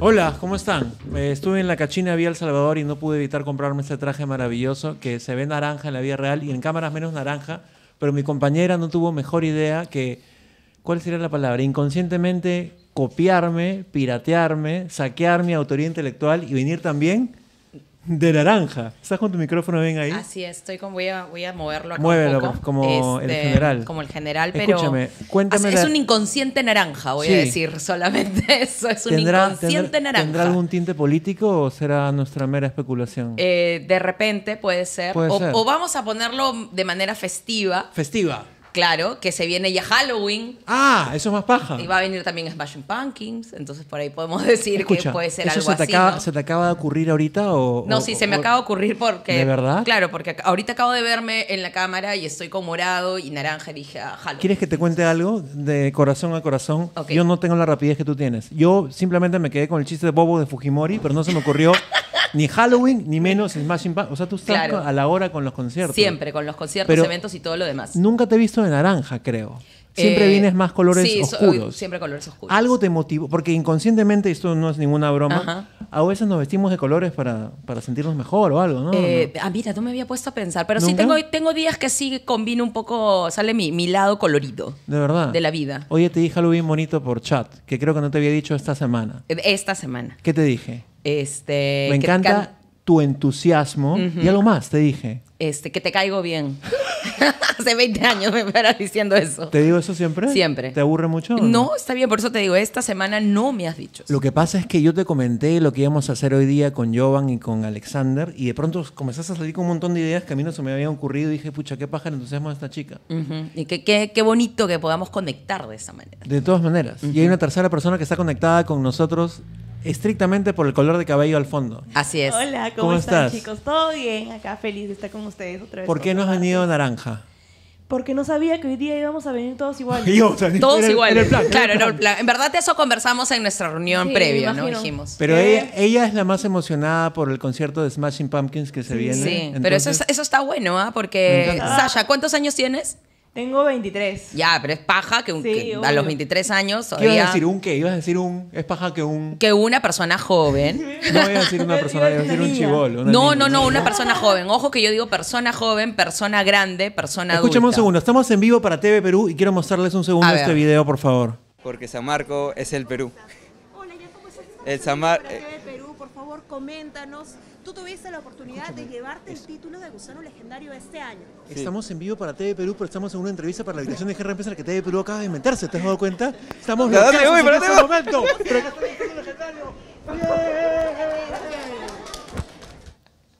Hola, ¿cómo están? Eh, estuve en la cachina Vía El Salvador y no pude evitar comprarme este traje maravilloso que se ve naranja en la vida real y en cámaras menos naranja, pero mi compañera no tuvo mejor idea que, ¿cuál sería la palabra? Inconscientemente copiarme, piratearme, saquear mi autoría intelectual y venir también de naranja. ¿Estás con tu micrófono bien ahí? Así es, estoy con, voy, a, moverlo acá Muévelo, como el este, general. Como el general, pero. Escúchame, cuéntame. Es un inconsciente naranja, voy a decir solamente eso. Es un inconsciente naranja. ¿Tendrá algún tinte político o será nuestra mera especulación? Eh, de repente puede ser. o, ser. o vamos a ponerlo de manera festiva. Festiva. Claro, que se viene ya Halloween. Ah, eso es más paja. Y va a venir también Smashing Pumpkins, entonces por ahí podemos decir que puede ser algo se te así. Acaba, ¿Se te acaba de ocurrir ahorita o.? No, sí, se me acaba de ocurrir porque. ¿De verdad? Claro, porque ahorita acabo de verme en la cámara y estoy como morado y naranja y dije, a ah, Halloween. ¿Quieres que te cuente algo de corazón a corazón? Yo no tengo la rapidez que tú tienes. Yo simplemente me quedé con el chiste de Bobo de Fujimori, pero no se me ocurrió. ni Halloween, ni menos más Pumpkins. O sea, tú estás a la hora con los conciertos. Siempre, con los conciertos, eventos y todo lo demás. Nunca te he visto de naranja, creo. Siempre eh, vienes más colores sí, oscuros. siempre colores oscuros. Algo te motivó, porque inconscientemente, esto no es ninguna broma, a veces nos vestimos de colores para, para sentirnos mejor o algo, ¿no? Eh, ah, mira, no me había puesto a pensar, pero sí tengo, tengo días que sí combino un poco, sale mi, lado colorido. De verdad. De la vida. Oye, te dije algo bien bonito por chat, que creo que no te había dicho esta semana. Eh, esta semana. ¿Qué te dije? Este. Me encanta tu entusiasmo y algo más, te dije. Este, que te caigo bien. Hace 20 años me paras diciendo eso. ¿Te digo eso siempre? Siempre. ¿Te aburre mucho? No? está bien, por eso te digo, esta semana no me has dicho. Lo que pasa es que yo te comenté lo que íbamos a hacer hoy día con Jovan y con Alexander y de pronto comenzaste a salir con un montón de ideas que a mí no se me habían ocurrido y dije, pucha, qué paja entonces entusiasmo a esta chica. Y qué, qué, bonito que podamos conectar de esa manera. De todas maneras. Y hay una tercera persona que está conectada con nosotros estrictamente por el color de cabello al fondo. Así es. Hola, ¿cómo, ¿Cómo están, chicos? ¿Todo bien? Acá feliz de estar con ustedes otra vez. ¿Por qué no han ido naranja? Porque no sabía que hoy día íbamos a venir todos iguales. todos igual. iguales. plan, claro, el plan. En verdad eso conversamos en nuestra reunión previa, ¿no? Dijimos. Pero ella, es la más emocionada por el concierto de Smashing Pumpkins que se viene. Sí, pero eso, está bueno, ¿ah? Porque, Sasha, ¿cuántos años tienes? Tengo 23. Ya, pero es paja que, a los 23 años ¿Qué ibas a decir? ¿Un qué? ¿Ibas a decir un... es paja que un... Que una persona joven... No iba a decir una persona, iba a decir un chivolo. No, no, no, una persona joven. Ojo que yo digo persona joven, persona grande, persona adulta. Escúchame un segundo, estamos en vivo para TV Perú y quiero mostrarles un segundo este video, por favor. Porque San Marco es el Perú. Hola, ya ¿cómo estás? El San Marco. TV Perú, por favor, coméntanos tú tuviste la oportunidad de llevarte el título de gusano legendario este año. Estamos en vivo para TV Perú, pero estamos en una entrevista para la dirección de GRM que TV Perú acaba de inventarse, ¿te has dado cuenta? Estamos en este momento.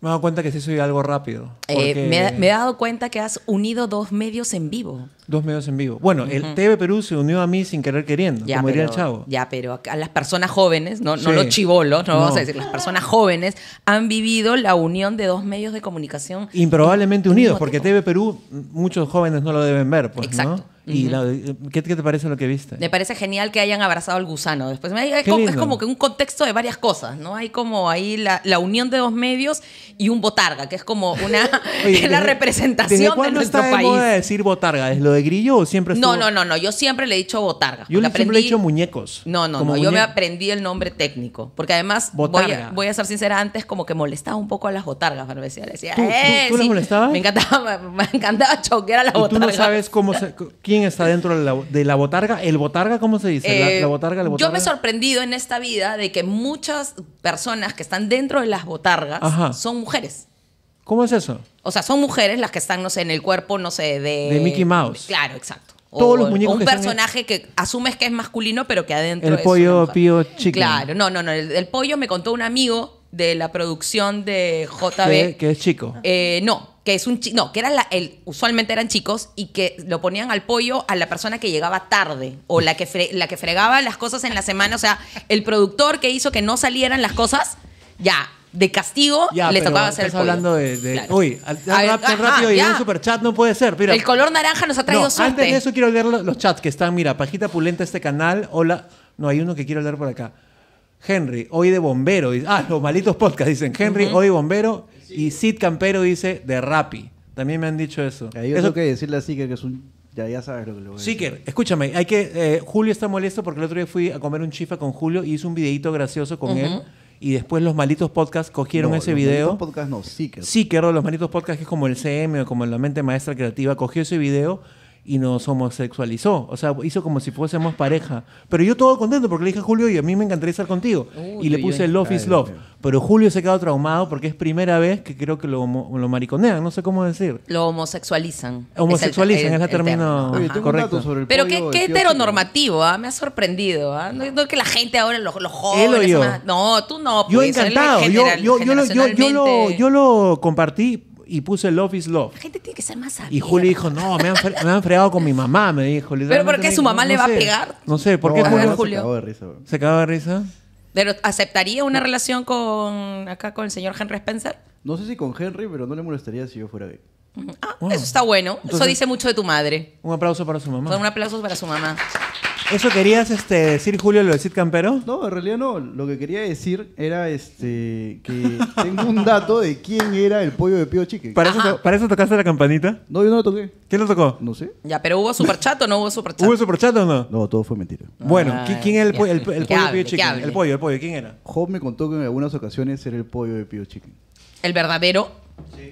Me he dado cuenta que sí soy algo rápido. Eh, me, he dado cuenta que has unido dos medios en vivo. Dos medios en vivo. Bueno, el TV Perú se unió a mí sin querer queriendo, ya, como el chavo. Ya, pero a las personas jóvenes, no, no los chivolos, no, vamos a decir, las personas jóvenes han vivido la unión de dos medios de comunicación. Improbablemente unidos, porque TV Perú muchos jóvenes no lo deben ver. Pues, ¿no? Y eh, ¿qué, te parece lo que viste? Me parece genial que hayan abrazado al gusano. es como, que un contexto de varias cosas, ¿no? Hay como ahí la, unión de dos medios y un botarga, que es como una la representación de nuestro está país. De decir botarga? ¿Es lo de grillo o siempre estuvo... No, no, no, no. Yo siempre le he dicho botarga. Yo siempre le he dicho muñecos. No, no, no. Yo me aprendí el nombre técnico. Porque además, voy a, ser sincera, antes como que molestaba un poco a las botargas, para decía, eh, las molestabas? Me encantaba, me encantaba choquear a las ¿Y botargas. ¿Tú no sabes cómo quién quién está dentro de la, botarga. ¿El botarga cómo se dice? Eh, yo me he sorprendido en esta vida de que muchas personas que están dentro de las botargas son mujeres. ¿Cómo es eso? O sea, son mujeres las que están, no sé, en el cuerpo, no sé, de... De Mickey Mouse. Claro, exacto. Todos los muñecos un personaje que asumes que es masculino, pero que adentro El pollo pío chico. Claro, no, no, no. El, pollo me contó un amigo de la producción de JB. Que, es chico. Eh, no, que es un chico, no, que era la, el, usualmente eran chicos y que lo ponían al pollo a la persona que llegaba tarde o la que, la que fregaba las cosas en la semana, o sea, el productor que hizo que no salieran las cosas, ya, de castigo le tocaba hacer el pollo. hablando de, uy rápido y un super chat no puede ser el color naranja nos ha traído suerte antes de eso quiero leer los, chats que están mira pajita pulenta este canal hola no hay uno que quiero leer por acá Henry hoy de bombero ah los malitos podcast dicen Henry hoy de bombero y Sid Campero dice de Rappi. También me han dicho eso. eso que decirle a Siker que es un. Ya, ya sabes lo que le voy a decir. Seeker, escúchame, hay que. Eh, Julio está molesto porque el otro día fui a comer un chifa con Julio y hice un videito gracioso con él. Y después los malitos podcasts cogieron No, ese los video. Malditos Podcast no, Siker. Seeker los malitos podcasts que es como el CM o como la mente maestra creativa, cogió ese video y nos homosexualizó. O sea, hizo como si fuésemos pareja. Pero yo todo contento porque le dije a Julio, y a mí me encantaría estar contigo. y le puse Love is Love. Pero Julio se quedó traumado porque es primera vez que creo que lo, lo mariconean, no sé cómo decir. Lo homosexualizan. Homosexualizan, es, el, término, correcto. Pero qué, qué heteronormativo, ¿ah? me ha sorprendido. ¿ah? No, es que la gente ahora, los, jóvenes... No, tú no. yo pues, lo, yo lo compartí y puse Love is Love. La gente tiene que ser más sabia. Y Julio dijo, no, me han, me han, fregado con mi mamá, me dijo. ¿Pero por qué su mamá le va a pegar? No sé, ¿por qué Julio? Se acaba de risa. ¿Se cagó de risa? ¿Pero aceptaría una relación con acá con el señor Henry Spencer? No sé si con Henry, pero no le molestaría si yo fuera gay. Ah, eso está bueno. eso dice mucho de tu madre. Un aplauso para su mamá. Un aplauso para su mamá. ¿Eso querías este, decir, Julio, lo de Cid Campero? No, en realidad no. Lo que quería decir era este, que tengo un dato de quién era el pollo de Pío Chique. ¿Para eso, tocaste la campanita? No, yo no lo toqué. ¿Quién lo tocó? No sé. Ya, pero hubo superchato o no hubo superchato? ¿Hubo superchato o no? No, todo fue mentira. Bueno, ¿quién era el, pollo de Pío Chique? El pollo, el pollo, ¿quién era? Job me contó que en algunas ocasiones era el pollo de Pío Chique. el verdadero.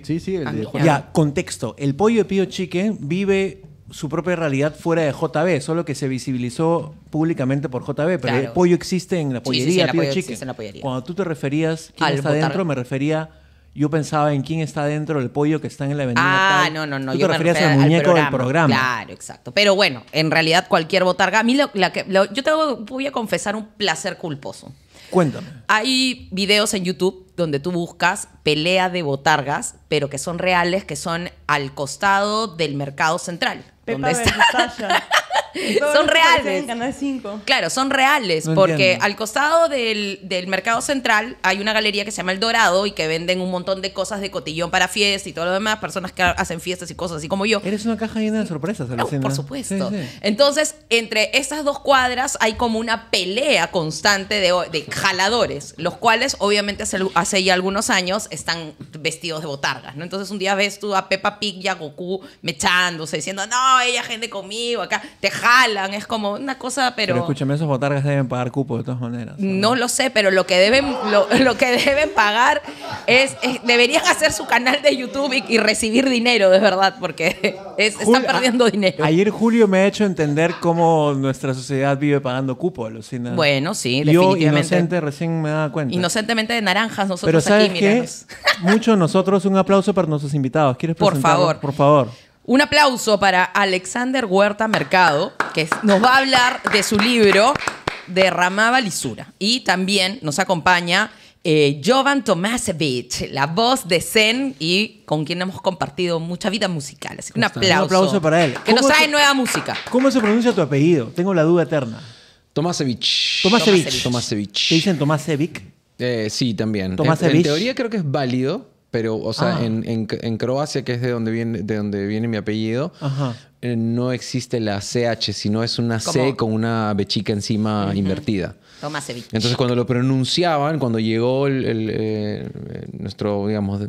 Sí, sí, el de Juan. Ya, contexto. El pollo de Pío Chique vive su propia realidad fuera de JB, solo que se visibilizó públicamente por JB, pero el pollo existe en la pollería, sí, sí, sí, existe en la pollería. Cuando tú te referías Al está me refería yo pensaba en quién está dentro del pollo que está en la avenida. Ah, no, no, no. Tú te referías al muñeco del programa. Claro, exacto. Pero bueno, en realidad cualquier botarga. A mí que, yo te voy a confesar un placer culposo. Cuéntame. Hay videos en YouTube donde tú buscas pelea de botargas, pero que son reales, que son al costado del mercado central. Pepa son reales. Claro, son reales, porque al costado del, mercado central hay una galería que se llama El Dorado y que venden un montón de cosas de cotillón para fiestas y todo lo demás, personas que hacen fiestas y cosas así como yo. Eres una caja llena de sorpresas, no, Por supuesto. Entonces, entre estas dos cuadras hay como una pelea constante de, de jaladores, los cuales obviamente hace, ya algunos años están vestidos de botargas, ¿no? Entonces un día ves tú a Peppa Pig y a Goku mechándose, diciendo, no, ella gente conmigo, acá te jalan, es como una cosa, pero... Pero escúchame, esos botargas deben pagar cupo de todas maneras. No, lo sé, pero lo que deben, lo, que deben pagar es, Deberían hacer su canal de YouTube y, recibir dinero, de verdad, porque están ah, perdiendo dinero. Ayer Julio me ha hecho entender cómo nuestra sociedad vive pagando cupo, alucina. Bueno, sí, Yo, recién me daba cuenta. Inocentemente de naranjas nosotros pero, ¿sabes aquí, qué? Muchos nosotros, un aplauso para nuestros invitados. ¿Quieres Por favor. Por favor. Un aplauso para Alexander Huerta Mercado, que nos va a hablar de su libro Derramaba lisura. Y también nos acompaña eh, Jovan Tomasevich, la voz de Zen y con quien hemos compartido mucha vida musical. un aplauso. para él. Que nos trae nueva música. ¿Cómo se pronuncia tu apellido? Tengo la duda eterna. Tomasevich. Tomasevich. ¿Te dicen Tomasevich? Eh, sí, también. en teoría creo que es válido pero, o sea, ah. en, Croacia, que es de donde viene, de donde viene mi apellido, eh, no existe la CH, sino es una C con una bechica encima invertida. Entonces, cuando lo pronunciaban, cuando llegó eh, nuestro, digamos,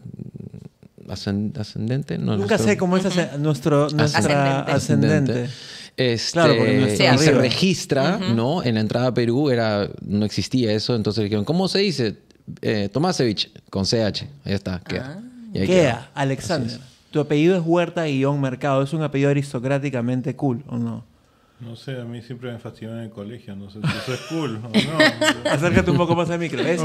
ascendente. No, Nunca sé cómo es nuestro ascendente. Este, claro, porque se registra, ¿no? En la entrada a Perú era, no existía eso, entonces dijeron, ¿cómo se dice? eh, Tomasevich con CH. Ahí está, queda. Ah. Alexander. Tu apellido es Huerta Mercado. ¿Es un apellido aristocráticamente cool o no? No sé, a mí siempre me fascinó en el colegio. No sé si eso es cool o no. Acércate un poco más al micro. Es,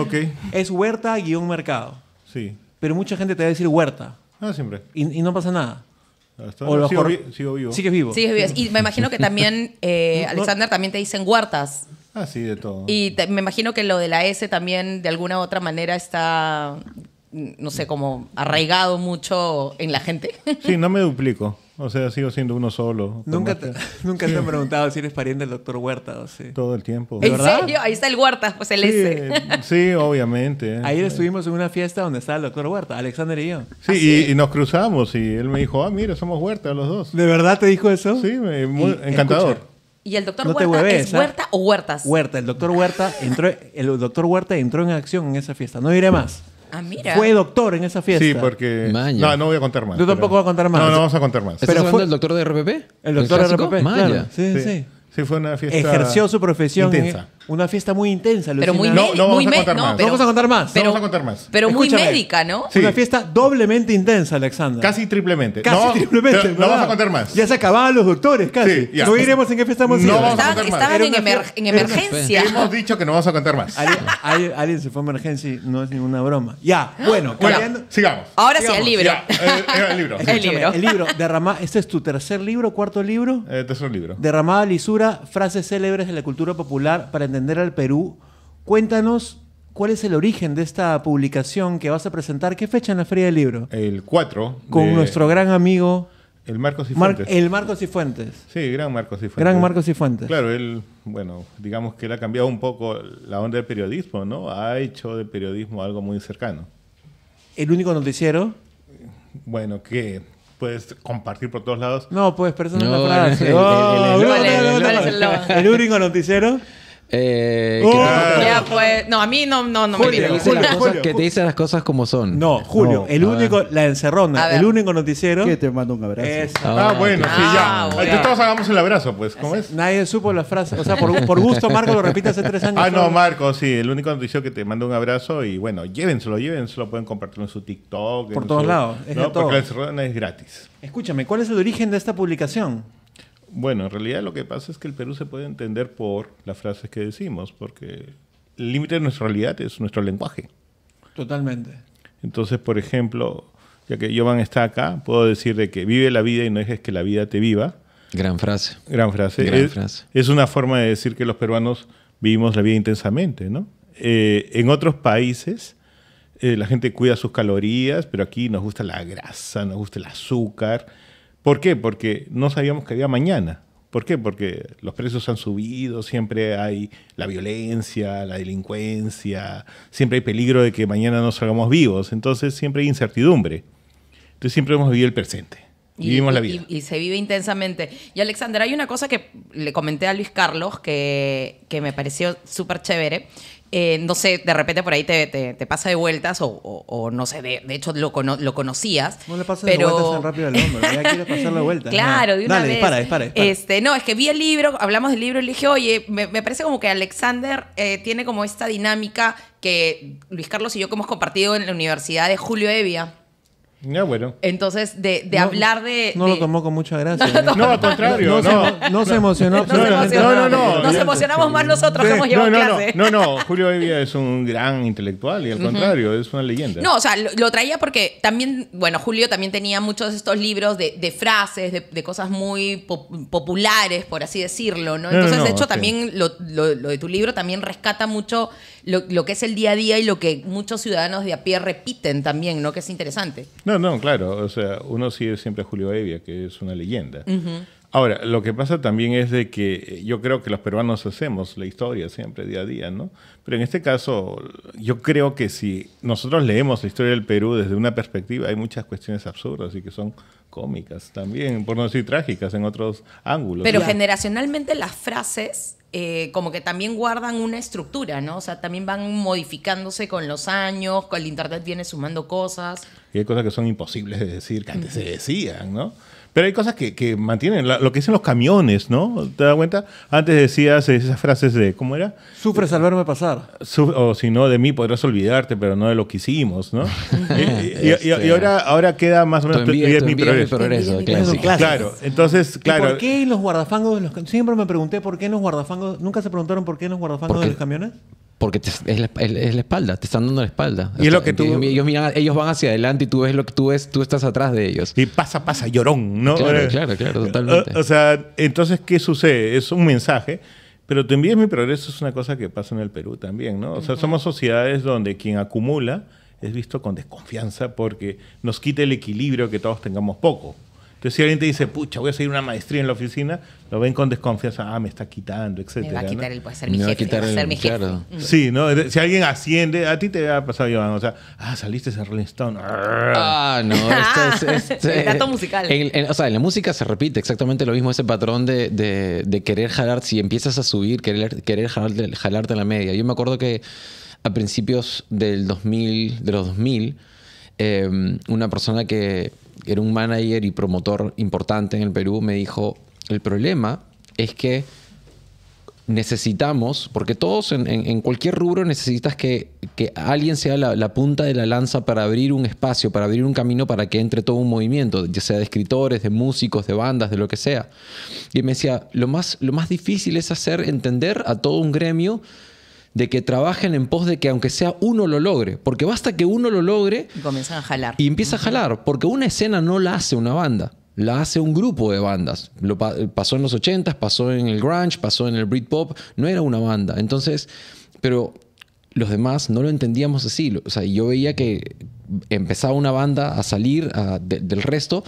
es Huerta Mercado. Sí. Pero mucha gente te va a decir Huerta. Ah, siempre. Y, no pasa nada. o lo sigo, vivo. Sigues vivo. Sigues vivo. Y me imagino que también, eh, Alexander, también te dicen Huertas así ah, de todo. Y me imagino que lo de la S también de alguna u otra manera está, no sé, como arraigado mucho en la gente. Sí, no me duplico. O sea, sigo siendo uno solo. Nunca te, nunca han preguntado si eres pariente del doctor Huerta. sí? Todo el tiempo. ¿En serio? Ahí está el Huerta, pues el S. sí, obviamente. Ahí estuvimos en una fiesta donde estaba el doctor Huerta, Alexander y yo. Sí, ah, y, nos cruzamos y él me dijo, ah, mira, somos Huerta los dos. ¿De verdad te dijo eso? Sí, encantador. Y el doctor Huerta es ¿ah? Huerta o Huertas. Huerta, el doctor Huerta entró, el doctor Huerta entró en acción en esa fiesta. No diré más. Ah, mira. Fue doctor en esa fiesta. Sí, porque. No, no voy a contar más. Yo tampoco voy a contar más. No, no vamos a contar más. pero fue... el doctor de RPP? El doctor de RPP. Maña. Sí, sí, sí. fue una fiesta. Ejerció su profesión. Intensa una fiesta muy intensa. Pero muy, no, no, vamos a contar más. Pero, vamos a contar más. vamos a contar más. Pero muy médica, ¿no? Sí. Una fiesta doblemente intensa, Alexander. Casi triplemente. no, triplemente. No vamos a contar más. Ya se acababan los doctores, casi. No iremos en qué fiesta hemos ido. No vamos a contar más. Estaban en, en, emergencia. Hemos dicho que no vamos a contar más. Alguien, se fue a emergencia y no es ninguna broma. Ya, bueno. sigamos. Ahora sí, el libro. el, libro. el libro. El libro. Derramada. ¿Este es tu tercer libro, cuarto libro? Eh, tercer libro. Derramada lisura, frases célebres de la cultura popular para entender entender al Perú. Cuéntanos cuál es el origen de esta publicación que vas a presentar. ¿Qué fecha en la Feria del Libro? El 4. Con nuestro gran amigo. El Marcos y el Marcos y Fuentes. Sí, gran Marcos y Fuentes. Gran Marcos y Fuentes. Claro, él, bueno, digamos que él ha cambiado un poco la onda del periodismo, ¿no? Ha hecho del periodismo algo muy cercano. ¿El único noticiero? Bueno, que puedes compartir por todos lados. No, puedes pero la El único noticiero eh, oh. ah. pues, no, a mí no, no, no te dice las cosas como son. No, Julio, el único, la encerrona, el único noticiero. Que te mando un abrazo. Ah, ah, bueno, sí, ya. Ah, todos hagamos el abrazo, pues. ¿Cómo es? nadie supo la frase. O sea, por, gusto, Marco lo repite hace tres años. Ah, no, Marco, sí, el único noticiero que te manda un abrazo y bueno, llévenselo, llévenselo, pueden compartirlo en su TikTok. Por todos lados, Porque la encerrona es gratis. Escúchame, ¿cuál es el origen de esta publicación? Bueno, en realidad lo que pasa es que el Perú se puede entender por las frases que decimos, porque el límite de nuestra realidad es nuestro lenguaje. Totalmente. Entonces, por ejemplo, ya que Jovan está acá, puedo decir de que vive la vida y no dejes que la vida te viva. Gran frase. Gran frase. es, frase. es una forma de decir que los peruanos vivimos la vida intensamente, ¿no? Eh, en otros países eh, la gente cuida sus calorías, pero aquí nos gusta la grasa, nos gusta el azúcar ¿Por qué? Porque no sabíamos que había mañana. ¿Por qué? Porque los precios han subido, siempre hay la violencia, la delincuencia, siempre hay peligro de que mañana no salgamos vivos, entonces siempre hay incertidumbre. Entonces siempre hemos vivido el presente. Y, vivimos la vida. Y, se vive intensamente. Y Alexander, hay una cosa que le comenté a Luis Carlos que, que me pareció súper chévere, eh, no sé, de repente por ahí te, te, pasa de vueltas o, no sé, de, hecho lo, conocías. No le pasa pero... de vueltas tan rápido al hombre, pasar la vuelta. Claro, de una vez. Dispara, dispara, Este, no, es que vi el libro, hablamos del libro y le dije, oye, me, parece como que Alexander eh, tiene como esta dinámica que Luis Carlos y yo que hemos compartido en la universidad de Julio Evia Ah, bueno. Entonces, de, hablar de. No lo tomó con mucha gracia. ¿eh? no, al contrario. No, no, se emocionó. No, no, no. Nos emocionamos más nosotros que hemos llevado clase. No, no, no. Julio Evia es un gran intelectual y al contrario, es una leyenda. No, o sea, lo, traía porque también, bueno, Julio también tenía muchos de estos libros de, frases, de, cosas muy populares, por así decirlo, ¿no? Entonces, de hecho, también lo, de tu libro también rescata mucho lo, lo que es el día a día y lo que muchos ciudadanos de a pie repiten también, ¿no? Que es interesante. No, no, claro. O sea, uno sigue siempre a Julio Evia, que es una leyenda. Ahora, lo que pasa también es de que eh, yo creo que los peruanos hacemos la historia siempre día a día, ¿no? Pero en este caso, yo creo que si nosotros leemos la historia del Perú desde una perspectiva, hay muchas cuestiones absurdas y que son cómicas también, por no decir trágicas en otros ángulos. Pero generacionalmente las frases eh, como que también guardan una estructura, ¿no? O sea, también van modificándose con los años, con el Internet viene sumando cosas y hay cosas que son imposibles de decir, que antes se decían, ¿no? Pero hay cosas que, mantienen, lo que dicen los camiones, ¿no? ¿Te das cuenta? Antes decías esas frases de, ¿cómo era? Sufre al verme pasar. o si no, de mí podrás olvidarte, pero no de lo que hicimos, ¿no? y, este, ahora, ahora queda más o menos... Y es mi progreso. claro, entonces, claro. ¿Por qué los guardafangos los Siempre me pregunté por qué los guardafangos... ¿Nunca se preguntaron por qué los guardafangos de los camiones? porque es, la, es, espalda, te están dando la espalda. Y es lo que tú... Ellos, van hacia adelante y tú ves lo que tú ves, tú estás atrás de ellos. Y pasa, pasa, llorón, ¿no? Claro, eh, claro, totalmente. O, sea, entonces, ¿qué sucede? Es un mensaje, pero te envíes mi progreso es una cosa que pasa en el Perú también, ¿no? O sea, somos sociedades donde quien acumula es visto con desconfianza porque nos quita el equilibrio que todos tengamos poco. Entonces, si alguien te dice, pucha, voy a seguir una maestría en la oficina, lo ven con desconfianza, ah, me está quitando, etc. Me va a quitar el, Puede ser mi jefe, va va a ser mi mm. jefe. Sí, ¿no? Si alguien asciende, a ti te ha pasado, Joan, o sea, ah, saliste de Rolling Stone. Ah, no, esto es... Ah, el dato eh, musical. o sea, en la música se repite exactamente lo mismo, ese patrón de, querer jalar, si empiezas a subir, querer, querer jalarte, en la media. Yo me acuerdo que a principios del 2000, de los 2000, em, una persona que era un manager y promotor importante en el Perú, me dijo, el problema es que necesitamos, porque todos en, cualquier rubro necesitas que, alguien sea la, punta de la lanza para abrir un espacio, para abrir un camino para que entre todo un movimiento, ya sea de escritores, de músicos, de bandas, de lo que sea. Y me decía, lo más, lo más difícil es hacer entender a todo un gremio de que trabajen en pos de que aunque sea uno lo logre, porque basta que uno lo logre... Y comienzan a jalar. Y empieza a jalar, porque una escena no la hace una banda, la hace un grupo de bandas. Lo eh, pasó en los 80 pasó en el grunge, pasó en el Britpop, no era una banda. Entonces, pero los demás no lo entendíamos así. O sea, yo veía que empezaba una banda a salir del resto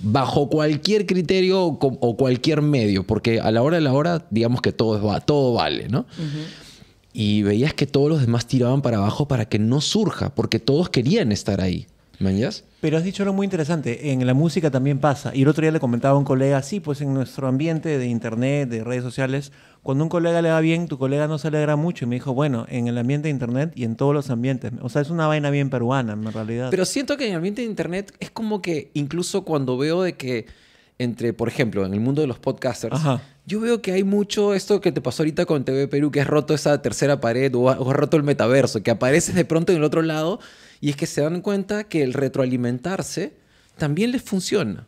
bajo cualquier criterio o, cualquier medio, porque a la hora de la hora, digamos que todo, va todo vale, ¿no? y veías que todos los demás tiraban para abajo para que no surja, porque todos querían estar ahí. ¿Mañas? Pero has dicho algo muy interesante, en la música también pasa. Y el otro día le comentaba a un colega, sí, pues en nuestro ambiente de internet, de redes sociales, cuando un colega le va bien, tu colega no se alegra mucho. Y me dijo, bueno, en el ambiente de internet y en todos los ambientes. O sea, es una vaina bien peruana, en realidad. Pero siento que en el ambiente de internet es como que incluso cuando veo de que entre, por ejemplo, en el mundo de los podcasters, Ajá yo veo que hay mucho esto que te pasó ahorita con TV Perú, que has roto esa tercera pared o has roto el metaverso, que apareces de pronto en el otro lado y es que se dan cuenta que el retroalimentarse también les funciona.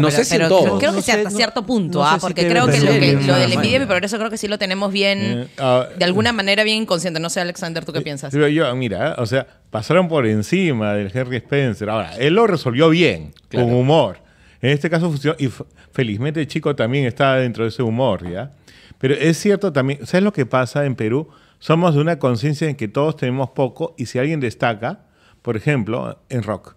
no sé si todo. Creo, que sea hasta cierto punto, ah, porque creo que lo, que lo, del envidia y progreso creo que sí lo tenemos bien, eh, ah, de alguna manera bien inconsciente. No sé, Alexander, ¿tú qué eh, piensas? yo, mira, o sea, pasaron por encima del Henry Spencer. Ahora, él lo resolvió bien, con humor. En este caso funcionó, y felizmente el chico también está dentro de ese humor, ¿ya? Pero es cierto también, ¿sabes lo que pasa en Perú? Somos de una conciencia en que todos tenemos poco y si alguien destaca, por ejemplo, en rock,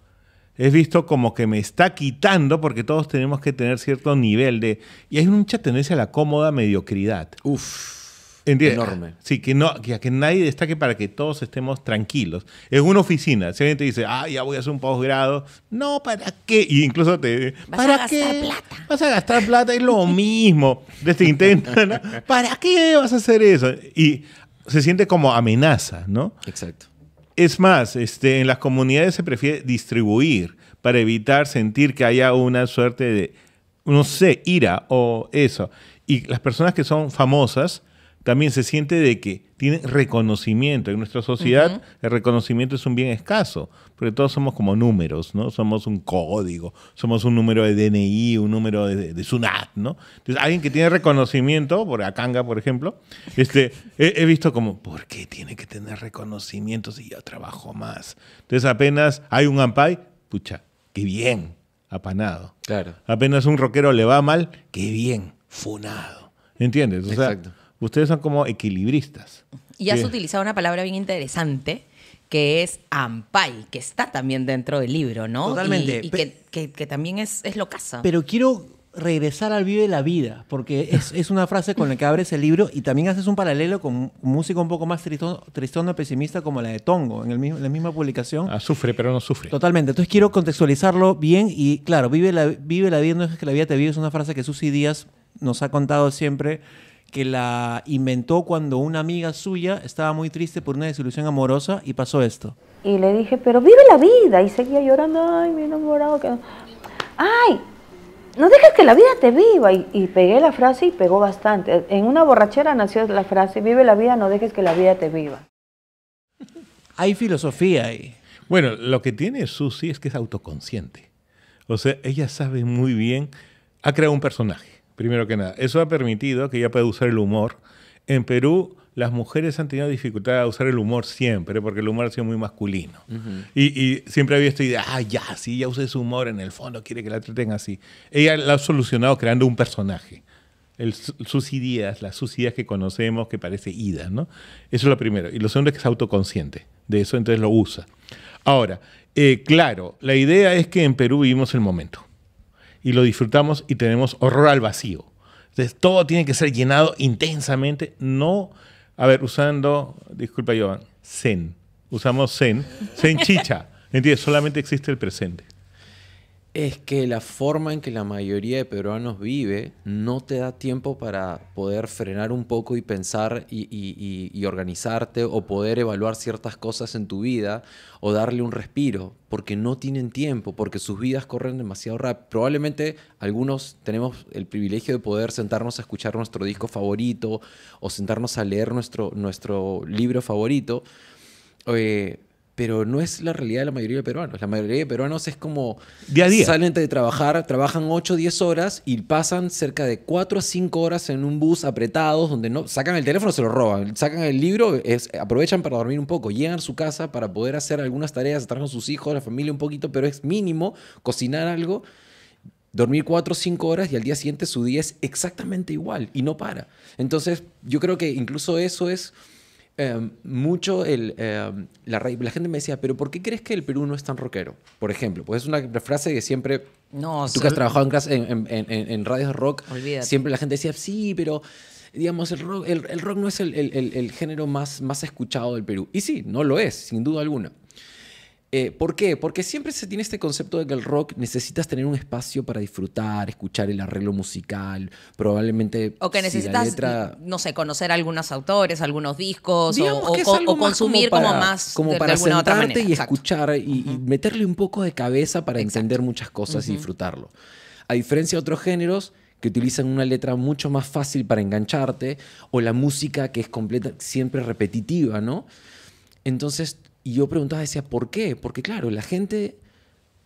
es visto como que me está quitando porque todos tenemos que tener cierto nivel de... Y hay mucha tendencia a la cómoda mediocridad. Uf enorme. Sí, que, no, que, nadie destaque para que todos estemos tranquilos. En una oficina, si alguien te dice, ah, ya voy a hacer un posgrado, no, ¿para qué? incluso te. Vas ¿Para a gastar plata. Vas a gastar plata, es lo mismo. este intento, ¿no? ¿para qué vas a hacer eso? Y se siente como amenaza, ¿no? Exacto. Es más, este, en las comunidades se prefiere distribuir para evitar sentir que haya una suerte de, no sé, ira o eso. Y las personas que son famosas también se siente de que tiene reconocimiento. En nuestra sociedad el reconocimiento es un bien escaso, porque todos somos como números, ¿no? Somos un código, somos un número de DNI, un número de, SUNAT, ¿no? Entonces, alguien que tiene reconocimiento, por Akanga, por ejemplo, este, he, visto como, ¿por qué tiene que tener reconocimiento si yo trabajo más? Entonces apenas hay un ampai pucha, qué bien, apanado. Claro. Apenas un rockero le va mal, qué bien, funado. ¿Entiendes? Exacto ustedes son como equilibristas. Y has utilizado una palabra bien interesante, que es Ampay, que está también dentro del libro, ¿no? Totalmente. Y, que, también es, es locaza. Pero quiero regresar al vive la vida, porque es, una frase con la que abres el libro y también haces un paralelo con música un poco más tristona, pesimista como la de Tongo, en, la misma publicación. Ah, sufre, pero no sufre. Totalmente. Entonces quiero contextualizarlo bien y claro, vive la, vive la vida, no es que la vida te vive, es una frase que Susi Díaz nos ha contado siempre que la inventó cuando una amiga suya estaba muy triste por una desilusión amorosa y pasó esto. Y le dije, pero vive la vida. Y seguía llorando, ay, mi enamorado. Ay, no dejes que la vida te viva. Y, y, pegué la frase y pegó bastante. En una borrachera nació la frase, vive la vida, no dejes que la vida te viva. Hay filosofía ahí. Bueno, lo que tiene Susi es que es autoconsciente. O sea, ella sabe muy bien, ha creado un personaje primero que nada. Eso ha permitido que ella pueda usar el humor. En Perú las mujeres han tenido dificultad a usar el humor siempre, porque el humor ha sido muy masculino. y, y, siempre había esta idea, ah, ya, sí, ya usé su humor, en el fondo quiere que la traten así. Ella la ha solucionado creando un personaje. El, sus ideas, las sus ideas que conocemos, que parece Ida, ¿no? Eso es lo primero. Y lo segundo es que es autoconsciente de eso, entonces lo usa. Ahora, eh, claro, la idea es que en Perú vivimos el momento y lo disfrutamos y tenemos horror al vacío. Entonces todo tiene que ser llenado intensamente, no, a ver, usando, disculpa Joan, zen. Usamos zen, zen chicha. ¿Entiendes? Solamente existe el presente es que la forma en que la mayoría de peruanos vive no te da tiempo para poder frenar un poco y pensar y, organizarte o poder evaluar ciertas cosas en tu vida o darle un respiro, porque no tienen tiempo, porque sus vidas corren demasiado rápido. Probablemente algunos tenemos el privilegio de poder sentarnos a escuchar nuestro disco favorito o sentarnos a leer nuestro, nuestro libro favorito. Eh, pero no es la realidad de la mayoría de peruanos. La mayoría de peruanos es como... Día a día. Salen de trabajar, trabajan 8 o 10 horas y pasan cerca de 4 a 5 horas en un bus apretados donde no sacan el teléfono, se lo roban, sacan el libro, aprovechan para dormir un poco, llegan a su casa para poder hacer algunas tareas, estar con sus hijos, la familia un poquito, pero es mínimo cocinar algo, dormir 4 o 5 horas y al día siguiente su día es exactamente igual y no para. Entonces yo creo que incluso eso es Em, mucho el, em, la, la, gente me decía, pero ¿por qué crees que el Perú no es tan rockero? Por ejemplo, pues es una frase que siempre... No, tú que has trabajado en, radios de rock, siempre la gente decía, sí, pero digamos, el rock, el, rock no es el, género más, más escuchado del Perú. Y sí, no lo es, sin duda alguna. Eh, ¿Por qué? Porque siempre se tiene este concepto de que el rock necesitas tener un espacio para disfrutar, escuchar el arreglo musical, probablemente. O que necesitas, no sé, conocer algunos autores, algunos discos, o, consumir como, más. Como para alguna otra manera. y escuchar y, meterle un poco de cabeza para entender muchas cosas y disfrutarlo. A diferencia de otros géneros, que utilizan una letra mucho más fácil para engancharte, o la música que es completa, siempre repetitiva, ¿no? Entonces, y yo preguntaba, decía, ¿por qué? Porque claro, la gente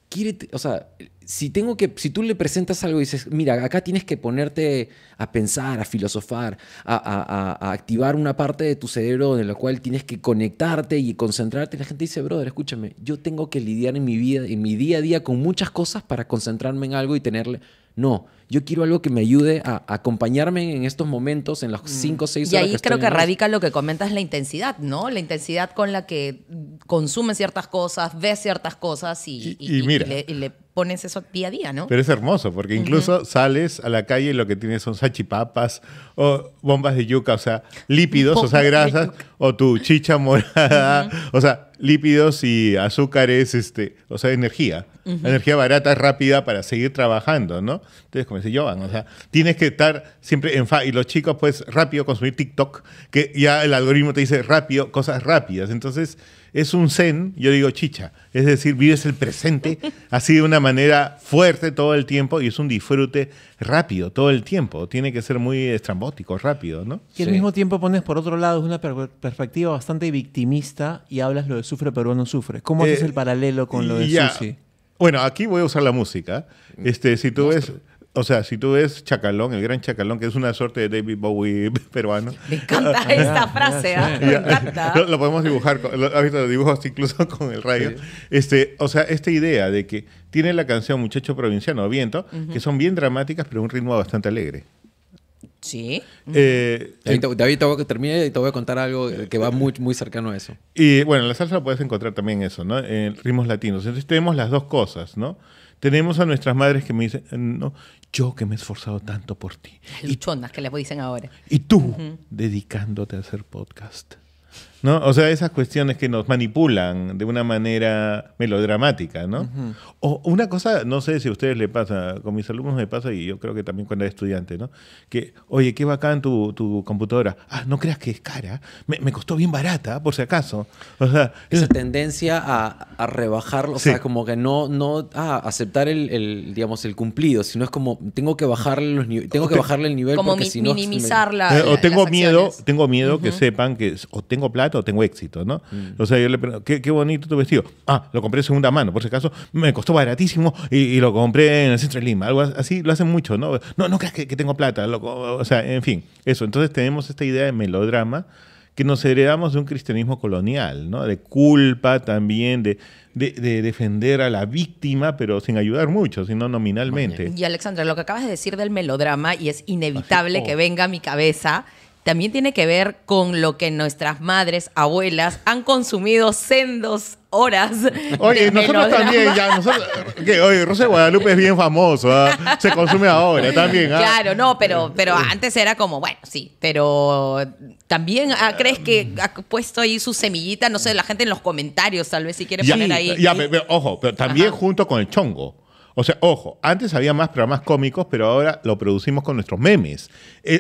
quiere, o sea, si tengo que, si tú le presentas algo y dices, mira, acá tienes que ponerte a pensar, a filosofar, a, activar una parte de tu cerebro en la cual tienes que conectarte y concentrarte, la gente dice, brother, escúchame, yo tengo que lidiar en mi vida, en mi día a día con muchas cosas para concentrarme en algo y tenerle no, yo quiero algo que me ayude a acompañarme en estos momentos, en los mm. cinco o seis horas. Y ahí creo que radica lo que comentas, la intensidad, ¿no? La intensidad con la que consume ciertas cosas, ves ciertas cosas y, le, pones eso día a día, ¿no? Pero es hermoso, porque incluso sales a la calle y lo que tienes son sachipapas o bombas de yuca, o sea, lípidos, o sea, grasas, o tu chicha morada, o sea, lípidos y azúcares, este, o sea, energía energía barata rápida para seguir trabajando, ¿no? Entonces, como dice Joan, o sea, tienes que estar siempre en fa. Y los chicos, pues, rápido consumir TikTok, que ya el algoritmo te dice rápido, cosas rápidas. Entonces, es un zen, yo digo chicha. Es decir, vives el presente así de una manera fuerte todo el tiempo y es un disfrute rápido todo el tiempo. Tiene que ser muy estrambótico, rápido, ¿no? Y al mismo tiempo pones por otro lado una perspectiva bastante victimista y hablas lo de sufre pero no sufre. ¿Cómo haces eh, el paralelo con lo de sushi? Bueno, aquí voy a usar la música. Este, si tú ves... O sea, si tú ves Chacalón, el gran Chacalón, que es una suerte de David Bowie peruano. Me encanta esta frase, ¿ah? Lo, podemos dibujar, lo, visto, lo dibujos incluso con el radio. Este, o sea, esta idea de que tiene la canción Muchacho Provinciano, Viento, que son bien dramáticas, pero un ritmo bastante alegre. Sí. Eh, David, te, voy a que terminar y te voy a contar algo que va muy, muy cercano a eso. Y bueno, la salsa puedes encontrar también eso, ¿no? En ritmos latinos. Entonces tenemos las dos cosas, ¿no? Tenemos a nuestras madres que me dicen, no, yo que me he esforzado tanto por ti. Las luchonas que les dicen ahora. Y tú, dedicándote a hacer podcast. ¿no? O sea, esas cuestiones que nos manipulan de una manera melodramática, ¿no? O una cosa, no sé si a ustedes le pasa, con mis alumnos me pasa y yo creo que también cuando era estudiante, ¿no? Que, oye, qué bacán tu, tu computadora. Ah, no creas que es cara. Me, costó bien barata, por si acaso. esa tendencia a, a rebajar, o sea, como que no, no ah, aceptar el, digamos, el cumplido, sino es como, tengo que bajarle, los tengo que bajarle el nivel. Como porque minimizar eh, O tengo miedo, tengo miedo que sepan que o tengo plata tengo éxito, ¿no? Mm. O sea, yo le pregunto, ¿Qué, bonito tu vestido. Ah, lo compré segunda mano, por si acaso, me costó baratísimo y, lo compré en el centro de Lima, algo así, lo hacen mucho, ¿no? No, no creas que, tengo plata, o sea, en fin, eso. Entonces tenemos esta idea de melodrama que nos heredamos de un cristianismo colonial, ¿no? de culpa también, de, defender a la víctima, pero sin ayudar mucho, sino nominalmente. Y Alexandra, lo que acabas de decir del melodrama, y es inevitable que oh. venga a mi cabeza, también tiene que ver con lo que nuestras madres, abuelas han consumido sendos horas. Oye, nosotros también, ya, nosotros, oye, Rosa Guadalupe es bien famoso, ¿ah? se consume ahora también. ¿ah? Claro, no, pero, pero antes era como, bueno, sí, pero también ah, crees que ha puesto ahí su semillita, no sé, la gente en los comentarios tal vez si quiere poner ahí. ojo, pero también junto con el chongo. O sea, ojo, antes había más programas cómicos, pero ahora lo producimos con nuestros memes.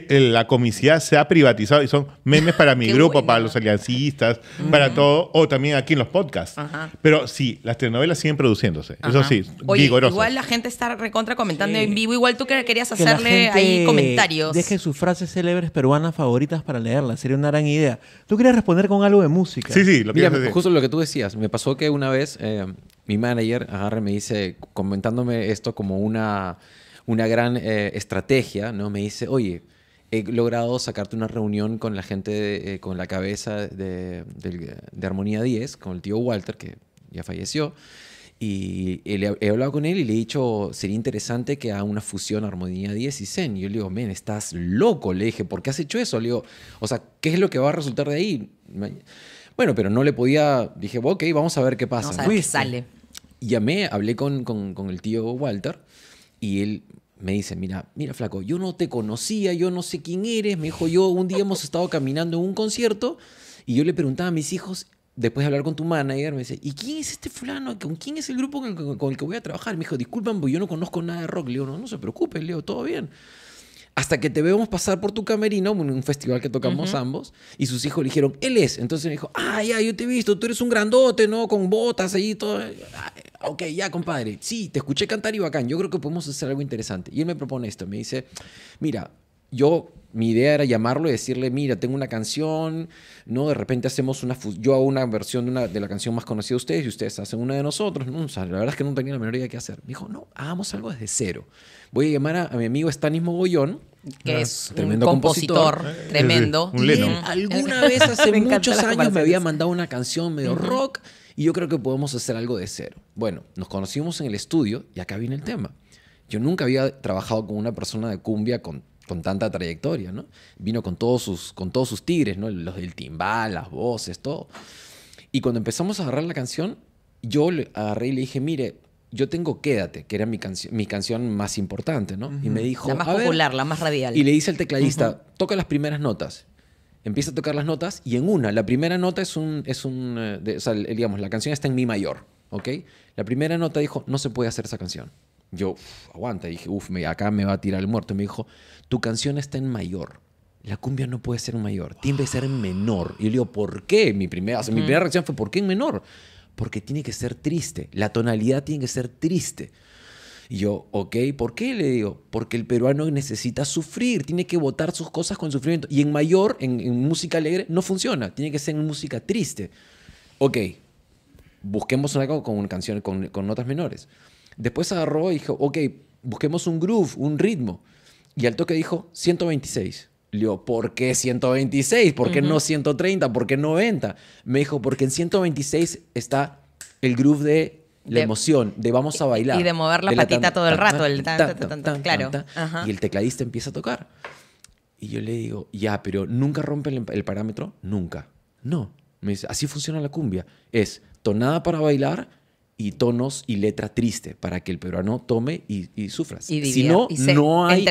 la comicidad se ha privatizado y son memes para mi grupo, para los aliancistas, para todo, o también aquí en los podcasts. Pero sí, las telenovelas siguen produciéndose. Eso sí, Oye, Igual la gente está recontra comentando en vivo. Igual tú querías hacerle ahí comentarios. Deje sus frases célebres peruanas favoritas para leerlas. Sería una gran idea. Tú querías responder con algo de música. Sí, sí, lo Mira, Justo lo que tú decías. Me pasó que una vez. Eh, mi manager agarra me dice, comentándome esto como una, una gran eh, estrategia, ¿no? Me dice, oye, he logrado sacarte una reunión con la gente, eh, con la cabeza de, Armonía 10, con el tío Walter, que ya falleció. Y he, hablado con él y le he dicho, sería interesante que haga una fusión Armonía 10 y Zen. Y yo le digo, men, estás loco. Le dije, ¿por qué has hecho eso? Le digo, o sea, ¿qué es lo que va a resultar de ahí? Bueno, pero no le podía, dije, ok, vamos a ver qué pasa. Vamos a sale llamé, hablé con, con, el tío Walter y él me dice, mira, mira flaco, yo no te conocía, yo no sé quién eres, me dijo, yo un día hemos estado caminando en un concierto y yo le preguntaba a mis hijos, después de hablar con tu manager, me dice, ¿y quién es este fulano? ¿Con quién es el grupo con el, que voy a trabajar? Me dijo, disculpen, pues yo no conozco nada de rock. Leo no, no se preocupe, Leo, todo bien. Hasta que te vemos pasar por tu camerino, en un festival que tocamos ambos, y sus hijos le dijeron, él es. Entonces me dijo, ay, ya, yo te he visto, tú eres un grandote, ¿no? Con botas ahí, todo. Ah, ok, ya, compadre. Sí, te escuché cantar y bacán. Yo creo que podemos hacer algo interesante. Y él me propone esto. Me dice, mira, yo mi idea era llamarlo y decirle, mira, tengo una canción, ¿no? De repente hacemos una, yo hago una versión de, una, de la canción más conocida de ustedes y ustedes hacen una de nosotros, ¿no? la verdad es que no tenía la menor idea de qué hacer. Me dijo, no, hagamos algo desde cero. Voy a llamar a, mi amigo Stanis Mogollón, que es un compositor, eh, tremendo. y alguna vez hace muchos años me había mandado una canción medio rock y yo creo que podemos hacer algo de cero. Bueno, nos conocimos en el estudio y acá viene el tema. Yo nunca había trabajado con una persona de cumbia con con tanta trayectoria, ¿no? Vino con todos sus, con todos sus tigres, ¿no? Los del timbal, las voces, todo. Y cuando empezamos a agarrar la canción, yo le agarré y le dije, mire, yo tengo Quédate, que era mi, mi canción más importante, ¿no? Y me dijo... La más popular, la más radial. Y le dice al tecladista, toca las primeras notas. Empieza a tocar las notas y en una, la primera nota es un... Es un eh, o sea, digamos, la canción está en mi mayor, ¿ok? La primera nota dijo, no se puede hacer esa canción. Yo, aguanta, y dije, uf, acá me va a tirar el muerto. Y me dijo, tu canción está en mayor. La cumbia no puede ser mayor, tiene que ser en menor. Y yo le digo, ¿por qué? Mi primera, mi primera reacción fue, ¿por qué en menor? Porque tiene que ser triste, la tonalidad tiene que ser triste. Y yo, ok, ¿por qué? Le digo, porque el peruano necesita sufrir, tiene que votar sus cosas con sufrimiento. Y en mayor, en, música alegre, no funciona, tiene que ser en música triste. Ok, busquemos algo con canciones, con, con notas menores. Después agarró y dijo, ok, busquemos un groove, un ritmo. Y al toque dijo 126. Le digo, ¿por qué 126? ¿Por qué no 130? ¿Por qué 90? Me dijo, porque en 126 está el groove de la emoción, de vamos a bailar. Y de mover la patita todo el rato, claro. y el tecladista empieza a tocar. Y yo le digo, ya, pero ¿nunca rompe el, el parámetro? Nunca. No. Me dice, así funciona la cumbia. Es tonada para bailar, y tonos y letra triste para que el peruano tome y, y Y si no, no hay...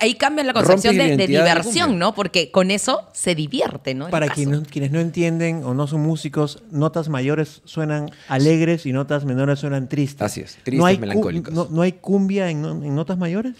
ahí, cambia la concepción de, diversión, ¿no? Porque con eso se divierte, ¿no? para quienes no entienden o no son músicos, notas mayores suenan alegres y notas menores suenan tristes. Así es, tristes, no hay No, hay cumbia en notas mayores?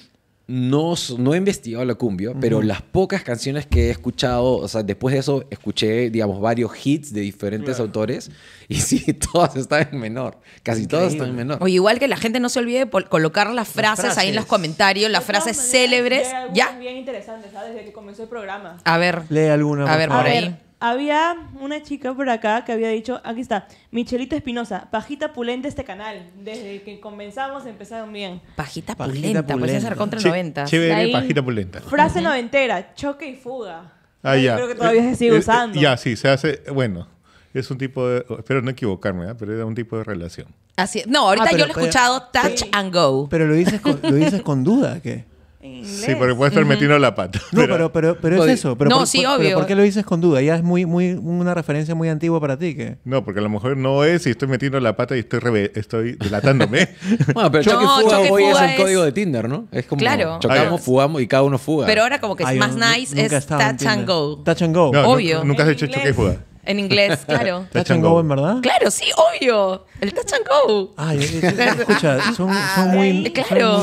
no, he investigado la cumbia, pero las pocas canciones que he escuchado, o sea, después de eso escuché, digamos, varios hits de diferentes autores y sí, todas están en menor, casi todas están en menor. O igual que la gente no se olvide colocar las frases, ahí en los comentarios, las frases célebres. Ya. Bien interesante, ¿sabes? Desde que comenzó el programa. A ver. Lee alguna. A ver, por ahí. Había una chica por acá que había dicho, aquí está, Michelita Espinosa, pajita pulenta este canal. Desde que comenzamos empezaron bien. Pajita, pulenta, pues, pulenta. puede ser contra 90. Chévere, pajita pulenta. Frase noventera, choque y fuga. Ah, ya. Creo que todavía se sigue eh, eh, usando. Ya, sí, se hace, bueno, es un tipo de, oh, espero no equivocarme, ¿eh? pero era un tipo de relación. Así, no, ahorita ah, yo lo he escuchado touch and go. Pero lo dices lo dices con duda, ¿qué? Sí, porque puede estar uh metiendo la pata. No, pero, pero, es eso. Pero no, sí, obvio. ¿Por qué lo dices con duda? Ya es muy, muy, una referencia muy antigua para ti. ¿qué? No, porque a lo mejor no es si estoy metiendo la pata y estoy, estoy delatándome. bueno, pero choque, no, fuga, hoy es, el código de Tinder, ¿no? Es como claro. chocamos, fugamos y cada uno fuga. Pero ahora como que es más nice es touch and go. Touch and go. obvio. Nunca, nunca has hecho choque y fuga. En inglés, claro. Touch and Go, en verdad. Claro, sí, obvio. El Touch and Go. Ay, eh, eh, eh, escucha, son, muy,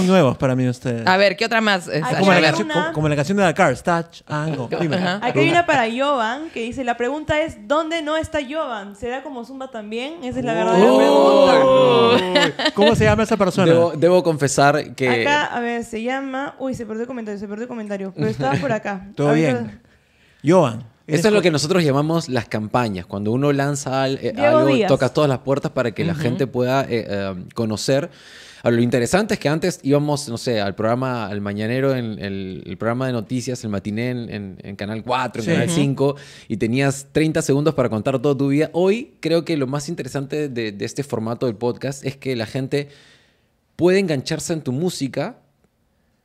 nuevos para mí ustedes. A ver, ¿qué otra más? como, la canción, de la Cars, Touch and Go. Aquí hay una para Jovan que dice, la pregunta es, ¿dónde no está Jovan? ¿Será como Zumba también? Esa es la verdadera pregunta. ¿Cómo se llama esa persona? Debo, confesar que... Acá, a ver, se llama... Uy, se perdió el comentario, se perdió el comentario. Pero estaba por acá. Todo bien. Jovan. Eso es lo que nosotros llamamos las campañas, cuando uno lanza eh, algo, y toca todas las puertas para que la gente pueda eh, eh, conocer. lo interesante es que antes íbamos, no sé, al programa, al mañanero, en el, programa de noticias, el matiné en, Canal 4, en Canal 5, y tenías 30 segundos para contar toda tu vida. Hoy creo que lo más interesante de, de este formato del podcast es que la gente puede engancharse en tu música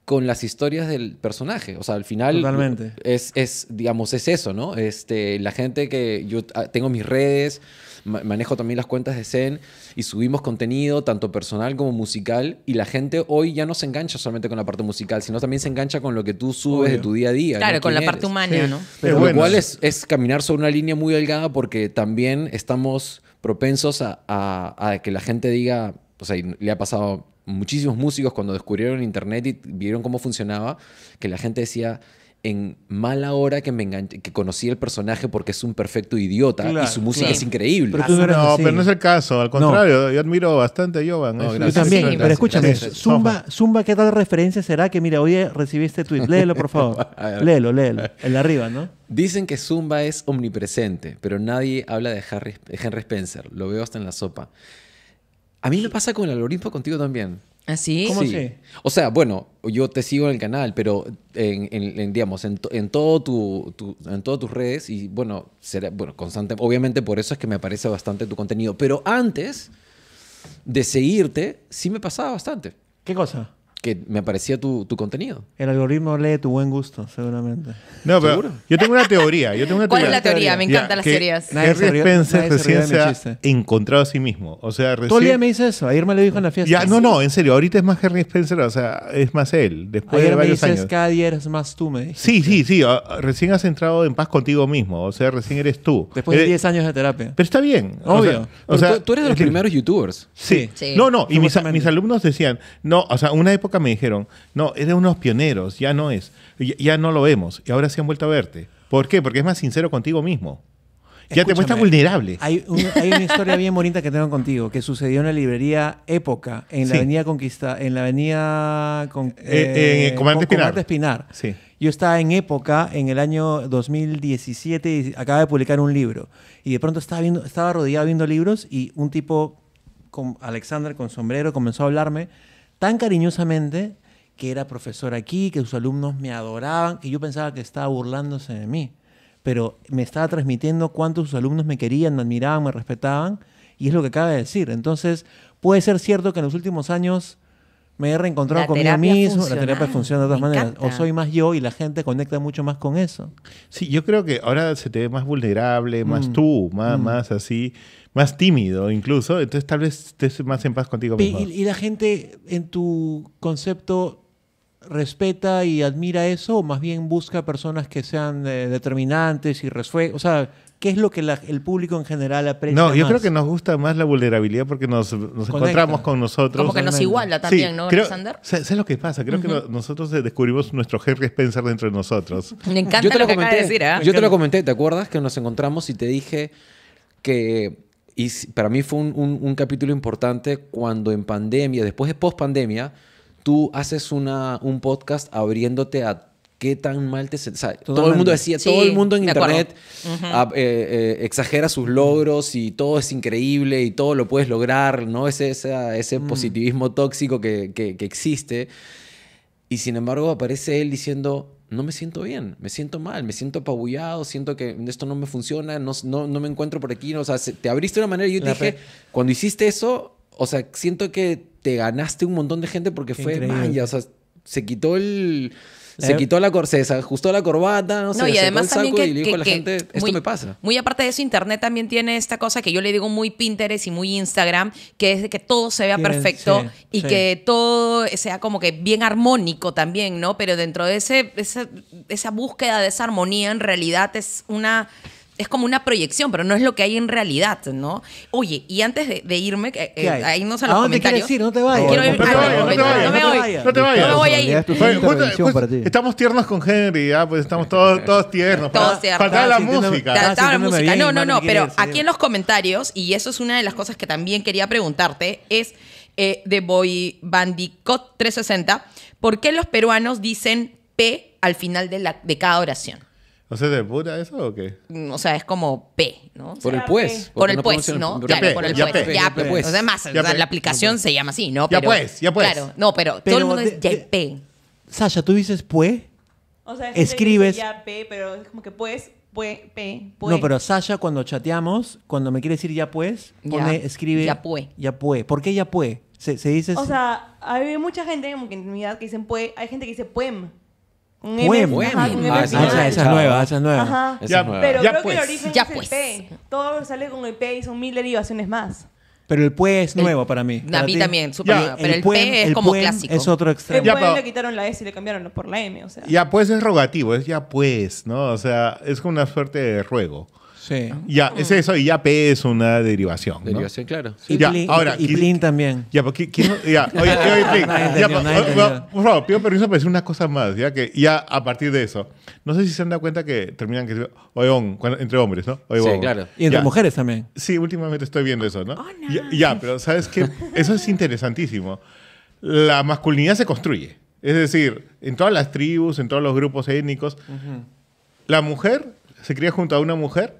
con las historias del personaje. O sea, al final. Totalmente. Es, digamos, es eso, ¿no? Este, la gente que. Yo ah, tengo mis redes, manejo también las cuentas de Zen y subimos contenido, tanto personal como musical. Y la gente hoy ya no se engancha solamente con la parte musical, sino también se engancha con lo que tú subes de tu día a día. Claro, con la parte humana, ¿no? Pero igual es, es caminar sobre una línea muy delgada porque también estamos propensos a, a que la gente diga. O sea, le ha pasado muchísimos músicos cuando descubrieron internet y vieron cómo funcionaba, que la gente decía en mala hora que me que conocí el personaje porque es un perfecto idiota y su música es increíble. Ah, no, pero no es el caso, al contrario, yo admiro bastante a Jovan. No, yo también, pero escúchame, Zumba, ¿qué tal referencia será que, mira, hoy recibiste este tweet? Léelo, por favor. léelo, léelo. El de arriba, ¿no? Dicen que Zumba es omnipresente, pero nadie habla de Henry Spencer. Lo veo hasta en la sopa. A mí me pasa con el algoritmo contigo también. ¿Así? ¿Ah, ¿Cómo sí. O sea, bueno, yo te sigo en el canal, pero en, digamos, en, todo tu, en todas tus redes y bueno, será, bueno, constante. Obviamente por eso es que me aparece bastante tu contenido. Pero antes de seguirte, sí me pasaba bastante. ¿Qué cosa? que me parecía tu, tu, contenido. El algoritmo lee tu buen gusto, seguramente. No, pero yo tengo una teoría. Yo tengo una ¿Cuál es la teoría? Me encantan las que teorías. Harry Spencer recién se ha encontrado a sí mismo. O sea, recién... Todo el día me dice eso. Ayer me lo dijo en la fiesta. Ya, no, no, en serio. Ahorita es más Harry Spencer, o sea, es más él. Después de varios me dices, años. cada día eres más tú, me dijiste. Sí, sí, sí. Ah, recién has entrado en paz contigo mismo. O sea, recién eres tú. Después de 10 eh, años de terapia. Pero está bien. Obvio. O sea, tú, eres de los primeros youtubers. Sí. sí. No, no. Y mis alumnos decían, no, o sea, una época me dijeron, no, eres unos pioneros, ya no es, ya, no lo vemos, y ahora se han vuelto a verte. ¿Por qué? Porque es más sincero contigo mismo. ya te muestras vulnerable. Hay, hay, una historia bien bonita que tengo contigo, que sucedió en la librería Época, en la avenida Conquista, en la avenida con, eh, eh, eh, Comandante Espinar. Sí. Yo estaba en época, en el año 2017, y acaba de publicar un libro. Y de pronto estaba, viendo, estaba rodeado viendo libros y un tipo, con Alexander con sombrero, comenzó a hablarme tan cariñosamente que era profesor aquí, que sus alumnos me adoraban, que yo pensaba que estaba burlándose de mí, pero me estaba transmitiendo cuánto sus alumnos me querían, me admiraban, me respetaban, y es lo que acaba de decir. Entonces, puede ser cierto que en los últimos años me he reencontrado conmigo mismo, la terapia funciona de otras maneras, o soy más yo y la gente conecta mucho más con eso. Sí, yo creo que ahora se te ve más vulnerable, más mm. tú, más, mm. más así más tímido incluso, entonces tal vez estés más en paz contigo ¿Y, la gente en tu concepto respeta y admira eso o más bien busca personas que sean eh, determinantes y resuelven? O sea, ¿qué es lo que el público en general aprecia? No, yo creo que nos gusta más la vulnerabilidad porque nos, encontramos con nosotros. Como que nos iguala también, ¿no, Alexander? Alexander? sé lo que pasa? Creo que nosotros descubrimos nuestro es Spencer dentro de nosotros. Me encanta lo, que comenté, de decir, Yo te lo ¿eh? comenté, ¿te acuerdas? Que nos encontramos y te dije que y para mí fue un, capítulo importante cuando en pandemia, después de post pandemia, tú haces una, un podcast abriéndote a qué tan mal te o todo, el mundo decía, todo el mundo en internet ah, eh, eh, exagera sus logros y todo es increíble y todo lo puedes lograr, ¿no? Ese, ese, mm. positivismo tóxico que, que existe. Y sin embargo aparece él diciendo, no me siento bien, me siento mal, me siento apabullado, siento que esto no me funciona, no, no, me encuentro por aquí. o sea, te abriste de una manera y yo te dije, cuando hiciste eso, o sea, siento que te ganaste un montón de gente porque fue, maya, o sea, se quitó el... Se eh, quitó la corsesa, ajustó la corbata, no, sé, y además también que, esto me pasa. Muy aparte de eso, Internet también tiene esta cosa que yo le digo muy Pinterest y muy Instagram, que es de que todo se vea perfecto y que todo sea como que bien armónico también, ¿no? Pero dentro de ese, esa búsqueda de esa armonía, en realidad es una es como una proyección, pero no es lo que hay en realidad, ¿no? Oye, y antes de, irme, ahí no se los comentarios. No te vayas. No me vayas, no te vayas, no No me voy a ir. estamos tiernos con Henry, ¿ya? pues estamos todos, todos tiernos. Todos Faltaba la música. la música. no, no, no, pero aquí en los comentarios, y eso es una de las cosas que también quería preguntarte, es eh, de Boy 360, ¿por qué los peruanos dicen P al final de cada oración? sea se depura eso o qué? Mm, o sea, es como P, ¿no? Por el pues. pues por el pues, ¿no? Claro, por el pues. Ya pues. además, pues. pues. la aplicación se llama así, ¿no? Ya pues, ya pues. Claro, no, pero todo el mundo dice ya P. Sasha, ¿tú dices pues? O sea, escribes. Ya P, pero es como que pues, pues, P, pues. No, pero Sasha, cuando chateamos, cuando me quiere decir ya pues, pone, escribe. Ya pues. Ya pues. ¿Por qué ya pues? Se, dice. O sea, hay mucha gente en mi edad que dicen pues, hay gente que dice puem. Un un ah, esa- es nueva, esa es nueva. Ajá. Pero creo que el pues. origen Ya es el pues. P. Todo sale con el P y son mil derivaciones más. Pero el pue es nuevo para mí. A mí también, súper nuevo. Pero el, P es como clásico. Es otro extremo. Ya, le quitaron la S y le cambiaron por la M, o sea. Ya pues es rogativo, es ya pues, ¿no? O sea, es como una suerte de ruego. Sí. Ah. Ya, ah. es eso, y ya P es una derivación. claro. Y, plin, ahora, y, también. Ya, porque pues, Ya, por favor, pido permiso para decir una cosa más, ya que ya a partir de eso. No sé si se han dado cuenta que terminan que. Oeón, entre hombres, ¿no? Oye, sí, claro. Y entre mujeres también. Sí, últimamente estoy viendo eso, ¿no? Oh, ya, pero ¿sabes qué? Eso es interesantísimo. La masculinidad se construye. Es decir, en todas las tribus, en todos los grupos étnicos, la mujer se cría junto a una mujer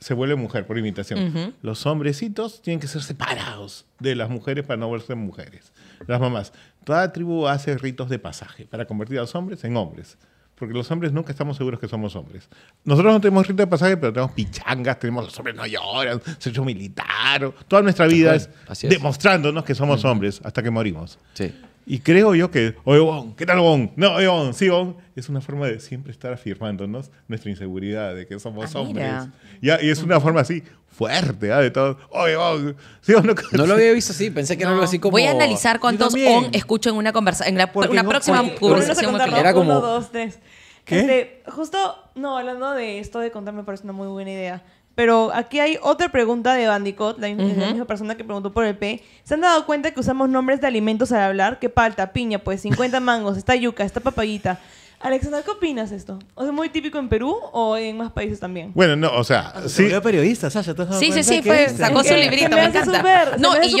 se vuelve mujer por invitación Los hombrecitos tienen que ser separados de las mujeres para no verse mujeres. Las mamás. Toda tribu hace ritos de pasaje para convertir a los hombres en hombres. Porque los hombres nunca estamos seguros que somos hombres. Nosotros no tenemos rito de pasaje, pero tenemos pichangas, tenemos los hombres no lloran, hecho militar. toda nuestra vida es, demostrándonos que somos hombres hasta que morimos. Sí. Y creo yo que, oye, ¿qué tal, Bon? No, oye, Bon, sí, Bon. Es una forma de siempre estar afirmándonos nuestra inseguridad de que somos ah, hombres. y es una forma así fuerte, ¿ah? De todo, oye, Bon. ¿sí, no? no, lo había visto así, pensé que era algo así como... Voy a analizar cuántos On escucho en una conversación, en la, próxima conversación. era como... Uno, dos, tres. ¿Qué? Este, justo, no, hablando de esto de contarme, me parece una muy buena idea. Pero aquí hay otra pregunta de Bandicoot, la, misma persona que preguntó por el P. ¿Se han dado cuenta que usamos nombres de alimentos al hablar? ¿Qué palta? Piña, pues 50 mangos, esta yuca, esta papayita. Alexander, ¿qué opinas esto? ¿O muy típico en Perú o en más países también? Bueno, no, o sea, sí. Yo periodista, Sasha, Sí, sí, sí, sacó su librito, me, encanta. no, y,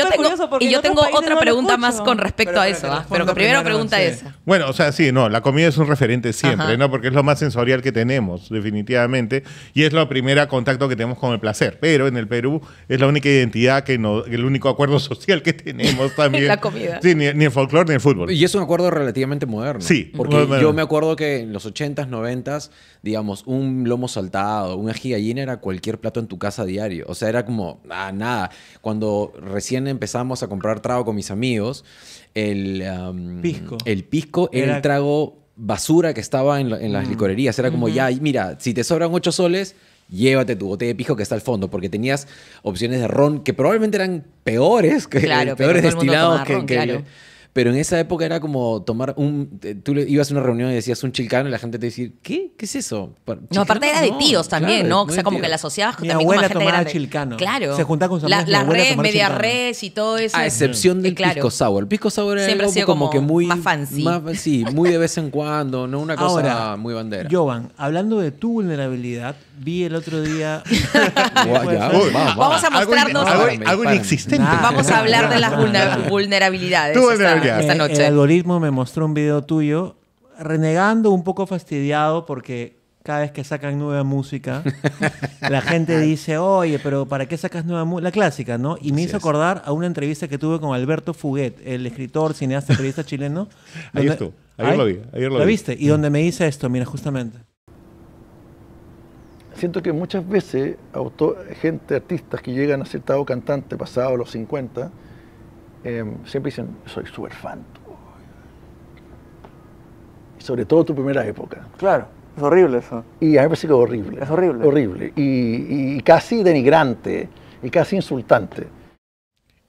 yo tengo, otra pregunta más con respecto a eso, ¿ah? pero primero, pregunta esa. Bueno, o sea, sí, no, la comida es un referente siempre, ¿no? Porque es lo más sensorial que tenemos, definitivamente, y es la primera contacto que tenemos con el placer, pero en el Perú es la única identidad que no, el único acuerdo social que tenemos también. la comida. Sí, ni, ni el folclore ni el fútbol. Y es un acuerdo relativamente moderno. Sí. Porque yo me acuerdo que en los 80s, 90s, digamos, un lomo saltado, una gallina era cualquier plato en tu casa diario. O sea, era como, ah, nada. Cuando recién empezamos a comprar trago con mis amigos, el, pisco. el pisco era, el trago basura que estaba en, las mm. licorerías. Era como, ya, mira, si te sobran 8 soles, llévate tu botella de pisco que está al fondo, porque tenías opciones de ron que probablemente eran peores, peores destilados que, pero en esa época era como tomar un... Eh, tú ibas a una reunión y decías un chilcano y la gente te decía, ¿qué? ¿Qué es eso? No, aparte era de tíos también, ¿no? O sea, como que la asociabas con mi abuela tomaba chilcano. Claro. Se juntaba con su la, Las redes, media chilcano. y todo eso. A excepción del pisco sour. El pisco sour era algo como, que muy... Más fancy. sí, muy de vez en cuando, no una cosa muy bandera. Jovan, hablando de tu vulnerabilidad, vi el otro día. vamos, a mostrarnos algo, inexistente. vamos a hablar de las vulnerabilidades Tú esta, noche. El, algoritmo me mostró un video tuyo renegando, un poco fastidiado porque cada vez que sacan nueva música, la gente dice, oye, pero ¿para qué sacas nueva música? La clásica, ¿no? Y me hizo acordar a una entrevista que tuve con Alberto Fuguet, el escritor, cineasta, periodista chileno. Ahí estuvo, ayer lo vi. lo viste? Y mm. donde me dice esto, mira, justamente siento que muchas veces gente, artistas que llegan a ser estado cantante pasado los 50, em, siempre dicen, soy súper fan. sobre todo tu primera época. Claro, es horrible eso. Y a mí me parece que es horrible. Es horrible. Horrible. y casi denigrante, y casi insultante.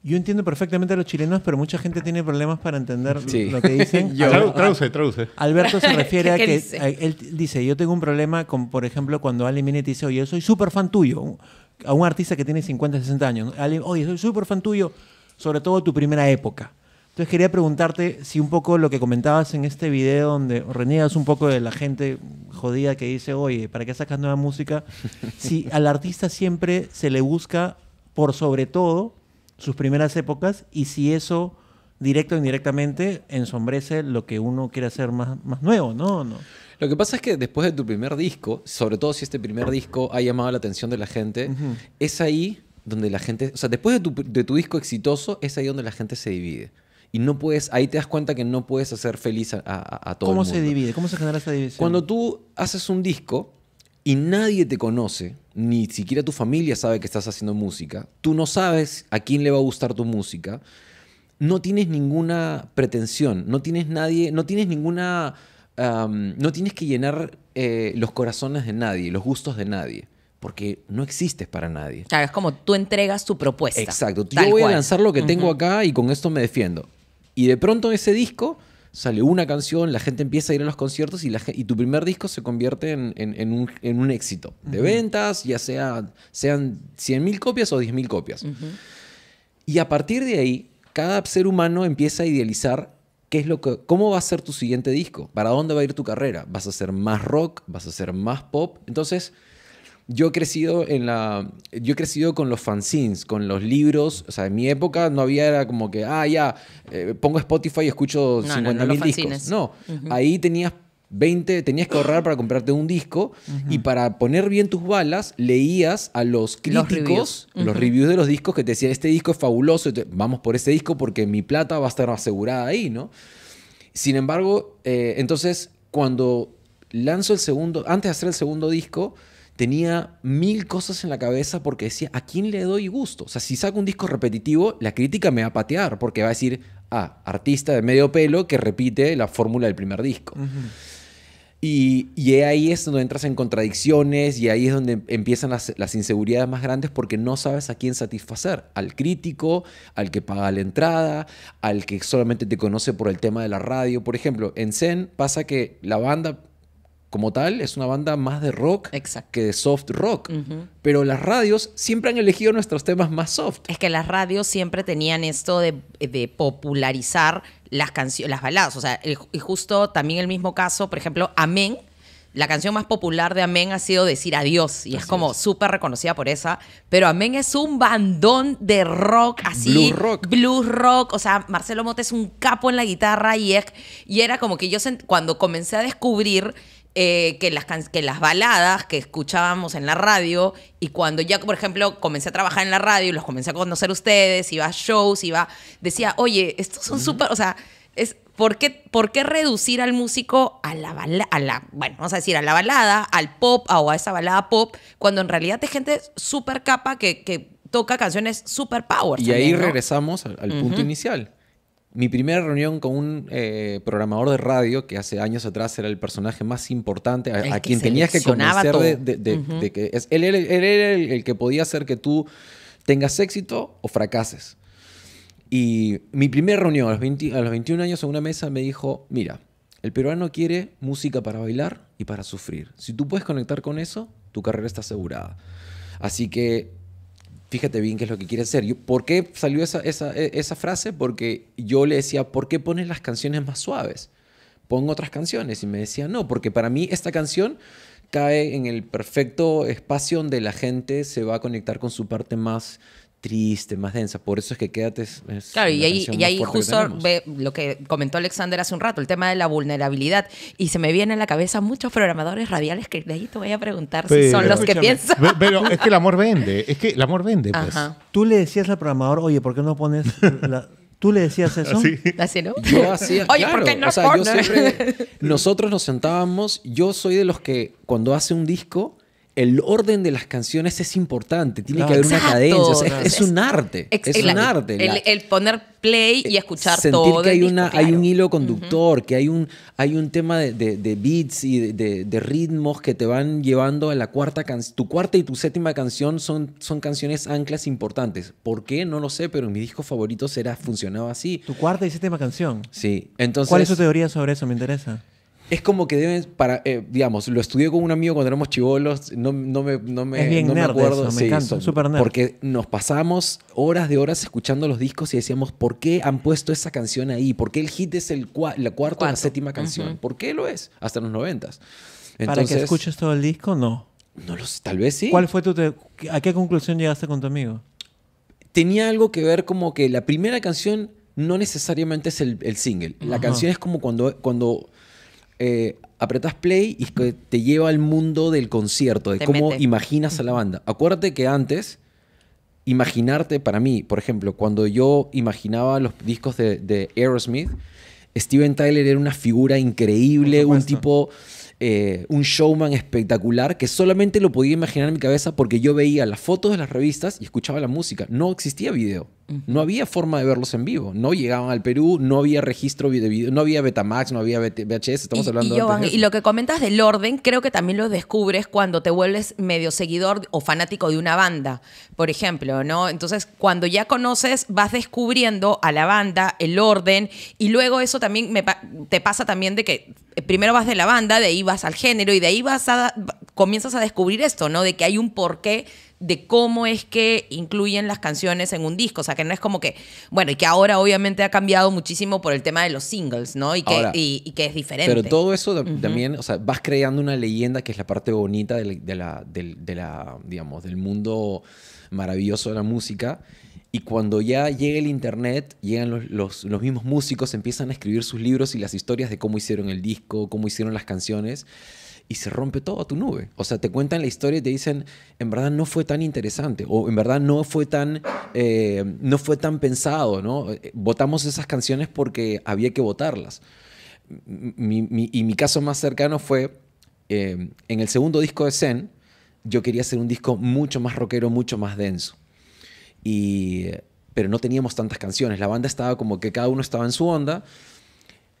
Yo entiendo perfectamente a los chilenos, pero mucha gente tiene problemas para entender lo que dicen. yo, traduce, traduce. Alberto se refiere a que él dice, yo tengo un problema con, por ejemplo, cuando Ali viene dice, oye, yo soy súper fan tuyo, a un artista que tiene 50, 60 años, oye, soy súper fan tuyo, sobre todo tu primera época. Entonces quería preguntarte si un poco lo que comentabas en este video donde reniegas un poco de la gente jodida que dice, oye, ¿para qué sacas nueva música? si al artista siempre se le busca por sobre todo sus primeras épocas y si eso directo o indirectamente ensombrece lo que uno quiere hacer más, más nuevo, ¿no? ¿no? Lo que pasa es que después de tu primer disco, sobre todo si este primer disco ha llamado la atención de la gente, es ahí donde la gente, o sea, después de tu, disco exitoso, es ahí donde la gente se divide. Y no puedes, ahí te das cuenta que no puedes hacer feliz a, a, todo ¿Cómo se divide? ¿Cómo se genera esa división? Cuando tú haces un disco, y nadie te conoce, ni siquiera tu familia sabe que estás haciendo música, tú no sabes a quién le va a gustar tu música, no tienes ninguna pretensión, no tienes nadie, no tienes ninguna, no tienes que llenar eh, los corazones de nadie, los gustos de nadie. Porque no existes para nadie. es como tú entregas tu propuesta. Exacto. Yo voy a lanzar lo que tengo acá y con esto me defiendo. Y de pronto ese disco sale una canción, la gente empieza a ir a los conciertos y, tu primer disco se convierte en, un, éxito de ventas, ya sea, sean 100.000 copias o 10.000 copias. Y a partir de ahí, cada ser humano empieza a idealizar qué es lo que, cómo va a ser tu siguiente disco, para dónde va a ir tu carrera. ¿Vas a ser más rock? ¿Vas a ser más pop? Entonces yo he crecido en la yo he crecido con los fanzines con los libros o sea en mi época no había como que ah ya eh, pongo Spotify y escucho 50.000 discos no ahí tenías 20, tenías que ahorrar para comprarte un disco y para poner bien tus balas leías a los críticos los reviews, de los discos que te decían este disco es fabuloso, vamos por ese disco porque mi plata va a estar asegurada ahí, ¿no? Sin embargo, eh, entonces cuando lanzo el segundo, antes de hacer el segundo disco, tenía mil cosas en la cabeza porque decía, ¿a quién le doy gusto? O sea, si saco un disco repetitivo, la crítica me va a patear porque va a decir, ah, artista de medio pelo que repite la fórmula del primer disco. Y, ahí es donde entras en contradicciones y ahí es donde empiezan las, las, inseguridades más grandes porque no sabes a quién satisfacer. Al crítico, al que paga la entrada, al que solamente te conoce por el tema de la radio. Por ejemplo, en Zen pasa que la banda como tal, es una banda más de rock que de soft rock. Pero las radios siempre han elegido nuestros temas más soft. Es que las radios siempre tenían esto de, popularizar las canciones, las baladas. O sea, y justo también el mismo caso, por ejemplo, Amén. La canción más popular de Amén ha sido Decir Adiós y es como súper reconocida por esa. Pero Amén es un bandón de rock así. Blues rock. Blues rock. O sea, Marcelo Mote es un capo en la guitarra y, es, y era como que yo cuando comencé a descubrir eh, que, las que las baladas que escuchábamos en la radio y cuando ya, por ejemplo, comencé a trabajar en la radio y los comencé a conocer ustedes, iba a shows, iba, decía, oye, estos son súper, o sea, es, ¿por, qué, ¿por qué reducir al músico a la, a la, bueno, vamos a decir, a la balada, al pop o a esa balada pop, cuando en realidad hay gente súper capa que, que, toca canciones súper power? Y ahí regresamos al, punto inicial mi primera reunión con un eh, programador de radio, que hace años atrás era el personaje más importante, a, quien tenías que conocer de, que es, él, era el que podía hacer que tú tengas éxito o fracases. Y mi primera reunión a los, 20, a los 21 años en una mesa me dijo, mira, el peruano quiere música para bailar y para sufrir. Si tú puedes conectar con eso, tu carrera está asegurada. Así que fíjate bien qué es lo que quiere hacer. ¿Por qué salió esa, e, esa, frase? Porque yo le decía, ¿por qué pones las canciones más suaves? Pon otras canciones. Y me decía, no, porque para mí esta canción cae en el perfecto espacio donde la gente se va a conectar con su parte más triste, más densa. Por eso es que Quédate claro, y ahí, justo ve lo que comentó Alexander hace un rato, el tema de la vulnerabilidad. Y se me vienen en la cabeza muchos programadores radiales que de ahí te voy a preguntar si son los que piensan. Pero, es que el amor vende, es que el amor vende. Pues. Tú le decías al programador, oye, ¿por qué no pones la... ¿Tú le decías eso? ¿Sí? ¿Así no? Yo hacía, Oye, ¿por qué no? O nosotros nos sentábamos, yo soy de los que cuando hace un disco, el orden de las canciones es importante, tiene que haber una cadencia, es, un arte, es, un arte. el, poner play y eh, escuchar sentir que hay, una, hay un hilo conductor, que hay un, hay un tema de, beats y de, ritmos que te van llevando a la cuarta canción. Tu cuarta y tu séptima canción son, son canciones anclas importantes. ¿Por qué? No lo sé, pero en mi disco favorito será, funcionado así. Tu cuarta y séptima canción. Sí, entonces... ¿Cuál es tu teoría sobre eso? Me interesa es como que deben, para, eh, digamos, lo estudié con un amigo cuando éramos chivolos, no, me, no me acuerdo. me encanta, nerd. Porque nos pasamos horas de horas escuchando los discos y decíamos, ¿por qué han puesto esa canción ahí? ¿Por qué el hit es el la cuarta o la séptima canción? ¿Por qué lo es? Hasta los noventas. ¿Para que escuches todo el disco? No. No lo tal vez sí. ¿Cuál fue tu... ¿A qué conclusión llegaste con tu amigo? Tenía algo que ver como que la primera canción no necesariamente es el, single. La canción es como cuando... cuando eh, apretas play y te lleva al mundo del concierto, de cómo imaginas a la banda. Acuérdate que antes, imaginarte para mí, por ejemplo, cuando yo imaginaba los discos de Aerosmith, Steven Tyler era una figura increíble, un tipo eh, un showman espectacular que solamente lo podía imaginar en mi cabeza porque yo veía las fotos de las revistas y escuchaba la música. No existía video. No había forma de verlos en vivo. No llegaban al Perú, no había registro de video, no había Betamax, no había VHS. Estamos hablando y, de y lo que comentas del orden, creo que también lo descubres cuando te vuelves medio seguidor o fanático de una banda, por ejemplo, ¿no? Entonces, cuando ya conoces, vas descubriendo a la banda, el orden, y luego eso también te pasa también de que primero vas de la banda, de ahí vas al género y de ahí vas a, comienzas a descubrir esto, ¿no? De que hay un porqué de cómo es que incluyen las canciones en un disco. O sea, que no es como que, bueno, y que ahora obviamente ha cambiado muchísimo por el tema de los singles, ¿no? Y que, y, que es diferente. Pero todo eso también, o sea, vas creando una leyenda que es la parte bonita digamos, del mundo maravilloso de la música y cuando ya llega el internet, llegan los, mismos músicos, empiezan a escribir sus libros y las historias de cómo hicieron el disco, cómo hicieron las canciones, y se rompe todo tu nube. O sea, te cuentan la historia y te dicen, en verdad no fue tan interesante, o en verdad no fue tan, eh, no fue tan pensado, ¿no? Votamos esas canciones porque había que votarlas. y mi caso más cercano fue eh, en el segundo disco de Zen, yo quería hacer un disco mucho más rockero, mucho más denso y, pero no teníamos tantas canciones. La banda estaba como que cada uno estaba en su onda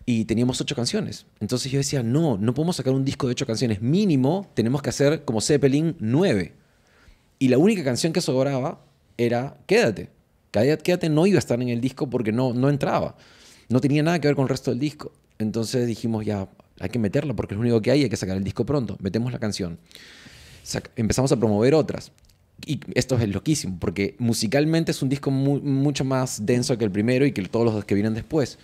y teníamos ocho canciones. Entonces yo decía, no, no podemos sacar un disco de ocho canciones. Mínimo tenemos que hacer como Zeppelin nueve. Y la única canción que sobraba era Quédate. Quédate no iba a estar en el disco porque no, no entraba. No tenía nada que ver con el resto del disco. Entonces dijimos, ya, hay que meterla porque es lo único que hay, hay que sacar el disco pronto. Metemos la canción. empezamos a promover otras y esto es loquísimo, porque musicalmente es un disco mucho más denso que el primero y que todos los que vienen después.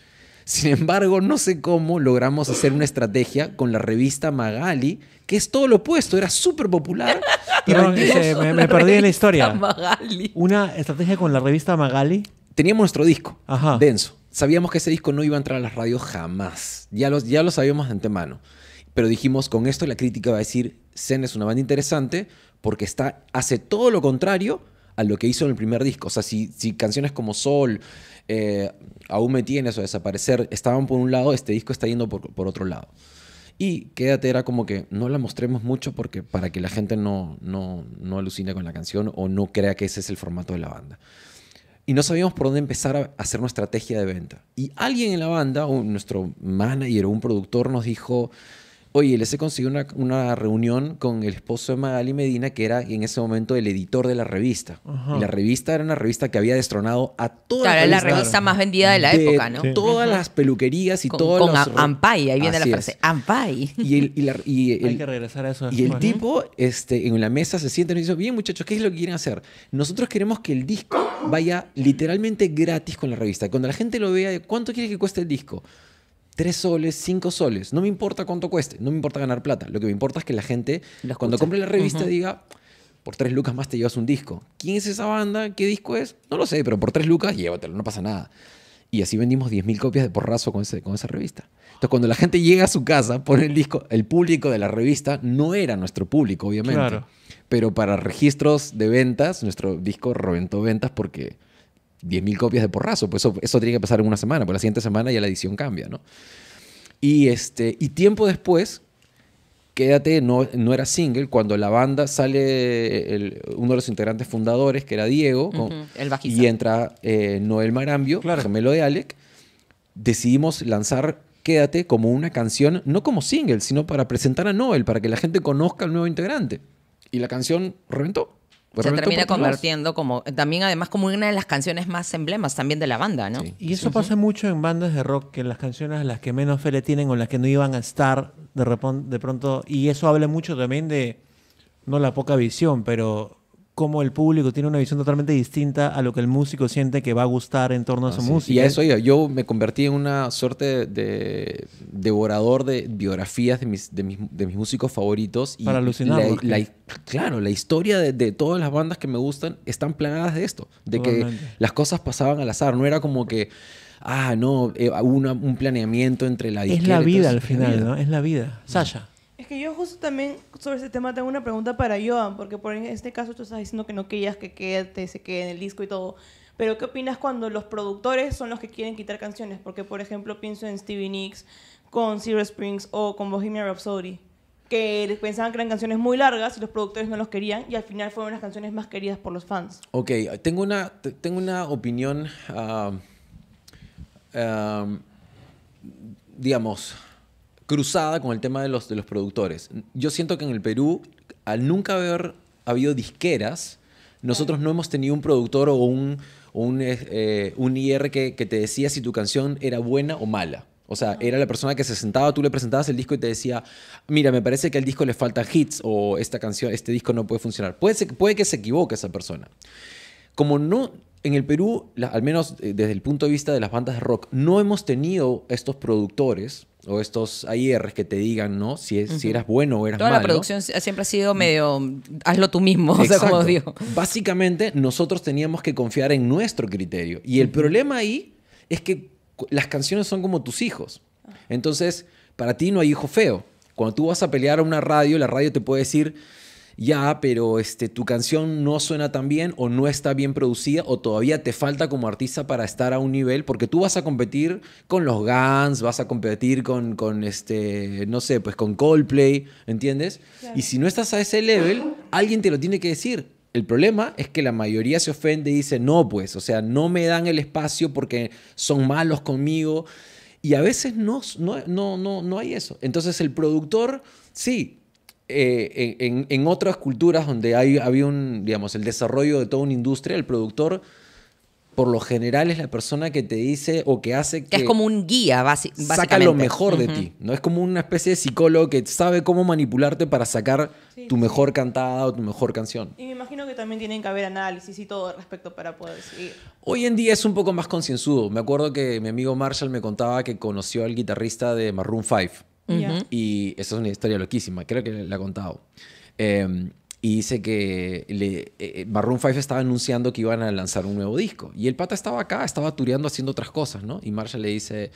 Sin embargo, no sé cómo logramos hacer una estrategia con la revista Magali, que es todo lo opuesto, era súper popular. Pero eh, me, perdí en la historia. Una estrategia con la revista Magali. Teníamos nuestro disco, denso. Sabíamos que ese disco no iba a entrar a las radios jamás. Ya, ya lo sabíamos de antemano. Pero dijimos, con esto la crítica va a decir, Zen es una banda interesante, porque está, hace todo lo contrario a lo que hizo en el primer disco. O sea, si, si canciones como Sol, eh, Aún me tienes o Desaparecer estaban por un lado, este disco está yendo por, por, otro lado. Y Quédate era como que no la mostremos mucho porque para que la gente no, no, no alucine con la canción o no crea que ese es el formato de la banda y no sabíamos por dónde empezar a hacer nuestra estrategia de venta. Y alguien en la banda, nuestro manager o un productor, nos dijo, oye, él se consiguió una, reunión con el esposo de Magali Medina, que era en ese momento el editor de la revista. Y la revista era una revista que había destronado a toda la revista. Era la revista más vendida de la época, ¿no? Todas las peluquerías y todos los... con ahí viene la frase, Ampay. Y el, y el, Hay que regresar a eso. Y el tipo este, en la mesa se sienta y dice, bien muchachos, ¿qué es lo que quieren hacer? Nosotros queremos que el disco vaya literalmente gratis con la revista. Cuando la gente lo vea, ¿cuánto quiere que cueste el disco? Tres soles, cinco soles. No me importa cuánto cueste, no me importa ganar plata. Lo que me importa es que la gente, cuando compre la revista, diga, por tres lucas más te llevas un disco. ¿Quién es esa banda? ¿Qué disco es? No lo sé, pero por tres lucas llévatelo, no pasa nada. Y así vendimos 10.000 copias de porrazo con, ese, con esa revista. Entonces, cuando la gente llega a su casa, pone el disco, el público de la revista no era nuestro público, obviamente. Pero para registros de ventas, nuestro disco reventó ventas porque 10.000 copias de porrazo, pues eso, tenía tiene que pasar en una semana, pues la siguiente semana ya la edición cambia, ¿no? Y, este, y tiempo después, Quédate no, no era single, cuando la banda sale uno de los integrantes fundadores, que era Diego, y entra eh, Noel Marambio, claro. gemelo de Alec, decidimos lanzar Quédate como una canción, no como single, sino para presentar a Noel, para que la gente conozca al nuevo integrante. Y la canción reventó. Pues se termina convirtiendo como también además como una de las canciones más emblemas también de la banda, ¿no? Y eso pasa mucho en bandas de rock, que las canciones las que menos fe le tienen o las que no iban a estar de, de pronto, y eso habla mucho también de, no la poca visión, pero cómo el público tiene una visión totalmente distinta a lo que el músico siente que va a gustar en torno a su música. Y eso Yo me convertí en una suerte de devorador de biografías de mis, músicos favoritos. Para alucinar. claro, la historia de, todas las bandas que me gustan están planadas de esto. De que las cosas pasaban al azar. No era como que ah, no, eh, un planeamiento entre la Es la vida al final, ¿no? Es la vida. Sasha. Es que yo justo también sobre ese tema tengo una pregunta para Joan, porque por en este caso tú estás diciendo que no querías que quede, se quede en el disco y todo. Pero ¿qué opinas cuando los productores son los que quieren quitar canciones? Porque por ejemplo pienso en Stevie Nicks con Zero Springs o con Bohemian Rhapsody, que pensaban que eran canciones muy largas y los productores no los querían y al final fueron las canciones más queridas por los fans. Ok, tengo una, tengo una opinión, ah, ah, digamos, cruzada con el tema de los, de los productores. Yo siento que en el Perú, al nunca haber habido disqueras, nosotros no hemos tenido un productor o un, un, eh, eh, IR que, que, te decía si tu canción era buena o mala. O sea, era la persona que se sentaba, tú le presentabas el disco y te decía, mira, me parece que al disco le falta hits o esta canción, este disco no puede funcionar. Puede, puede que se equivoque esa persona. Como no, en el Perú, al menos eh, desde el punto de vista de las bandas de rock, no hemos tenido estos productores o estos AIRs que te digan, ¿no? Si, si eras bueno o eras malo. Toda la producción siempre ha sido medio, hazlo tú mismo, o sea, como digo. Básicamente, nosotros teníamos que confiar en nuestro criterio. Y el problema ahí es que las canciones son como tus hijos. Ah. Entonces, para ti no hay hijo feo. Cuando tú vas a pelear a una radio, la radio te puede decir, ya, pero este, tu canción no suena tan bien o no está bien producida o todavía te falta como artista para estar a un nivel, porque tú vas a competir con los Guns, vas a competir con, con este, no sé, pues con Coldplay, ¿entiendes? Y si no estás a ese level, alguien te lo tiene que decir. El problema es que la mayoría se ofende y dice, no, pues, o sea, no me dan el espacio porque son malos conmigo. Y a veces no, no, no, no, no hay eso. Entonces el productor, sí, eh, en, otras culturas donde hay, había un, digamos, el desarrollo de toda una industria, el productor por lo general es la persona que te dice o que hace que... es como un guía, básicamente. Saca lo mejor de ti, ¿no? Es como una especie de psicólogo que sabe cómo manipularte para sacar tu mejor cantada o tu mejor canción. Y me imagino que también tienen que haber análisis y todo respecto para poder seguir. Hoy en día es un poco más concienzudo. Me acuerdo que mi amigo Marshall me contaba que conoció al guitarrista de Maroon 5 y eso es una historia loquísima, creo que la ha contado. Em, y dice que le, eh, eh, Maroon 5 estaba anunciando que iban a lanzar un nuevo disco. Y el pata estaba acá, estaba tureando haciendo otras cosas, ¿no? Y Marshall le dice,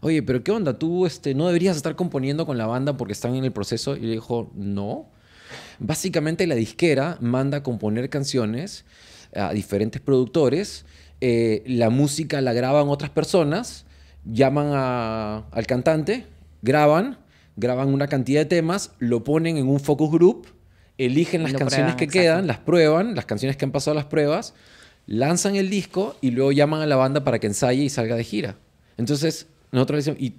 oye, pero ¿qué onda? Tú este, no deberías estar componiendo con la banda porque están en el proceso. Y le dijo, no. Básicamente la disquera manda a componer canciones a diferentes productores, eh, la música la graban otras personas, llaman al cantante graban, graban una cantidad de temas, lo ponen en un focus group, eligen las canciones que quedan, las prueban, las canciones que han pasado las pruebas, lanzan el disco y luego llaman a la banda para que ensaye y salga de gira. Entonces, nosotros decimos, y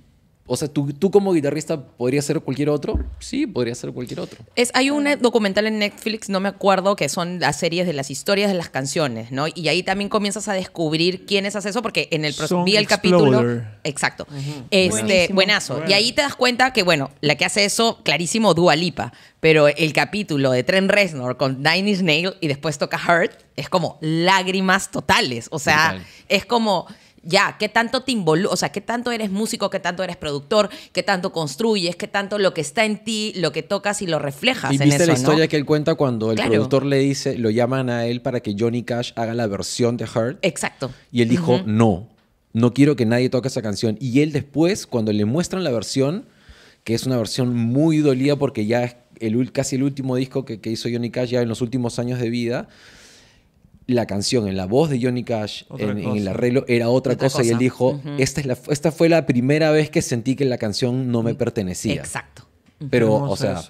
o sea, ¿tú, como guitarrista ¿podrías ser cualquier otro? Sí, podría ser cualquier otro. Es, hay un documental en Netflix, no me acuerdo, que son las series de las historias de las canciones, ¿no? Y ahí también comienzas a descubrir quiénes hacen eso, porque en el próximo vi el capítulo. Exacto. Este, buenazo. Y ahí te das cuenta que, bueno, la que hace eso, clarísimo, Dua Lipa. Pero el capítulo de tren Reznor con Nine Inch Nail y después toca Hurt, es como lágrimas totales. O sea, es como ya, qué tanto te o sea, qué tanto eres músico, qué tanto eres productor, qué tanto construyes, qué tanto lo que está en ti, lo que tocas y lo reflejas. Y viste la historia que él cuenta cuando el productor le dice, lo llaman a él para que Johnny Cash haga la versión de Hurt. Exacto. Y él dijo, no, no quiero que nadie toque esa canción. Y él después, cuando le muestran la versión, que es una versión muy dolida porque ya es casi el último disco que hizo Johnny Cash ya en los últimos años de vida la canción, en la voz de Johnny Cash, en, el arreglo, era otra, cosa, y él dijo, esta, es esta fue la primera vez que sentí que la canción no me mm, pertenecía. Exacto. Pero, o sea,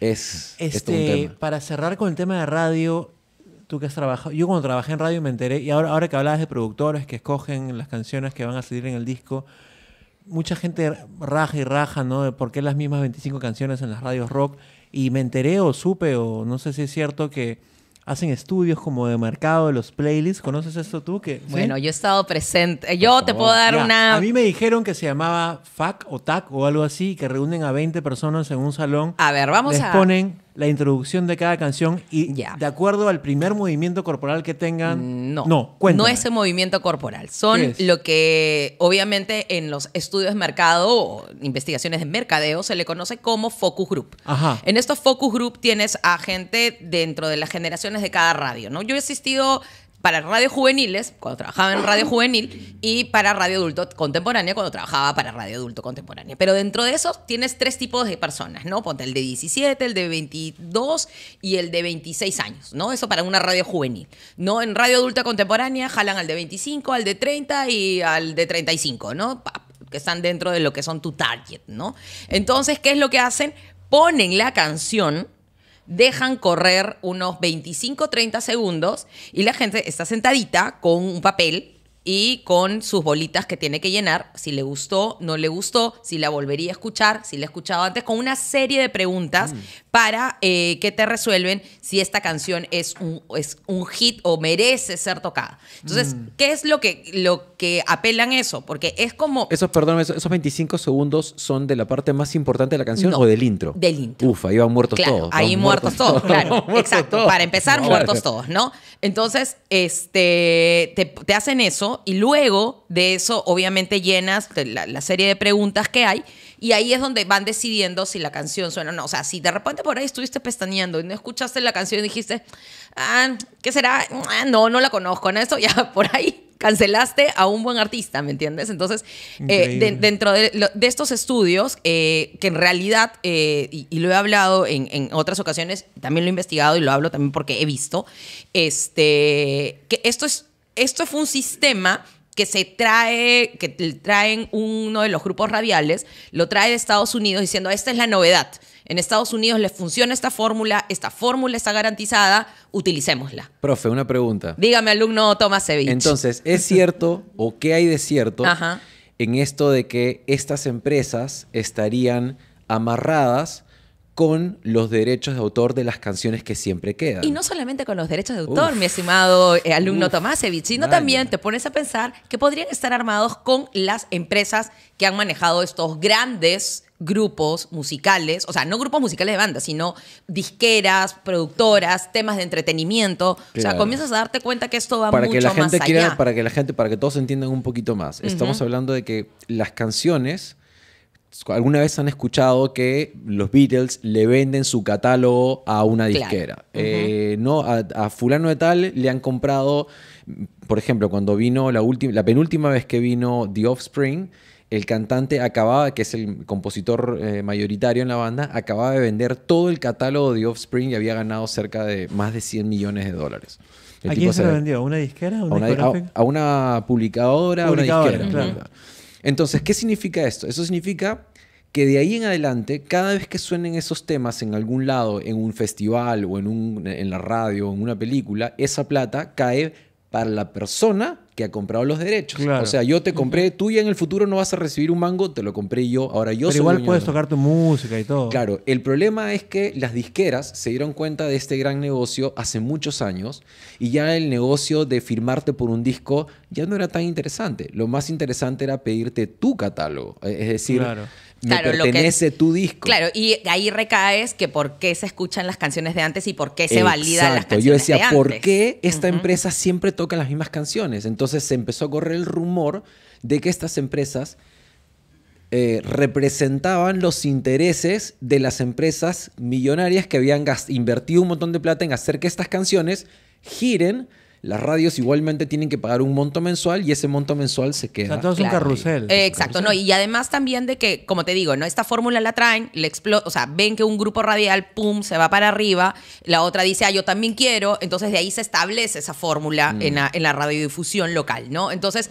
es, este, Para cerrar con el tema de radio, tú que has trabajado, yo cuando trabajé en radio me enteré, y ahora, ahora que hablabas de productores que escogen las canciones que van a salir en el disco, mucha gente raja y raja, ¿no? De por qué las mismas 25 canciones en las radios rock, y me enteré o supe, o no sé si es cierto, que hacen estudios como de mercado de los playlists. ¿Conoces esto tú? Que, Bueno, yo he estado presente. Yo te puedo dar una... A mí me dijeron que se llamaba FAC o TAC o algo así, que reúnen a 20 personas en un salón. A ver, vamos a... Les ponen la introducción de cada canción y de acuerdo al primer movimiento corporal que tengan. Mm, no, no, no es movimiento corporal. Son lo que obviamente en los estudios de mercado o investigaciones de mercadeo se le conoce como focus group. En estos focus group tienes a gente dentro de las generaciones de cada radio, ¿no? Yo he asistido para Radio Juveniles, cuando trabajaba en Radio Juvenil, y para Radio Adulto contemporánea, cuando trabajaba para Radio Adulto contemporánea. Pero dentro de eso tienes tres tipos de personas, ¿no? Ponte el de 17, el de 22 y el de 26 años, ¿no? Eso para una radio juvenil. No, en Radio Adulta Contemporánea jalan al de 25, al de 30 y al de 35, ¿no? Que están dentro de lo que son tu target, ¿no? Entonces, ¿qué es lo que hacen? Ponen la canción dejan correr unos 25, 30 segundos y la gente está sentadita con un papel y con sus bolitas que tiene que llenar, si le gustó, no le gustó, si la volvería a escuchar, si la he escuchado antes, con una serie de preguntas mm para eh, que te resuelven si esta canción es un, es un hit o merece ser tocada. Entonces, mm. ¿qué es lo que, lo que apelan eso? Porque es como... Esos, perdón, esos, 25 segundos son de la parte más importante de la canción o del intro. Del intro. Uf, ahí van muertos todos. Ahí muertos, todos, claro. exacto. Para empezar, muertos todos, ¿no? Entonces, este, te, hacen eso y luego de eso, obviamente, llenas la serie de preguntas que hay y ahí es donde van decidiendo si la canción suena o no. O sea, si de repente por ahí estuviste pestañeando y no escuchaste la canción y dijiste, ah, ¿qué será? Ah, no, no la conozco. En esto ya por ahí cancelaste a un buen artista, ¿me entiendes? Entonces, eh, dentro de, estos estudios, eh, que en realidad, eh, y, lo he hablado en, otras ocasiones, también lo he investigado y lo hablo también porque he visto, este, que esto, es, esto fue un sistema que se trae, que traen uno de los grupos radiales, lo trae de Estados Unidos diciendo, esta es la novedad. En Estados Unidos les funciona esta fórmula, esta fórmula está garantizada, utilicémosla. Profe, una pregunta. Dígame, alumno Tomás Sevilla Entonces, ¿es cierto o qué hay de cierto en esto de que estas empresas estarían amarradas con los derechos de autor de las canciones que siempre quedan. Y no solamente con los derechos de autor, mi estimado eh, alumno Tomasevich, sino también te pones a pensar que podrían estar armados con las empresas que han manejado estos grandes grupos musicales, o sea, no grupos musicales de banda, sino disqueras, productoras, temas de entretenimiento. O sea, comienzas a darte cuenta que esto va para mucho que la gente quiera, Para que la gente, para que todos entiendan un poquito más. Estamos hablando de que las canciones alguna vez han escuchado que los Beatles le venden su catálogo a una disquera. Eh, no, a, fulano de tal le han comprado, mm, por ejemplo, cuando vino la, la penúltima vez que vino The Offspring, el cantante acababa, que es el compositor eh, mayoritario en la banda, acababa de vender todo el catálogo de The Offspring y había ganado cerca de más de 100 millones de dólares. ¿A quién se lo vendió? ¿A una disquera? ¿A una, a, a una publicadora? una disquera. Claro. Entonces, ¿qué significa esto? Eso significa que de ahí en adelante, cada vez que suenen esos temas en algún lado, en un festival o en, la radio o en una película, esa plata cae para la persona que ha comprado los derechos. O sea, yo te compré, tú ya en el futuro no vas a recibir un mango, te lo compré yo, ahora yo Pero igual puedes tocar tu música y todo. Claro, el problema es que las disqueras se dieron cuenta de este gran negocio hace muchos años y ya el negocio de firmarte por un disco ya no era tan interesante. Lo más interesante era pedirte tu catálogo, e-, es decir, claro claro, tu disco. Claro, y ahí recaes que por qué se escuchan las canciones de antes y por qué se validan las canciones Yo decía, ¿por qué esta empresa siempre toca las mismas canciones? Entonces se empezó a correr el rumor de que estas empresas eh, representaban los intereses de las empresas millonarias que habían invertido un montón de plata en hacer que estas canciones giren las radios igualmente tienen que pagar un monto mensual y ese monto mensual se queda. O todo es un carrusel. exacto, ¿no? Y además también de que, como te digo, ¿no? Esta fórmula la traen, le o sea, ven que un grupo radial, pum, se va para arriba, la otra dice, ah, yo también quiero, entonces de ahí se establece esa fórmula mm. en, en la radiodifusión local, ¿no? Entonces,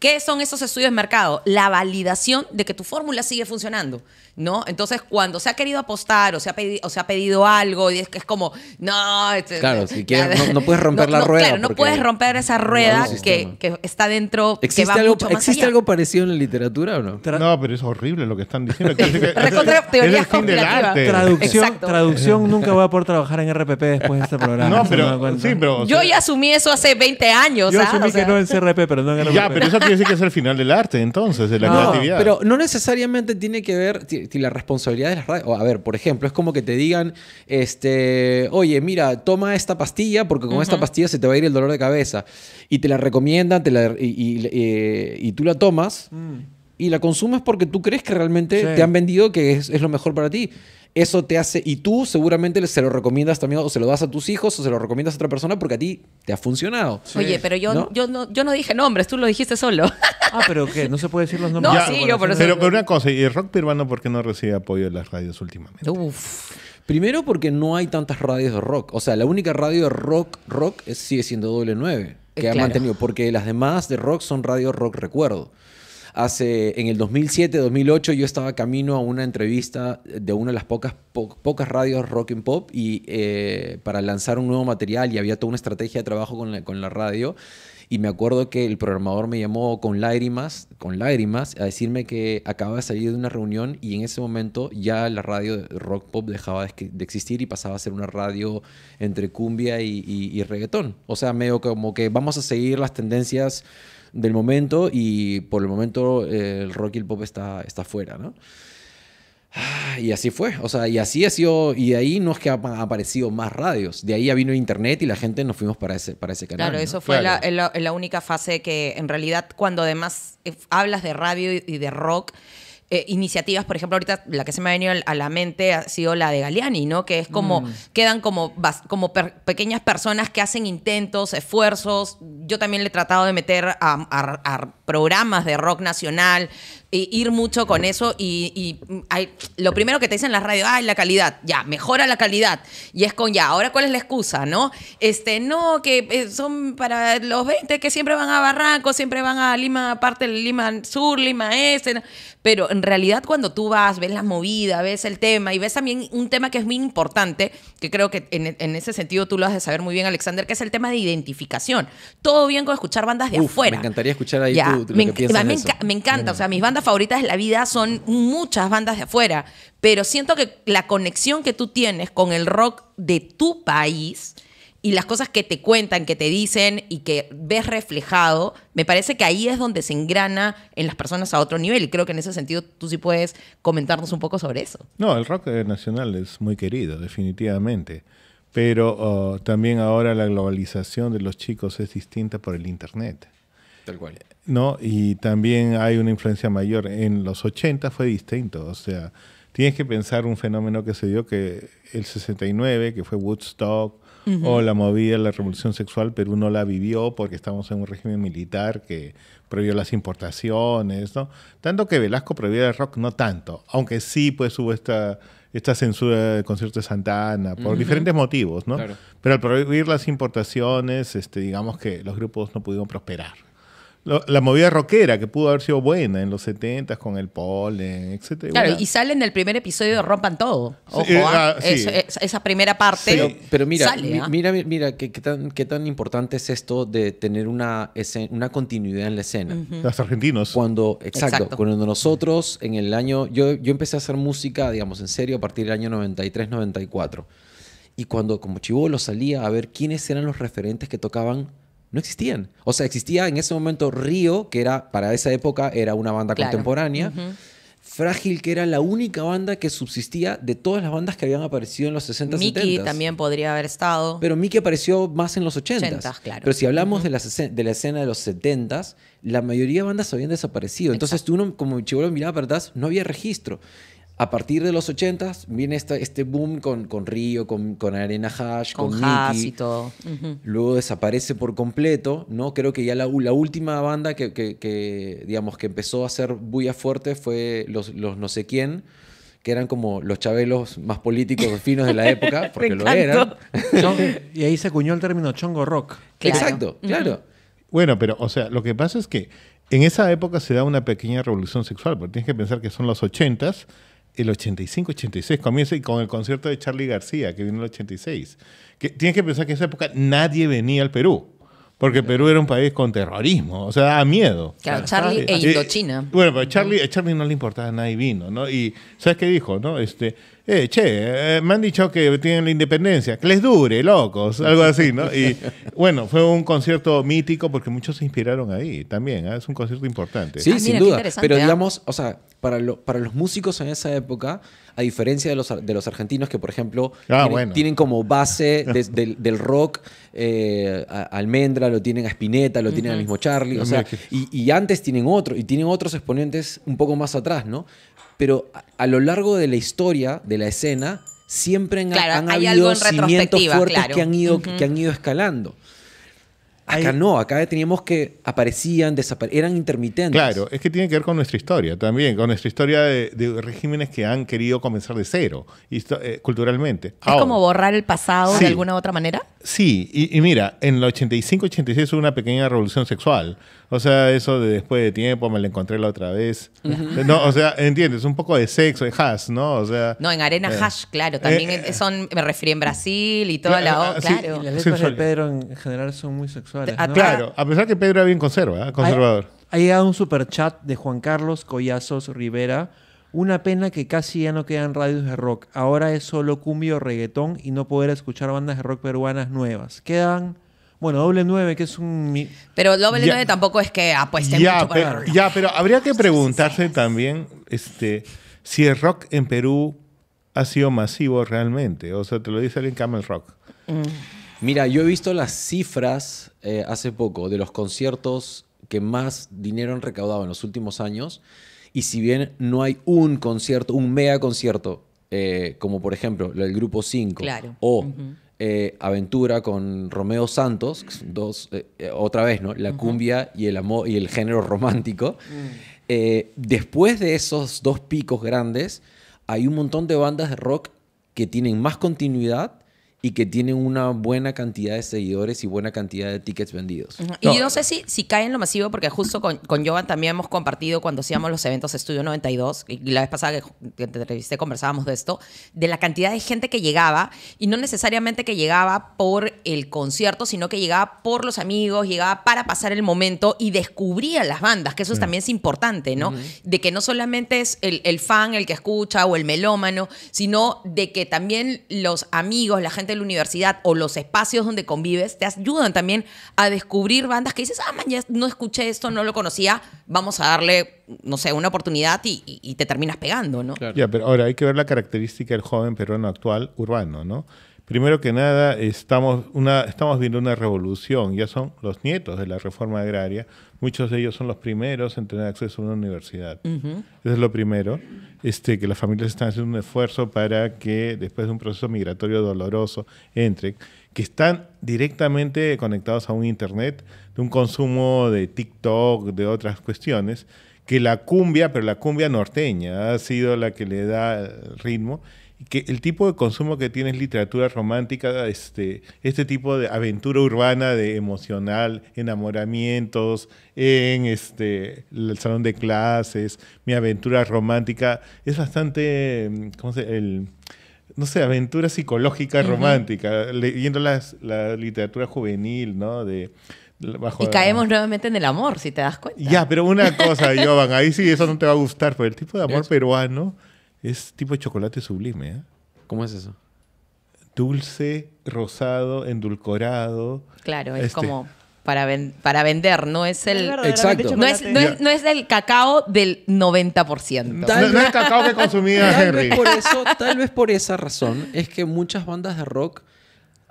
¿Qué son esos estudios de mercado? La validación de que tu fórmula sigue funcionando. ¿no? Entonces, cuando se ha querido apostar o se ha pedido, o se ha pedido algo, y es que es como, no, este, claro, si quieres, no, puedes romper la no, rueda. Claro, no puedes romper esa rueda que, que, está dentro. ¿Existe, que va mucho más ¿existe algo parecido en la literatura o no? no, pero es horrible lo que están diciendo. Que, es el fin del arte. Traducción, traducción nunca voy a poder trabajar en RPP después de este programa. No, pero, sí, pero yo ya asumí eso hace 20 años. Yo ¿ah? asumí que no en CRP, pero no en RPP. Ya, pero eso tiene que ser el final del arte, entonces, de la creatividad. Pero no necesariamente tiene que ver la responsabilidad de las A ver, por ejemplo, es como que te digan, este, oye, mira, toma esta pastilla porque con esta pastilla se te va a ir el dolor de cabeza. Y te la recomiendan eh, y, tú la tomas. Mm. Y la consumes porque tú crees que realmente te han vendido que es lo mejor para ti. Eso te hace, y tú seguramente se lo recomiendas también, o se lo das a tus hijos, o se lo recomiendas a otra persona porque a ti te ha funcionado. Oye, pero yo ¿no? Yo, yo no dije nombres, tú lo dijiste solo. ah, pero ¿qué? ¿No se puede decir los nombres? No, sí, yo por eso. Pero, una cosa, ¿y el rock peruano por qué no recibe apoyo de las radios últimamente? Uf. Primero porque no hay tantas radios de rock. O sea, la única radio de rock, rock sigue siendo doble 9 que eh, ha mantenido, porque las demás de rock son radio rock recuerdo hace, en el 2007-2008 yo estaba camino a una entrevista de una de las pocas, pocas radios rock and pop y, eh, para lanzar un nuevo material y había toda una estrategia de trabajo con la, con la radio. Y me acuerdo que el programador me llamó con lágrimas, con lágrimas, a decirme que acababa de salir de una reunión y en ese momento ya la radio rock pop dejaba de existir y pasaba a ser una radio entre cumbia y, y reggaetón. O sea, medio como que vamos a seguir las tendencias del momento y por el momento eh, el rock y el pop está, está fuera, ¿no? Ah, y así fue, o sea, y así ha sido, y de ahí no es que han aparecido más radios, de ahí ya vino internet y la gente nos fuimos para ese, para ese canal. Claro, eso fue la, única fase que en realidad cuando además eh, hablas de radio y de rock, eh, iniciativas, por ejemplo, ahorita la que se me ha venido a la mente ha sido la de Galeani, ¿no? Que es como, mm. quedan como, como pequeñas personas que hacen intentos, esfuerzos. Yo también le he tratado de meter a programas de rock nacional, ir mucho con eso y, mm, hay, lo primero que te dicen las radio ay, la calidad, ya, mejora la calidad. Y es con ya, ahora cuál es la excusa, ¿no? Este, no, que eh, son para los 20 que siempre van a Barranco, siempre van a Lima, parte de Lima Sur, Lima Este. Pero en realidad cuando tú vas, ves las movidas, ves el tema y ves también un tema que es muy importante, que creo que en, ese sentido tú lo has de saber muy bien, Alexander, que es el tema de identificación. Todo bien con escuchar bandas de afuera. Me encantaría escuchar ahí tú, me encanta, o sea, mis bandas favoritas de la vida son muchas bandas de afuera, pero siento que la conexión que tú tienes con el rock de tu país y las cosas que te cuentan, que te dicen y que ves reflejado, me parece que ahí es donde se engrana en las personas a otro nivel. Y creo que en ese sentido tú sí puedes comentarnos un poco sobre eso. No, el rock eh, nacional es muy querido, definitivamente. Pero oh, también ahora la globalización de los chicos es distinta por el Internet. Tal cual. ¿no? Y también hay una influencia mayor. En los 80 fue distinto, o sea, tienes que pensar un fenómeno que se dio que el 69, que fue Woodstock, o la movida, de la revolución sexual, pero uno la vivió porque estamos en un régimen militar que prohibió las importaciones, ¿no? Tanto que Velasco prohibió el rock, no tanto, aunque sí pues hubo esta esta censura de concierto de Santa por diferentes motivos, ¿no? Pero al prohibir las importaciones, este, digamos que los grupos no pudieron prosperar la movida rockera que pudo haber sido buena en los 70 con el polen, etc. Claro, y salen el primer episodio de Rompan Todo. Eh, ah, ah, esa primera parte. Pero, ¿ah? mira, mira, mira, qué, tan, qué tan importante es esto de tener una, una continuidad en la escena. Los argentinos. Cuando, exacto, cuando nosotros en el año, yo, yo empecé a hacer música, digamos, en serio a partir del año 93, 94. Y cuando como chivolo salía a ver quiénes eran los referentes que tocaban no existían. O sea, existía en ese momento Río, que era para esa época era una banda contemporánea. Frágil, que era la única banda que subsistía de todas las bandas que habían aparecido en los 60 s Mickey también podría haber estado. Pero Mickey apareció más en los 80s. Pero si hablamos de, la, de la escena de los 70s, la mayoría de bandas habían desaparecido. Entonces, tú uno, como chivolo miraba para no había registro. A partir de los 80 viene este boom con, con Río, con, Arena Hash, con, con y todo. Luego desaparece por completo, ¿no? Creo que ya la, última banda que, digamos, que empezó a hacer bulla fuerte fue los, no sé quién que eran como los chabelos más políticos finos de la época, porque lo eran. y ahí se acuñó el término chongo rock. Exacto, claro. Bueno, pero, o sea, lo que pasa es que en esa época se da una pequeña revolución sexual, porque tienes que pensar que son los ochentas, el 85-86 comienza con el concierto de Charlie García, que vino en el 86. Que, tienes que pensar que en esa época nadie venía al Perú. Porque Perú era un país con terrorismo, o sea, daba miedo. Claro, Charlie e Indochina. bueno, pero Charlie, a Charlie no le importaba, nadie vino, ¿no? Y ¿sabes qué dijo, no? Este, eh, che, eh, me han dicho que tienen la independencia, que les dure, locos, algo así, ¿no? Y bueno, fue un concierto mítico porque muchos se inspiraron ahí también, ¿ah? es un concierto importante. Sí, ah, sin duda, pero ¿ah? digamos, o sea, para, los músicos en esa época, a diferencia de los, argentinos que, por ejemplo, tienen, como base del, rock eh, Almendra, lo tienen a Spinetta, lo tienen al mismo Charlie, o sea, y, y, antes tienen otro, y tienen otros exponentes un poco más atrás, ¿no? pero a, lo largo de la historia, de la escena, siempre han, hay habido algo cimientos fuertes que, han ido, escalando. Acá no, acá teníamos que aparecían, desaparecían, eran intermitentes. Claro, es que tiene que ver con nuestra historia también, con nuestra historia de, regímenes que han querido comenzar de cero eh, culturalmente. ¿Es como borrar el pasado de alguna u otra manera? Sí, y, y mira, en el 85-86 hubo una pequeña revolución sexual o sea, eso de después de tiempo, me lo encontré la otra vez. No, o sea, entiendes, un poco de sexo, de hash, ¿no? O sea. No, en arena eh, hash, claro. También eh, son, me refiero en Brasil y toda la ah, otra. claro. las letras de Pedro en general son muy sexuales. Ah, ¿no? Claro, a pesar que Pedro era bien conserva, ¿eh? conservador. Ha, un llegado un chat de Juan Carlos Collazos Rivera. Una pena que casi ya no quedan radios de rock. Ahora es solo cumbio, reggaetón y no poder escuchar bandas de rock peruanas nuevas. Quedan bueno, doble 9, que es un... Pero doble 9 tampoco es que apueste mucho para pero, Ya, pero habría que preguntarse también este, si el rock en Perú ha sido masivo realmente. O sea, te lo dice alguien que ama el rock. Mm. Mira, yo he visto las cifras eh, hace poco de los conciertos que más dinero han recaudado en los últimos años. Y si bien no hay un concierto, un mega concierto, eh, como por ejemplo el Grupo 5 o... Eh, aventura con Romeo Santos, dos, eh, eh, otra vez, ¿no? La cumbia y el, amor, y el género romántico. Mm. después de esos dos picos grandes, hay un montón de bandas de rock que tienen más continuidad y que tiene una buena cantidad de seguidores y buena cantidad de tickets vendidos. Y no sé si, si cae en lo masivo, porque justo con, con también hemos compartido cuando hacíamos los eventos Estudio 92, y la vez pasada que te entrevisté conversábamos de esto, de la cantidad de gente que llegaba, y no necesariamente que llegaba por el concierto, sino que llegaba por los amigos, llegaba para pasar el momento y descubría las bandas, que eso mm. también es importante, ¿no? De que no solamente es el fan el que escucha o el melómano, sino de que también los amigos, la gente de la universidad o los espacios donde convives te ayudan también a descubrir bandas que dices, ah, man, no escuché esto, no lo conocía, vamos a darle, no sé, una oportunidad y, te terminas pegando, ¿no? Claro. Ya, pero ahora hay que ver la característica del joven peruano actual urbano, ¿no? Primero que nada, estamos, una, estamos viendo una revolución, ya son los nietos de la reforma agraria, muchos de ellos son los primeros en tener acceso a una universidad. Eso es lo primero, este, que las familias están haciendo un esfuerzo para que después de un proceso migratorio doloroso entre que están directamente conectados a un Internet, de un consumo de TikTok, de otras cuestiones, que la cumbia, pero la cumbia norteña, ha sido la que le da ritmo que el tipo de consumo que tienes literatura romántica, este, este tipo de aventura urbana, de emocional, enamoramientos, en este, el salón de clases, mi aventura romántica, es bastante, mm, ¿cómo se el no sé, aventura psicológica romántica, leyendo las, la literatura juvenil, ¿no? De, Bajo y caemos nuevamente en el amor, si te das cuenta. Ya, pero una cosa, Jovan, ahí sí eso no te va a gustar, pero el tipo de amor peruano es tipo de chocolate sublime. ¿eh? ¿Cómo es eso? Dulce, rosado, endulcorado. Claro, es este. como para, para vender, no es el. No es, el cacao del 90%. no, no es cacao que consumía Henry. por eso, tal vez por esa razón es que muchas bandas de rock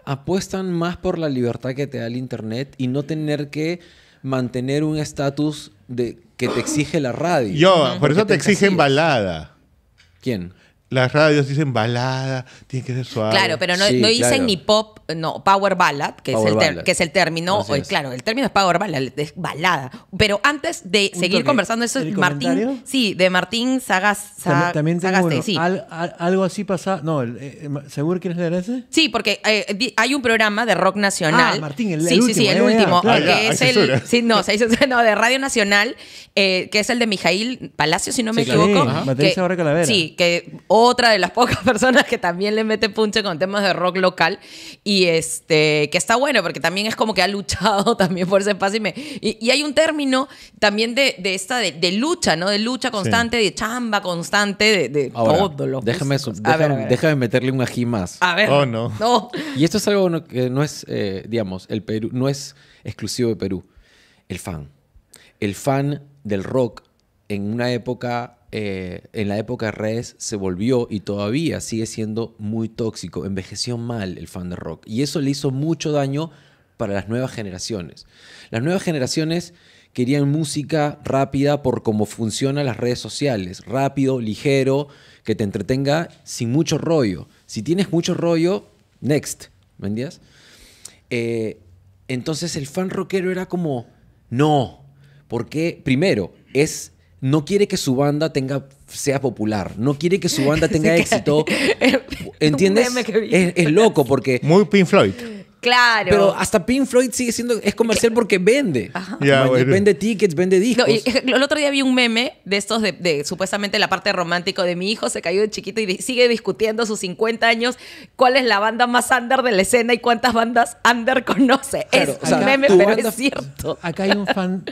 apuestan más por la libertad que te da el internet y no tener que mantener un estatus que te exige la radio. Yo, por eso te exigen balada. ¿Quién? las radios dicen balada, tiene que ser suave. Claro, pero no, dicen ni pop, no, power ballad, que, es, el que es el término. Claro, el término es power ballad, es balada. Pero antes de seguir conversando eso, es Martín. Sí, de Martín Sagas, también, algo así pasa. No, eh, eh ¿seguro quieres leer ese? Sí, porque eh, hay un programa de rock nacional. Ah, Martín, el, sí, sí, último. Eh, ah, ah, sí, sí, el último. que es el, sí, no, de Radio Nacional, que es el de Mijail Palacio, si no me equivoco. Sí, que, sí, que otra de las pocas personas que también le mete punche con temas de rock local y este, que está bueno porque también es como que ha luchado también por ese espacio y, hay un término también de, esta, de, lucha, ¿no? De lucha constante, de chamba constante, de, de todo déjame, déjame, déjame, meterle un ají más. A ver. Oh, no. no. Y esto es algo que no es, eh, digamos, el Perú, no es exclusivo de Perú. El fan. El fan del rock en una época eh, en la época de redes se volvió y todavía sigue siendo muy tóxico, envejeció mal el fan de rock y eso le hizo mucho daño para las nuevas generaciones. Las nuevas generaciones querían música rápida por cómo funcionan las redes sociales, rápido, ligero, que te entretenga sin mucho rollo. Si tienes mucho rollo, next, ¿me entiendes? Eh, entonces el fan rockero era como, no, porque primero es no quiere que su banda tenga sea popular, no quiere que su banda tenga éxito. ¿Entiendes? Es, loco porque muy Pink Floyd. Claro. Pero hasta Pink Floyd sigue siendo, es comercial eh, porque vende. Eh, vende tickets, vende discos. el otro día vi un meme de estos de, supuestamente la parte romántica de mi hijo se cayó de chiquito y sigue discutiendo sus 50 años cuál es la banda más under de la escena y cuántas bandas under conoce. es un meme, pero es cierto. Acá hay un fan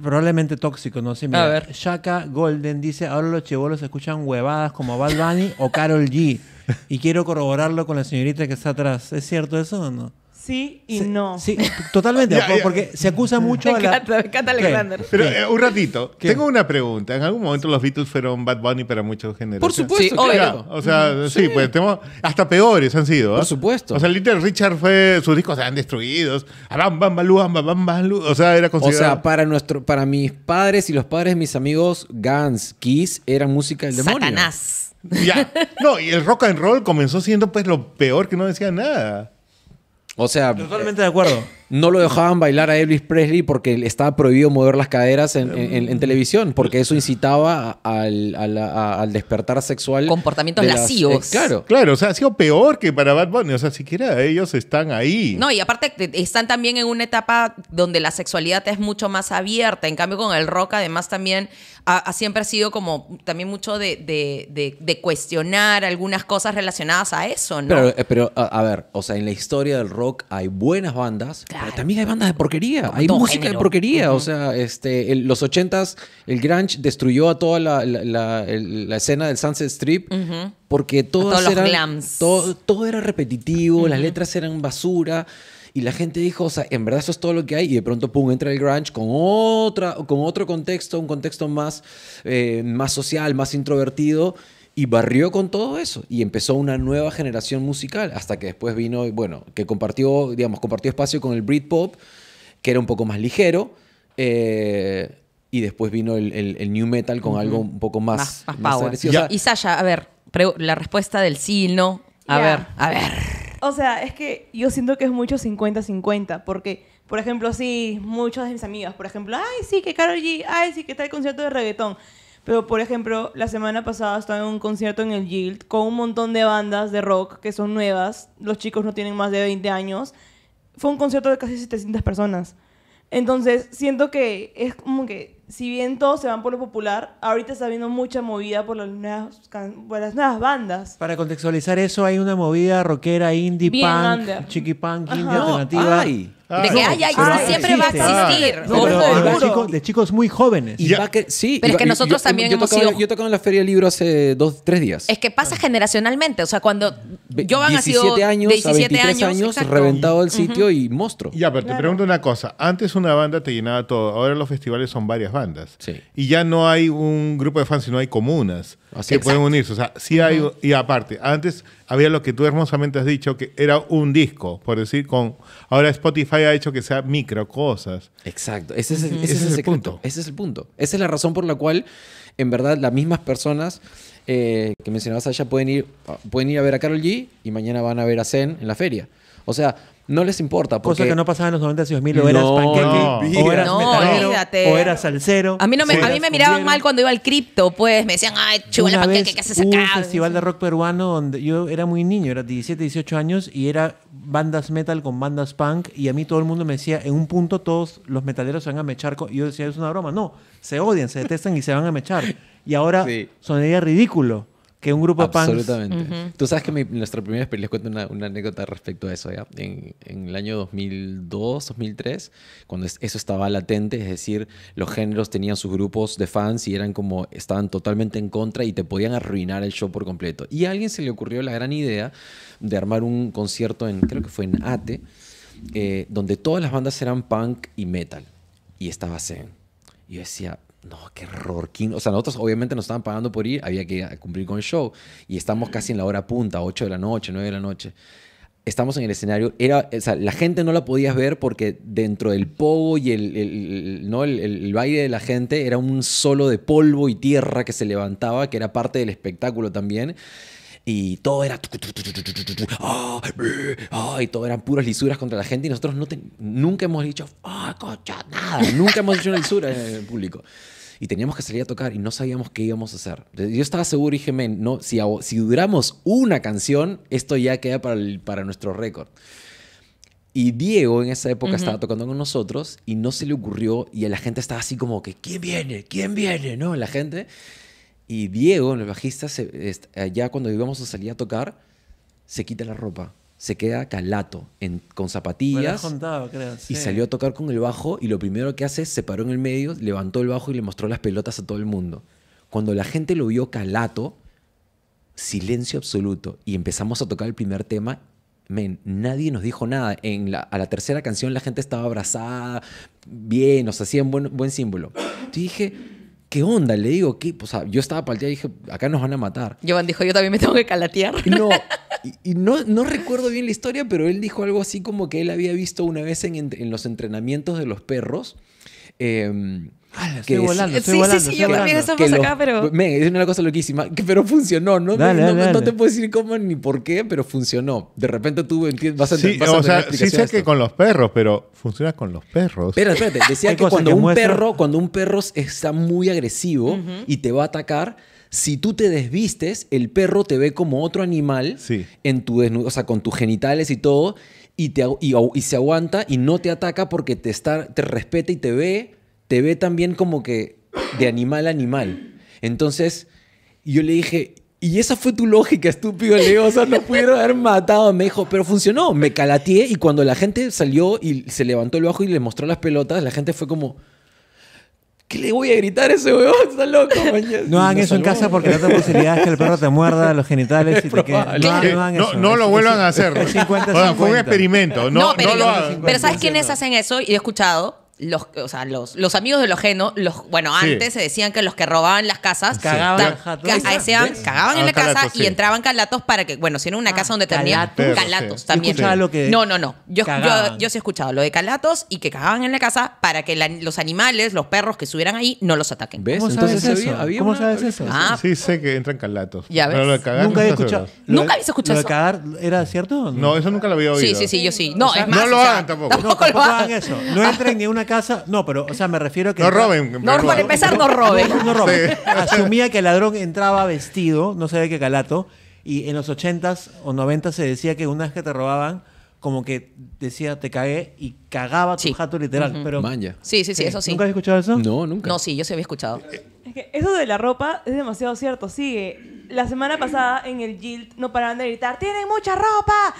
probablemente tóxico, no sé. a ver. Shaka Golden dice, ahora los chivolos escuchan huevadas como Bad Bunny o Carol G. Y quiero corroborarlo con la señorita que está atrás. ¿Es cierto eso o no? sí y no. totalmente, porque se acusa mucho a la... Alexander. Pero eh, un ratito, tengo una pregunta. En algún momento los Beatles fueron Bad Bunny para muchos géneros. Por supuesto, claro. O sea, mm, sí, pues Hasta peores han sido. ¿ah? Por supuesto. O sea, Little Richard fue... Sus discos se destruidos. destruido ah, O sea, era considerado... O sea, para, nuestro, para mis padres y los padres de mis amigos, Guns, Kiss, era música del demonio. Satanás. Ya. No, y el rock and roll comenzó siendo pues lo peor que no decía nada. O sea. Totalmente de acuerdo no lo dejaban bailar a Elvis Presley porque estaba prohibido mover las caderas en, televisión, porque eso incitaba al, despertar sexual. Comportamientos eh, claro. Claro, o sea, ha sido peor que para Bad Bunny, o sea, siquiera ellos están ahí. No, y aparte eh, están también en una etapa donde la sexualidad es mucho más abierta, en cambio con el rock además también ha, ha siempre sido como también mucho de, cuestionar algunas cosas relacionadas a eso, ¿no? Pero, eh, a, ver, o sea, en la historia del rock hay buenas bandas, pero también hay bandas de porquería, hay música de porquería. O sea, este, el, los ochentas, el grunge destruyó a toda la, escena del Sunset Strip. Porque todas eran, todo, era repetitivo, las letras eran basura. Y la gente dijo, o sea, en verdad eso es todo lo que hay. Y de pronto, pum, entra el grunge con, otra, con otro contexto, un contexto más, eh, más social, más introvertido y barrió con todo eso y empezó una nueva generación musical hasta que después vino, bueno, que compartió, digamos, compartió espacio con el Britpop, que era un poco más ligero, eh, y después vino el, New Metal con algo un poco más... Más, power. y Sasha, a ver, la respuesta del sí y no. A ver, a ver. O sea, es que yo siento que es mucho 50-50, porque... Por ejemplo, sí, muchas de mis amigas, por ejemplo, ay, sí, que Karol G, ay, sí, que está el concierto de reggaetón. Pero, por ejemplo, la semana pasada estaba en un concierto en el Guild con un montón de bandas de rock que son nuevas. Los chicos no tienen más de 20 años. Fue un concierto de casi 700 personas. Entonces, siento que es como que, si bien todos se van por lo popular, ahorita está habiendo mucha movida por las nuevas, nuevas bandas. Para contextualizar eso, hay una movida rockera, indie, punk, chiqui punk, indie, alternativa. Ah, de que ay, ay, ah, siempre va a existir. Ah, de, chicos, muy jóvenes. que, sí, pero es que nosotros también yo hemos sido... Yo en la Feria del Libro hace dos, tres días. Es que pasa generacionalmente. O sea, cuando yo van 17 sido años, de 17 años, reventado el sitio y monstruo. Ya, pero te pregunto una cosa. Antes una banda te llenaba todo. Ahora los festivales son varias bandas. Sí. Y ya no hay un grupo de fans, sino hay comunas Así que pueden unirse. O sea, sí hay... Y aparte, antes había lo que tú hermosamente has dicho, que era un disco, por decir, con ahora Spotify ha hecho que sea micro cosas. Exacto, ese es, el, ese es punto. Ese es el punto. Esa es la razón por la cual, en verdad, las mismas personas eh, que mencionabas allá pueden ir, pueden ir a ver a Carol G y mañana van a ver a Zen en la feria. O sea, no les importa. Porque... Cosa que no pasaba en los 90 y 2000. O eras panqueque, o eras o eras salsero. A mí, me, a me miraban mal cuando iba al cripto, pues. Me decían, ay, la panqueque, ¿qué haces acá? un festival de rock peruano donde yo era muy niño, era 17, 18 años, y era bandas metal con bandas punk, y a mí todo el mundo me decía, en un punto todos los metaleros se van a mechar. Y yo decía, es una broma. No, se odian, se detestan y se van a mechar. Y ahora son sonaría ridículo que un grupo Absolutamente. Tú sabes que nuestra primera experiencia, les cuento una, anécdota respecto a eso, ¿ya? En, el año 2002, 2003, cuando eso estaba latente, es decir, los géneros tenían sus grupos de fans y eran como, estaban totalmente en contra y te podían arruinar el show por completo. Y a alguien se le ocurrió la gran idea de armar un concierto en, creo que fue en Ate, eh, donde todas las bandas eran punk y metal. Y estaba Zen. Y yo decía, no, qué error. O sea, nosotros obviamente nos estaban pagando por ir, había que cumplir con el show. Y estamos casi en la hora punta, 8 de la noche, 9 de la noche. Estamos en el escenario. Era, o sea, la gente no la podías ver porque dentro del pogo y el, ¿no? El, baile de la gente era un solo de polvo y tierra que se levantaba, que era parte del espectáculo también. Y todo era... y todo eran puras lisuras contra la gente y nosotros no nunca hemos dicho... cocha, nada. Nunca hemos dicho una lisura en el público y teníamos que salir a tocar y no sabíamos qué íbamos a hacer. Yo estaba seguro y dije, men, no, si, si duramos una canción, esto ya queda para, para nuestro récord. Y Diego en esa época estaba tocando con nosotros y no se le ocurrió y la gente estaba así como que, ¿quién viene? ¿quién viene? ¿No? La gente. Y Diego, el bajista, allá eh, ya cuando íbamos a salir a tocar, se quita la ropa se queda calato con zapatillas. Y salió a tocar con el bajo y lo primero que hace es se paró en el medio, levantó el bajo y le mostró las pelotas a todo el mundo. Cuando la gente lo vio calato, silencio absoluto y empezamos a tocar el primer tema. Men, nadie nos dijo nada. En a la tercera canción la gente estaba abrazada, bien, nos hacían buen, buen símbolo. Yo dije, ¿qué onda? Le digo, ¿qué? O pues, sea, ah, yo estaba palteado y dije, acá nos van a matar. Jovan dijo, yo también me tengo que calatear. no, y, no, no recuerdo bien la historia, pero él dijo algo así como que él había visto una vez en, los entrenamientos de los perros. Em, que estoy, volando, sí, sí, sí, yo también estamos acá, pero... es una cosa loquísima, pero funcionó, ¿no? no, te puedo decir cómo ni por qué, pero funcionó. De repente tú vas a... Sí, vas o sea, sí sé que con los perros, pero funciona con los perros. Pero espérate, decía que cuando un perro, cuando un perro está muy agresivo y te va a atacar, si tú te desvistes, el perro te ve como otro animal en tu desnudo, o sea, con tus genitales y todo, y, te, y, y se aguanta y no te ataca porque te, está, te respeta y te ve te ve también como que de animal a animal. Entonces, yo le dije, y esa fue tu lógica, estúpido, Leo. O sea, no pudieron haber matado. Me dijo, pero funcionó. Me calateé y cuando la gente salió y se levantó el bajo y le mostró las pelotas, la gente fue como... ¿Qué le voy a gritar a ese huevón? Está loco, mañana. No hagan eso en casa porque la otra posibilidad es que el perro te muerda los genitales y te quede. No, lo vuelvan a hacer. O sea, fue un experimento. No, pero ¿sabes quiénes hacen eso? Y he escuchado los, o sea, los, los amigos de los genos los, bueno, antes se decían que los que robaban las casas Cagaban cagaban en ah, la casa y entraban calatos para que, bueno, si era una casa ah, donde tenían calatos. también. no, no, no. Yo, yo, yo sí he escuchado lo de calatos y que cagaban en la casa para que los animales, los perros que subieran ahí, no los ataquen. ¿Cómo sabes Entonces eso? ¿Cómo sabes eso? Ah, sí sé pues. que entran calatos. Pero lo de cagar nunca había escuchado. Lo Nunca habías escuchado ¿Lo de cagar era cierto no? eso nunca lo había oído. sí, sí, sí, yo sí. No, lo hagan tampoco. No, lo hagan eso. No entren ni una casa. No, pero, o sea, me refiero a que. No roben. No, por empezar, no roben. Asumía que el ladrón entraba vestido, no sé de qué calato. Y en los 80s o 90s se decía que una vez que te robaban, como que decía, te cagué y cagaba tu jato literal. pero, Sí, sí, sí, eso sí. ¿Nunca has escuchado eso? No, nunca. No, sí, yo sí había escuchado. Eh, es que eso de la ropa es demasiado cierto. Sigue. La semana pasada en el Guild no paraban de gritar: ¡Tienen mucha ropa!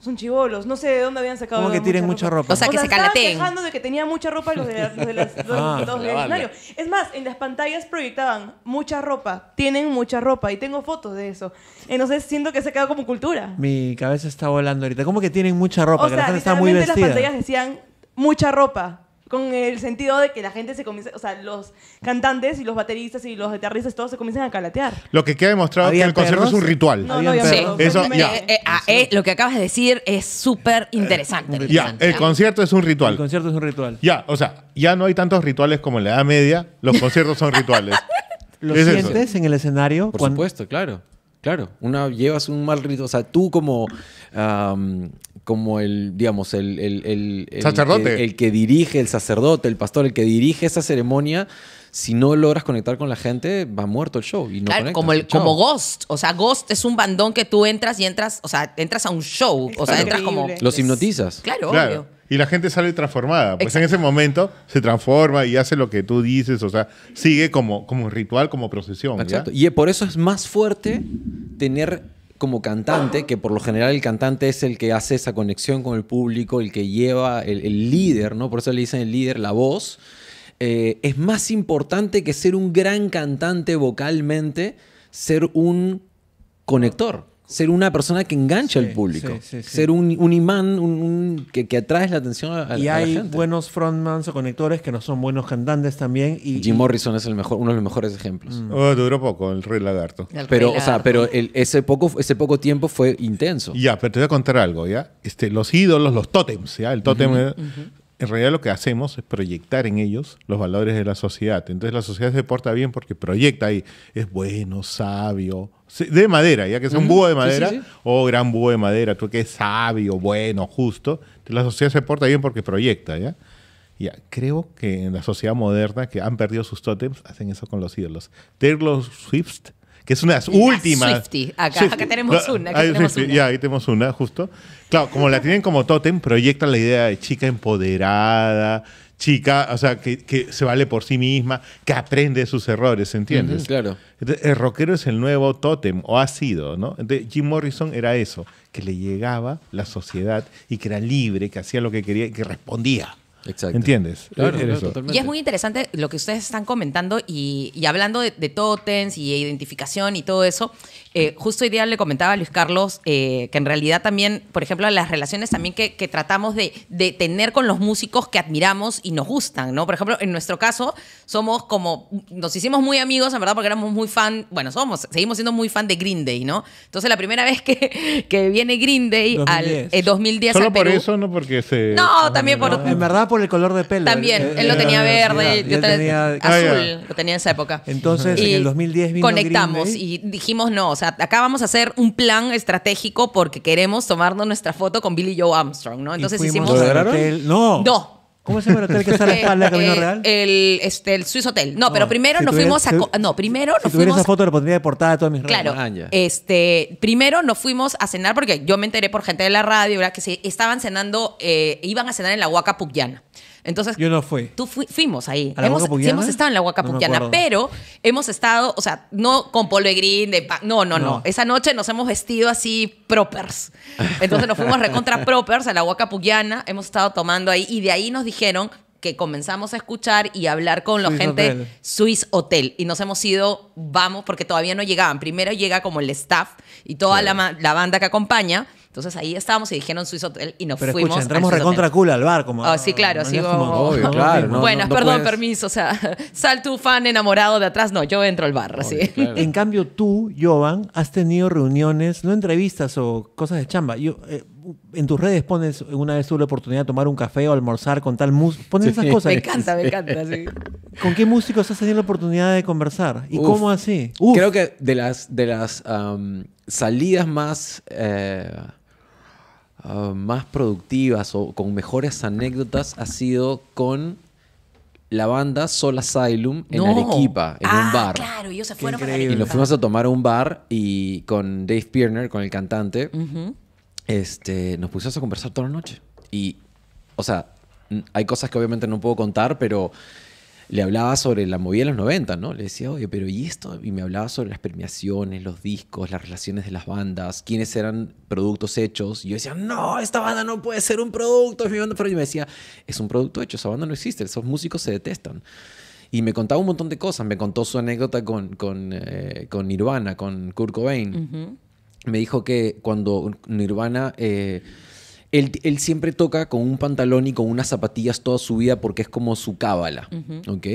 son chivolos, no sé de dónde habían sacado. Como que tienen mucha ropa. O sea, que o sea, se calateen. quejando de que tenía mucha ropa los de, los de ah, escenario. Es más, en las pantallas proyectaban mucha ropa, tienen mucha ropa y tengo fotos de eso. Entonces siento que se quedado como cultura. Mi cabeza está volando ahorita. ¿Cómo que tienen mucha ropa? O que sea, la gente está muy vestida. las pantallas decían mucha ropa, con el sentido de que la gente se comienza, o sea, los cantantes y los bateristas y los guitarristas todos se comienzan a calatear. Lo que queda demostrado es que el concierto es un ritual. No, lo que acabas de decir es súper eh, interesante. Ya, el concierto es un ritual. El concierto es un ritual. Ya, o sea, ya no hay tantos rituales como en la Edad Media, los conciertos son rituales. ¿Lo sientes en el escenario? Por supuesto, claro. Claro, una llevas un mal ritual. O sea, tú como como el, digamos, el, sacerdote. El, que dirige, el sacerdote, el pastor, el que dirige esa ceremonia, si no logras conectar con la gente, va muerto el show. Y claro, como, el, como Ghost. O sea, Ghost es un bandón que tú entras y entras, o sea, entras a un show. o sea, entras como. Los hipnotizas. Claro, claro. Y la gente sale transformada. Pues en ese momento se transforma y hace lo que tú dices. O sea, sigue como, como un ritual, como procesión. Exacto. Y por eso es más fuerte tener como cantante, que por lo general el cantante es el que hace esa conexión con el público, el que lleva, el, líder, ¿no? Por eso le dicen el líder, la voz. Eh, es más importante que ser un gran cantante vocalmente, ser un conector ser una persona que engancha al público. ser un, imán un, que, atrae la atención a, y hay buenos frontmans o conectores que no son buenos cantantes también. Y, Jim Morrison es el mejor, uno de los mejores ejemplos. Mm. Oh, duró poco, el Rey Lagarto. pero, o sea, pero ese, poco, ese poco tiempo fue intenso. Ya, pero te voy a contar algo, ¿ya? Este, los ídolos, los tótems, ¿ya? El tótem... En realidad lo que hacemos es proyectar en ellos los valores de la sociedad. Entonces la sociedad se porta bien porque proyecta ahí, es bueno, sabio, de madera, ya que es un búho de madera, o gran búho de madera, tú que es sabio, bueno, justo, la sociedad se porta bien porque proyecta, ¿ya? Ya, creo que en la sociedad moderna que han perdido sus tótems, hacen eso con los ídolos. Taylor Swift, que es una de las últimas. Swiftie. Acá, acá tenemos ah, una. ahí, tenemos una. Ya, ahí tenemos una, justo. Claro, como la tienen como tótem, proyectan la idea de chica empoderada, chica, o sea, que, se vale por sí misma, que aprende sus errores, ¿entiendes? claro. el rockero es el nuevo tótem, o ha sido, ¿no? Entonces, Jim Morrison era eso, que le llegaba la sociedad y que era libre, que hacía lo que quería y que respondía. Exacto. ¿Entiendes? Eh, y es muy interesante lo que ustedes están comentando y, hablando de, de, tótems y identificación y todo eso. Eh, justo hoy día le comentaba a Luis Carlos eh, que en realidad también, por ejemplo, las relaciones también que, tratamos de, de, tener con los músicos que admiramos y nos gustan, ¿no? Por ejemplo, en nuestro caso, somos como, nos hicimos muy amigos, en verdad, porque éramos muy fan, bueno, somos, seguimos siendo muy fan de Green Day, ¿no? Entonces, la primera vez que, viene Green Day 2010. al 2010 eh, por eso, no porque se... No, ah, también por... En verdad, por el color de pelo. También, él lo tenía verde, yo tenía azul, ah, lo tenía en esa época. Entonces, en el 2010 Conectamos y dijimos, no, sea, acá vamos a hacer un plan estratégico porque queremos tomarnos nuestra foto con Billy Joe Armstrong, ¿no? Entonces hicimos. Hotel. No. No, ¿Cómo se llama el hotel que está en la espalda eh, Camino eh, Real? El, este, el Swiss Hotel. No, pero primero nos fuimos a... No, primero nos fuimos... esa foto la pondría de portada de todas mis Claro. Redes. Ah, este, primero nos fuimos a cenar porque yo me enteré por gente de la radio ¿verdad? que se estaban cenando, eh, iban a cenar en la Huaca Pucllana. Entonces, yo no fui. Tú fuimos ahí. ¿A la hemos, sí, hemos estado en la Huacapuquiana, pero hemos estado, o sea, no con polo de no, no, no, Esa noche nos hemos vestido así propers. Entonces nos fuimos recontra propers a la Huacapuquiana, hemos estado tomando ahí y de ahí nos dijeron que comenzamos a escuchar y hablar con la gente Swiss Hotel y nos hemos ido, vamos, porque todavía no llegaban. Primero llega como el staff y toda la banda que acompaña entonces ahí estábamos y dijeron Swiss Hotel y nos Pero fuimos. Escucha, entramos recontra culo al bar, como. Ah, sí, claro, así perdón, permiso. O sea, sal tu fan enamorado de atrás. No, yo entro al bar, así. En cambio, tú, Jovan, has tenido reuniones, no entrevistas o cosas de chamba. Yo. Eh, en tus redes pones, una vez tuve la oportunidad de tomar un café o almorzar con tal músico. Pones esas cosas. Me encanta, me encanta, sí. ¿Con qué músicos has tenido la oportunidad de conversar? ¿Y cómo así? Creo que de las, de las salidas más. Eh, Ah, más productivas o con mejores anécdotas ha sido con la banda Sol Asylum en Arequipa, en un ah, bar. Claro, ellos se fueron Y nos fuimos a tomar a un bar y con Dave Pierner, con el cantante, este, nos pusimos a conversar toda la noche. Y, o sea, hay cosas que obviamente no puedo contar, pero le hablaba sobre la movida de los 90, ¿no? Le decía, oye, pero ¿y esto? Y me hablaba sobre las premiaciones, los discos, las relaciones de las bandas, quiénes eran productos hechos. Y yo decía, no, esta banda no puede ser un producto, es mi banda. Pero yo me decía, es un producto hecho, esa banda no existe, esos músicos se detestan. Y me contaba un montón de cosas. Me contó su anécdota con, con, eh, Nirvana, con Kurt Cobain. Me dijo que cuando Nirvana... Eh, él, siempre toca con un pantalón y con unas zapatillas toda su vida porque es como su cábala, ¿ok?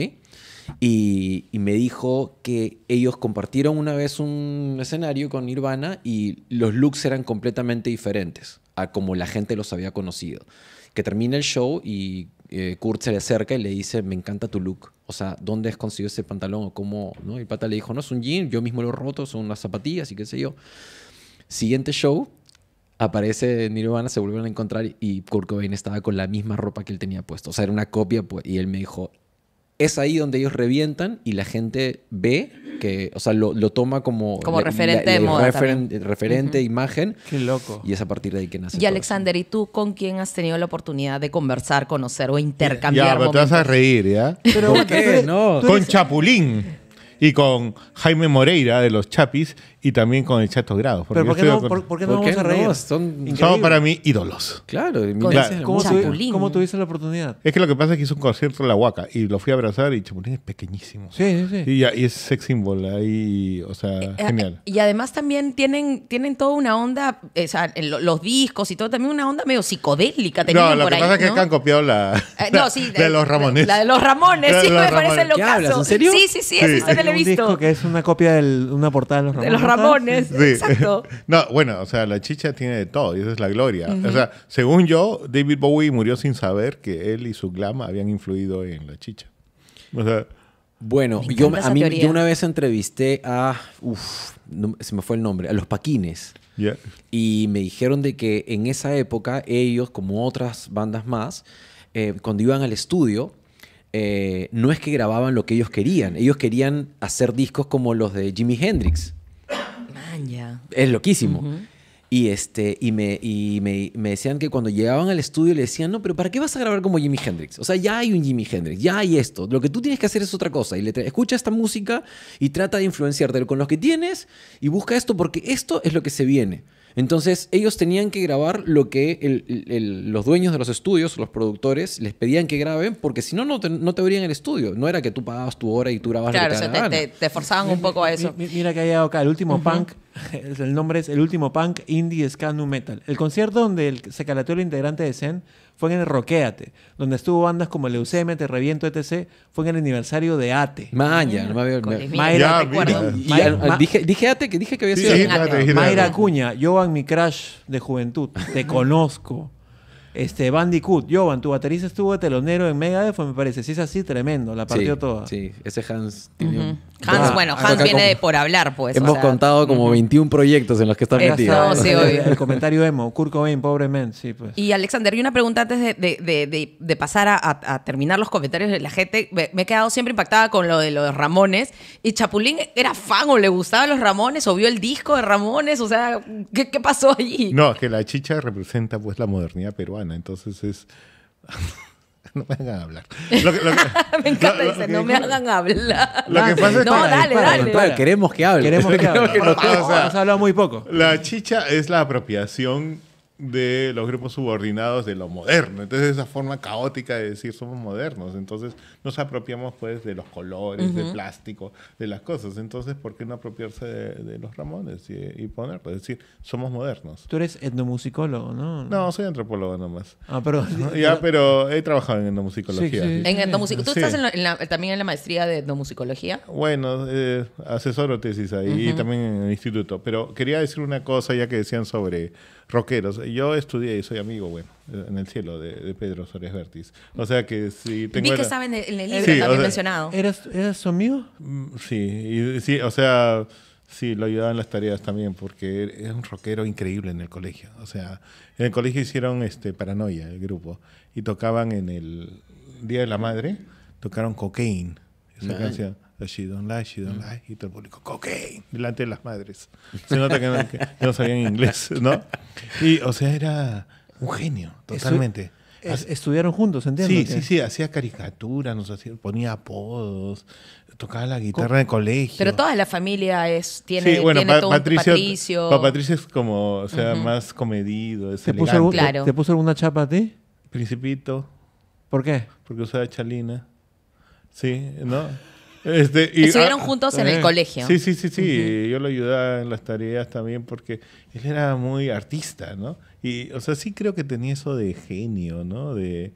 Y, me dijo que ellos compartieron una vez un escenario con Nirvana y los looks eran completamente diferentes a como la gente los había conocido. Que termina el show y eh, Kurt se le acerca y le dice, me encanta tu look. O sea, ¿dónde has conseguido ese pantalón? O cómo, ¿no? Y el pata le dijo, no, es un jean, yo mismo lo he roto, son unas zapatillas y qué sé yo. Siguiente show, aparece Nirvana, se vuelven a encontrar y Kurt Cobain estaba con la misma ropa que él tenía puesto. O sea, era una copia pues, y él me dijo, es ahí donde ellos revientan y la gente ve que, o sea, lo, lo toma como... Como referente de moda. referente, imagen. Qué loco. Y es a partir de ahí que nace. Y Alexander, ¿y tú con quién has tenido la oportunidad de conversar, conocer o intercambiar? Ya, te vas a reír, ¿ya? qué? Con Chapulín y con Jaime Moreira de los Chapis y también con el Chato Grado. Pero ¿por qué, no, vamos a reír? son, para mí ídolos. Claro, ¿Cómo, ¿Cómo, tuviste la oportunidad? Es que lo que pasa es que hizo un concierto en La Huaca y lo fui a abrazar y Chapulín es pequeñísimo. Sí, sí, sí. Y, es sex symbol ahí, o sea, eh, eh, genial. y además también tienen, tienen toda una onda, o sea, los discos y todo, también una onda medio psicodélica. No, lo por que pasa es que han copiado la, eh, de, los Ramones. La de los Ramones, sí, me parece lo caso. ¿En serio? Sí, sí, sí, sí. eso se lo he visto. que es una copia de una portada de los Ramones. Exacto. No, bueno, o sea, la chicha tiene de todo y esa es la gloria. O sea, según yo, David Bowie murió sin saber que él y su glam habían influido en la chicha. O sea, bueno, yo, una vez entrevisté a. se me fue el nombre, a los Paquines. Y me dijeron de que en esa época, ellos, como otras bandas más, eh, cuando iban al estudio, eh, no es que grababan lo que ellos querían. Ellos querían hacer discos como los de Jimi Hendrix. Es loquísimo. Y, este, y, me, y me, decían que cuando llegaban al estudio le decían, no, pero ¿para qué vas a grabar como Jimi Hendrix? O sea, ya hay un Jimi Hendrix, ya hay esto. Lo que tú tienes que hacer es otra cosa. Y le escucha esta música y trata de influenciarte con lo que tienes y busca esto porque esto es lo que se viene. Entonces ellos tenían que grabar lo que los dueños de los estudios, los productores, les pedían que graben, porque si no, no te, abrían el estudio. No era que tú pagabas tu hora y tú grababas claro, te, te, forzaban un poco a eso. mira que hay acá, el último punk, el nombre es El último punk indie ska metal. El concierto donde se calateó el integrante de Zen fue en el Roqueate. donde estuvo bandas como Leucemia, Te Reviento, etc. Fue en el aniversario de ATE. Maña, no me Dije ATE, que dije que había sido. Sí, Mayra Acuña, Jovan, mi crush de juventud, te conozco. Este, Bandicoot, Jovan, tu batería estuvo de telonero en Mega Megadeth, me parece. Si es así, tremendo, la partió toda. Sí, ese Hans Ah, bueno, Hans viene por hablar, pues. Hemos contado como 21 proyectos en los que está metido. No, sí, obvio. El comentario emo, Kurt Cobain, pobre men, sí, pues. Y Alexander, y una pregunta antes de, pasar a, terminar los comentarios de la gente. Me, he quedado siempre impactada con lo de los Ramones. ¿Y Chapulín era fan o le gustaban los Ramones o vio el disco de Ramones? O sea, ¿qué, pasó allí? No, que la chicha representa pues la modernidad peruana, entonces es... No me hagan hablar. Lo que, me encanta, dice, no me hagan hablar. Lo que pasa es que no, dale, dale. queremos que hable. Queremos que, hable. Nos, o hemos hablado muy poco. La chicha es la apropiación de los grupos subordinados de lo moderno. Entonces, esa forma caótica de decir somos modernos. Entonces, nos apropiamos pues de los colores, de del plástico, de las cosas. Entonces, ¿por qué no apropiarse de, los ramones y, y, ponerlo? Es decir, somos modernos. Tú eres etnomusicólogo, ¿no? No, soy antropólogo nomás. Ah, pero... ya, pero he trabajado en etnomusicología. Sí, En etnomusicología. ¿Tú estás también en la maestría de etnomusicología? Bueno, eh, asesoro tesis ahí también en el instituto. Pero quería decir una cosa ya que decían sobre Rockeros. Yo estudié y soy amigo, bueno, en el cielo de, Pedro Soares Vertiz. O sea que si tengo... Vi que en el, libro también mencionado. ¿Eras, su amigo? Mm, sí, sí, o sea... Sí, lo ayudaban en las tareas también, porque er, era un rockero increíble en el colegio. O sea, en el colegio hicieron este Paranoia, el grupo, y tocaban en el Día de la Madre, tocaron Cocaine, esa canción. She Don't Lie, She Don't mm. Lie, y todo el público, cocaine, delante de las madres. Se nota que no, sabían inglés, ¿no? Y, o sea, era un genio, totalmente. estudiaron juntos, ¿entiendes? Sí, sí, sí, hacía caricaturas, ponía apodos, tocaba la guitarra en el colegio. Pero toda la familia es, tiene, tiene todo un Patricio. Patricio es como, o sea, más comedido, es puso, ¿Te puso alguna chapa a ti? Principito. ¿Por qué? Porque usaba chalina. Sí, ¿no? Este, y, Estuvieron ah, juntos en el colegio. Sí, sí, sí, sí. Yo lo ayudaba en las tareas también porque él era muy artista, ¿no? Y, o sea, sí creo que tenía eso de genio, ¿no? De,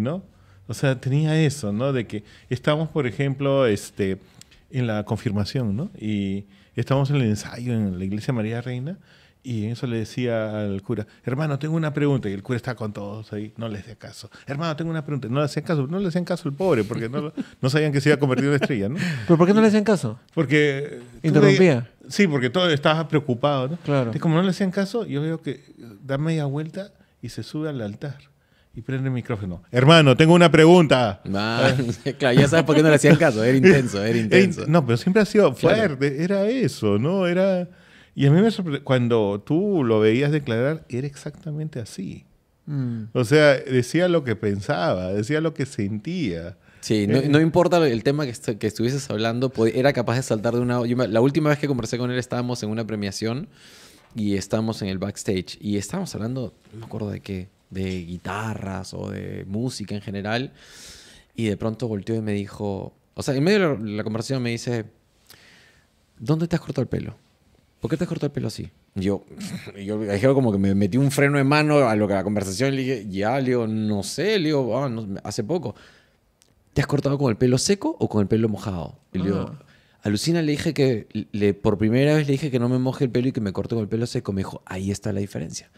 ¿no? O sea, tenía eso, ¿no? De que estamos, por ejemplo, este, en la confirmación, ¿no? Y estamos en el ensayo en la Iglesia María Reina y en eso le decía al cura, hermano, tengo una pregunta. Y el cura está con todos ahí, no le hacía caso. Hermano, tengo una pregunta. No le hacían caso, no le hacían caso al pobre, porque no, no sabían que se iba a convertir en estrella, ¿no? ¿Pero por qué no le hacían caso? Porque... Interrumpía. sí, porque todo estaba preocupado, ¿no? Claro. Y como no le hacían caso, yo veo que da media vuelta y se sube al altar y prende el micrófono. Hermano, tengo una pregunta. ya sabes por qué no le hacían caso. Era intenso, era intenso. no, pero siempre ha sido fuerte. Era eso, ¿no? Era y a mí me sorprendió, cuando tú lo veías declarar, era exactamente así. Mm. O sea, decía lo que pensaba, decía lo que sentía. Sí, no, eh, importa el tema que, estuvieses hablando, era capaz de saltar de una... la última vez que conversé con él estábamos en una premiación y estábamos en el backstage y estábamos hablando, no me acuerdo de qué, de guitarras o de música en general y de pronto volteó y me dijo, o sea, en medio de la conversación me dice, ¿dónde te has cortado el pelo? ¿por qué te has cortado el pelo así? Yo, yo, dije como que me metí un freno de mano a lo que la conversación, le dije, ya, Leo, no sé, Leo, ah, hace poco. ¿Te has cortado con el pelo seco o con el pelo mojado? Y le ah. le dije que, le, por primera vez le dije que no me moje el pelo y que me corte con el pelo seco. Me dijo, ahí está la diferencia.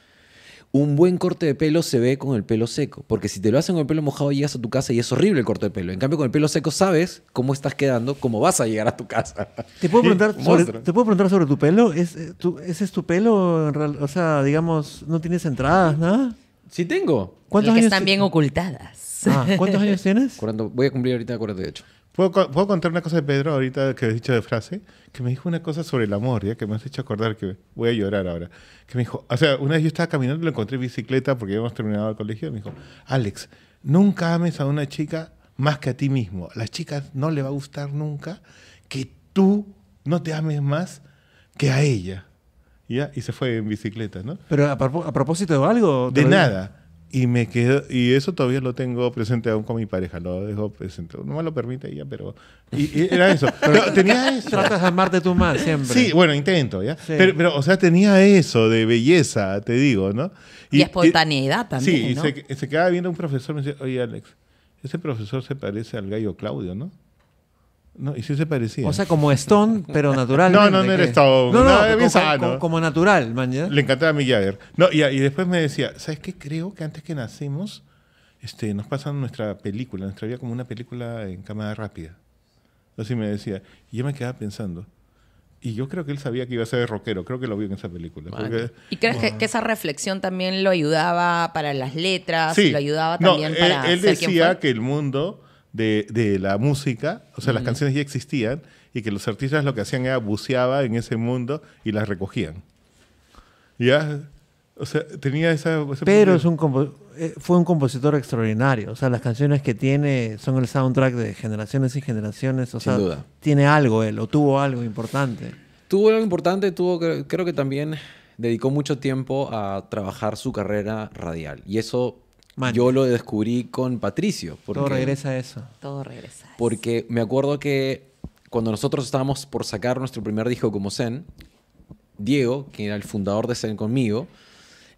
Un buen corte de pelo se ve con el pelo seco, porque si te lo hacen con el pelo mojado llegas a tu casa y es horrible el corte de pelo. En cambio, con el pelo seco sabes cómo estás quedando, cómo vas a llegar a tu casa. ¿Te puedo preguntar, sobre, tu pelo? Eh, ¿Ese es tu pelo? O sea, digamos, ¿no tienes entradas, nada? ¿no? Sí tengo. ¿Cuántos están bien ocultadas. Ah, ¿Cuántos años tienes? voy a cumplir ahorita 48. ¿Puedo, ¿Puedo, contar una cosa de Pedro ahorita que has dicho de frase? Que me dijo una cosa sobre el amor, ya que me has hecho acordar que voy a llorar ahora. Que me dijo, o sea, una vez yo estaba caminando, lo encontré en bicicleta porque habíamos terminado el colegio. me dijo, Alex, nunca ames a una chica más que a ti mismo. A las chicas no le va a gustar nunca que tú no te ames más que a ella. ¿Ya? Y se fue en bicicleta, ¿no? Pero a, a propósito de algo. De nada. Y me quedo, y eso todavía lo tengo presente aún con mi pareja, lo dejo presente. No me lo permite ella, pero. Y, era eso. Pero tenía eso. Tratas de amarte tú más siempre. Sí, bueno, intento, ¿ya? Pero, o sea, tenía eso de belleza, te digo, ¿no? Y, espontaneidad también. Sí, y se, se quedaba viendo un profesor, me decía, oye, Alex, ese profesor se parece al gallo Claudio, ¿no? No, y sí se parecía. O sea, como Stone, pero natural. no, no, no era Stone. No, no, no, como, Como, natural, man. Le encantaba a mi No, y, y, después me decía, ¿sabes qué? Creo que antes que nacemos, este, nos pasan nuestra película, nuestra vida como una película en cámara rápida. Así me decía. Y yo me quedaba pensando. Y yo creo que él sabía que iba a ser rockero, creo que lo vio en esa película. ¿Y crees que, esa reflexión también lo ayudaba para las letras? Sí. ¿Lo ayudaba también eh, para él, él decía que el mundo de, la música, o sea, las canciones ya existían y que los artistas lo que hacían era buceaba en ese mundo y las recogían. Ya, o sea, tenía esa... Pero es eh, fue un compositor extraordinario, o sea, las canciones que tiene son el soundtrack de generaciones y generaciones, o sea, tiene algo él, o tuvo algo importante. Tuvo algo importante, tuvo, creo que también dedicó mucho tiempo a trabajar su carrera radial, y eso yo lo descubrí con Patricio. Todo regresa a eso. Todo regresa. Porque me acuerdo que cuando nosotros estábamos por sacar nuestro primer disco como Zen, Diego, que era el fundador de Zen conmigo,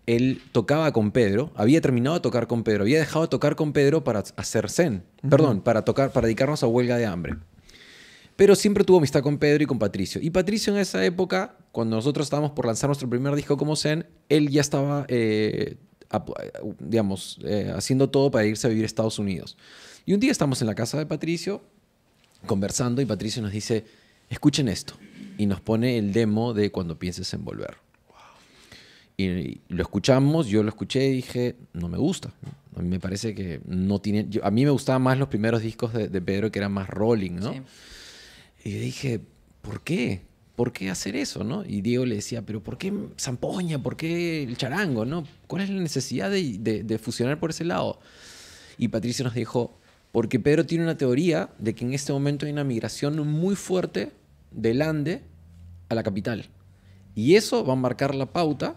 él tocaba con Pedro, había terminado de tocar con Pedro, había dejado de tocar con Pedro para hacer Zen, perdón, para tocar, para dedicarnos a huelga de hambre. Pero siempre tuvo amistad con Pedro y con Patricio. Y Patricio en esa época, cuando nosotros estábamos por lanzar nuestro primer disco como Zen, él ya estaba eh, eh, digamos, eh, haciendo todo para irse a vivir a Estados Unidos. Y un día estamos en la casa de Patricio conversando y Patricio nos dice, escuchen esto. Y nos pone el demo de cuando pienses en volver. Y, lo escuchamos, yo lo escuché y dije, no me gusta. A mí me parece que no tiene... a mí me gustaban más los primeros discos de, Pedro que eran más rolling, ¿no? Y dije, ¿por qué? ¿por qué hacer eso? ¿no? Y Diego le decía, pero ¿por qué zampoña? ¿Por qué el charango? ¿no? ¿Cuál es la necesidad de, de fusionar por ese lado? Y Patricio nos dijo, porque Pedro tiene una teoría de que en este momento hay una migración muy fuerte del Ande a la capital. Y eso va a marcar la pauta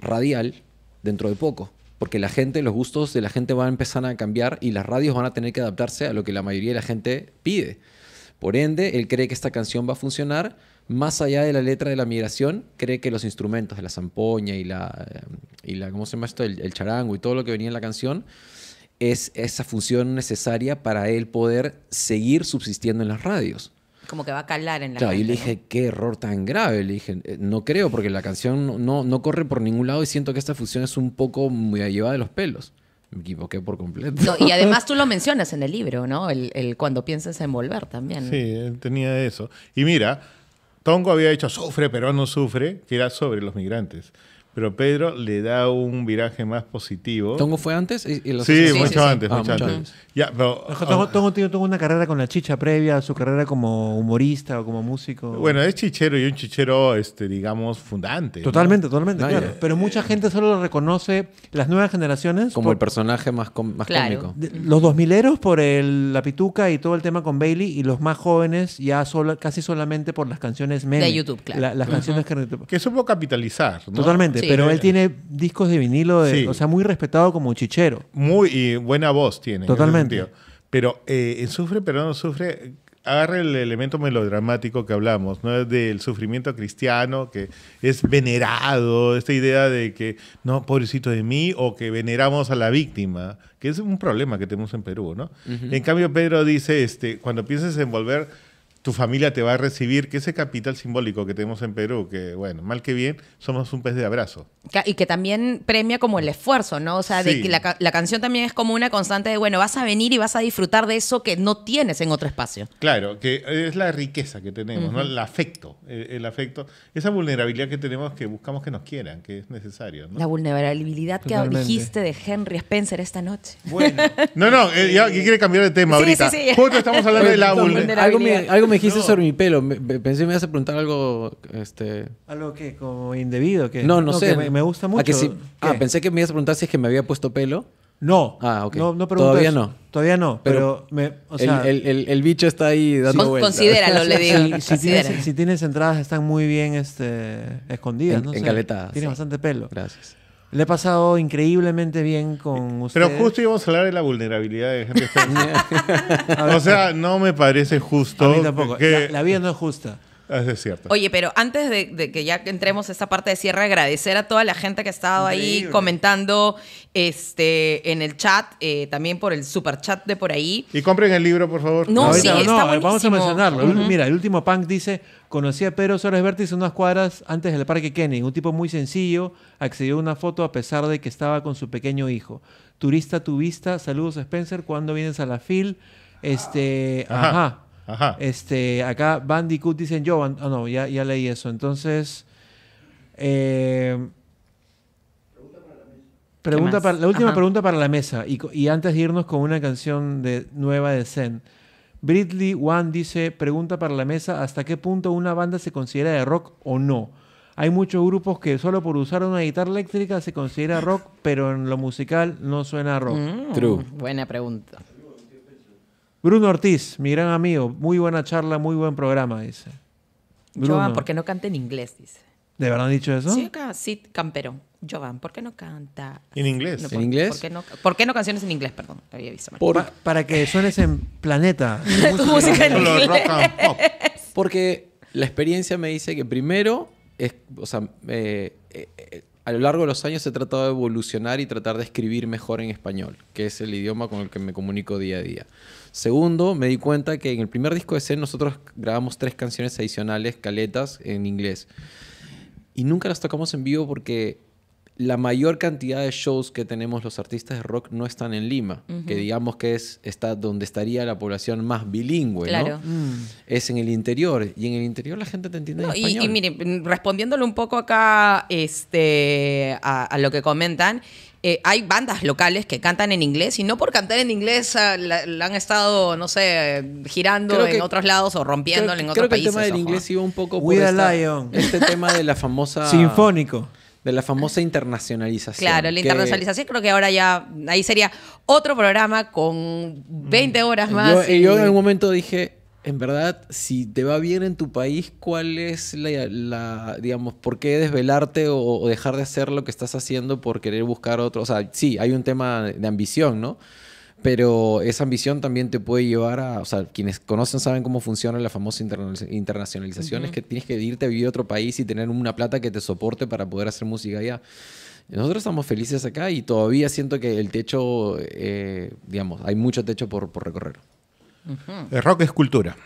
radial dentro de poco, porque la gente, los gustos de la gente van a empezar a cambiar y las radios van a tener que adaptarse a lo que la mayoría de la gente pide. Por ende, él cree que esta canción va a funcionar más allá de la letra de la migración, cree que los instrumentos de la zampoña y la, eh, y la ¿cómo se llama esto? El, charango y todo lo que venía en la canción es esa función necesaria para él poder seguir subsistiendo en las radios. Como que va a calar en la Claro, Y le dije, qué error tan grave. Le dije, eh, no creo, porque la canción no, no corre por ningún lado y siento que esta función es un poco muy llevada de los pelos. Me equivoqué por completo. y además tú lo mencionas en el libro, ¿no? El, cuando piensas en volver también. Sí, tenía eso. Y mira, Tongo había dicho, Sufre, pero no sufre, que era sobre los migrantes. Pero Pedro le da un viraje más positivo. ¿Tongo fue antes? ¿Y sí, mucho, antes, Tongo, tuvo una carrera con la chicha previa a su carrera como humorista o como músico. Bueno, es chichero y un chichero, este, digamos, fundante. Totalmente, totalmente, claro. pero mucha gente solo lo reconoce, las nuevas generaciones. Como el personaje más, más cómico. los dos mileros por el, la pituca y todo el tema con Bailey, y los más jóvenes ya solo, casi solamente por las canciones meme. De YouTube, claro. las canciones que... Que supo capitalizar, ¿no? Totalmente. Pero él tiene discos de vinilo, o sea, muy respetado como chichero. Muy, y buena voz tiene. Totalmente. pero eh, sufre, pero no sufre, agarra el elemento melodramático que hablamos, ¿no? Del sufrimiento cristiano que es venerado, esta idea de que, no, pobrecito de mí, o que veneramos a la víctima, que es un problema que tenemos en Perú, ¿no? En cambio, Pedro dice, este, cuando pienses en volver tu familia te va a recibir, que ese capital simbólico que tenemos en Perú, que bueno, mal que bien, somos un pez de abrazo. Y que también premia como el esfuerzo, ¿no? O sea, de que la, canción también es como una constante de, bueno, vas a venir y vas a disfrutar de eso que no tienes en otro espacio. Claro, que es la riqueza que tenemos, ¿no? El afecto, el, afecto, esa vulnerabilidad que tenemos que buscamos que nos quieran, que es necesario, ¿no? La vulnerabilidad que dijiste de Henry Spencer esta noche. Bueno, no, no, eh, quiere cambiar de tema ahorita. Sí, Justo estamos hablando de la vulnerabilidad. Algo me, dijiste sobre mi pelo, pensé que me ibas a preguntar algo, este... ¿Algo que como indebido? que No, no, sé me gusta mucho. ah, pensé que me ibas a preguntar si es que me había puesto pelo. No. Ah, ok. Todavía no. Todavía no, pero, el, bicho está ahí dando Considéralo, le digo. Si, tienes, entradas, están muy bien este, escondidas. En, no encaletadas. Tienes bastante pelo. Gracias. Le he pasado increíblemente bien con usted. Pero justo íbamos a hablar de la vulnerabilidad de gente. o sea, no me parece justo. A mí tampoco. la, vida no es justa es cierto. Oye, pero antes de, que ya entremos a esta parte de cierre, agradecer a toda la gente que ha estado ahí comentando este, en el chat, eh, también por el super chat de por ahí. Y compren el libro, por favor. No, sí, está eh, vamos a mencionarlo. Mira, el último punk dice: Conocí a Pedro Suárez Vértiz unas cuadras antes del Parque Kenning, Un tipo muy sencillo, accedió a una foto a pesar de que estaba con su pequeño hijo. Turista, tu vista. Saludos, Spencer. ¿Cuándo vienes a la FIL? Este. ajá. Este, acá Bandicoot dicen yo, oh, no, ya, ya, leí eso. Entonces, eh, pregunta para, la última pregunta para la mesa y, antes de irnos con una canción de, nueva de Zen. Bridley One dice, pregunta para la mesa, ¿hasta qué punto una banda se considera de rock o no? Hay muchos grupos que solo por usar una guitarra eléctrica se considera rock, pero en lo musical no suena rock. Mm, True. Buena pregunta. Bruno Ortiz, mi gran amigo, muy buena charla, muy buen programa, dice. Joan, ¿por qué no canta en inglés? Dice. ¿De verdad han dicho eso? Sí, Camperón. Jovan, ¿por qué no canta? ¿En inglés? por, qué, no, canciones en inglés? Perdón, había visto para que suenes en planeta. tu música en inglés. Porque la experiencia me dice que primero, o sea, eh, eh, eh, a lo largo de los años he tratado de evolucionar y tratar de escribir mejor en español, que es el idioma con el que me comunico día a día. Segundo, me di cuenta que en el primer disco de Zen nosotros grabamos tres canciones adicionales, caletas, en inglés. Y nunca las tocamos en vivo porque la mayor cantidad de shows que tenemos los artistas de rock no están en Lima, que digamos que es está donde estaría la población más bilingüe, ¿no? Mm. Es en el interior y en el interior la gente te entiende en y, español. Y mire, respondiéndole un poco acá este, a lo que comentan, eh, hay bandas locales que cantan en inglés y no por cantar en inglés ah, la, han estado, no sé, girando en otros lados o rompiéndolo en otros creo que el tema del inglés iba un poco por este tema de la famosa Sinfónico. de la famosa internacionalización. Claro, la internacionalización creo que ahora ya, ahí sería otro programa con 20 horas más. Eh, y- yo en algún momento dije, en verdad, si te va bien en tu país, ¿cuál es la, digamos, por qué desvelarte o, dejar de hacer lo que estás haciendo por querer buscar otro? O sea, sí, hay un tema de ambición, ¿no? Pero esa ambición también te puede llevar a, o sea, quienes conocen saben cómo funciona la famosa internacionalización, es que tienes que irte a vivir a otro país y tener una plata que te soporte para poder hacer música allá. Nosotros estamos felices acá y todavía siento que el techo, eh, digamos, hay mucho techo por, por recorrer. El eh, rock es cultura.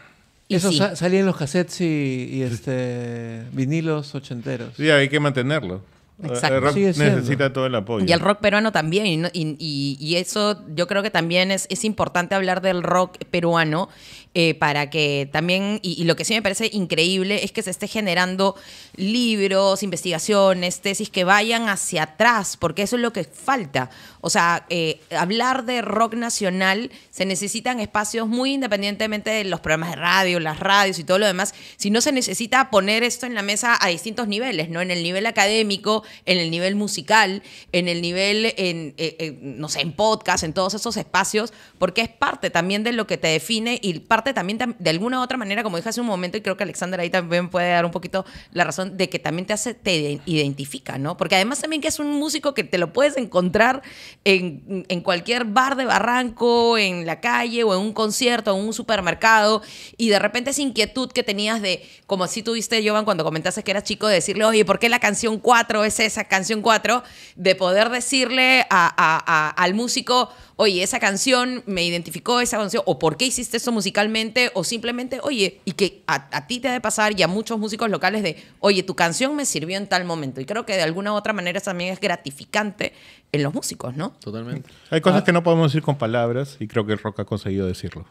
Eso salía en los cassettes y, este, vinilos ochenteros. Sí, hay que mantenerlo. Exacto. Eh, necesita todo el apoyo. Y el rock peruano también. Y, eso yo creo que también es, importante hablar del rock peruano eh, para que también, y, lo que sí me parece increíble es que se esté generando libros, investigaciones, tesis que vayan hacia atrás, porque eso es lo que falta. O sea, eh, hablar de rock nacional, se necesitan espacios muy independientemente de los programas de radio, las radios y todo lo demás, si no se necesita poner esto en la mesa a distintos niveles, ¿no? En el nivel académico, en el nivel musical, en el nivel, en, eh, no sé, en podcast, en todos esos espacios, porque es parte también de lo que te define y parte también de alguna u otra manera, como dije hace un momento, y creo que Alexander ahí también puede dar un poquito la razón de que también te hace, te identifica, ¿no? Porque además también que es un músico que te lo puedes encontrar en, cualquier bar de barranco, en la calle o en un concierto, en un supermercado, y de repente esa inquietud que tenías de, como así tuviste, Jovan, cuando comentaste que eras chico, de decirle, oye, ¿por qué la canción 4 es esa canción 4? De poder decirle al músico, oye, esa canción me identificó, esa canción, o por qué hiciste eso musicalmente, o simplemente, oye, y que a, ti te ha de pasar y a muchos músicos locales de, oye, tu canción me sirvió en tal momento. Y creo que de alguna u otra manera también es gratificante en los músicos, ¿no? Totalmente. Hay cosas ah. que no podemos decir con palabras y creo que rock ha conseguido decirlo.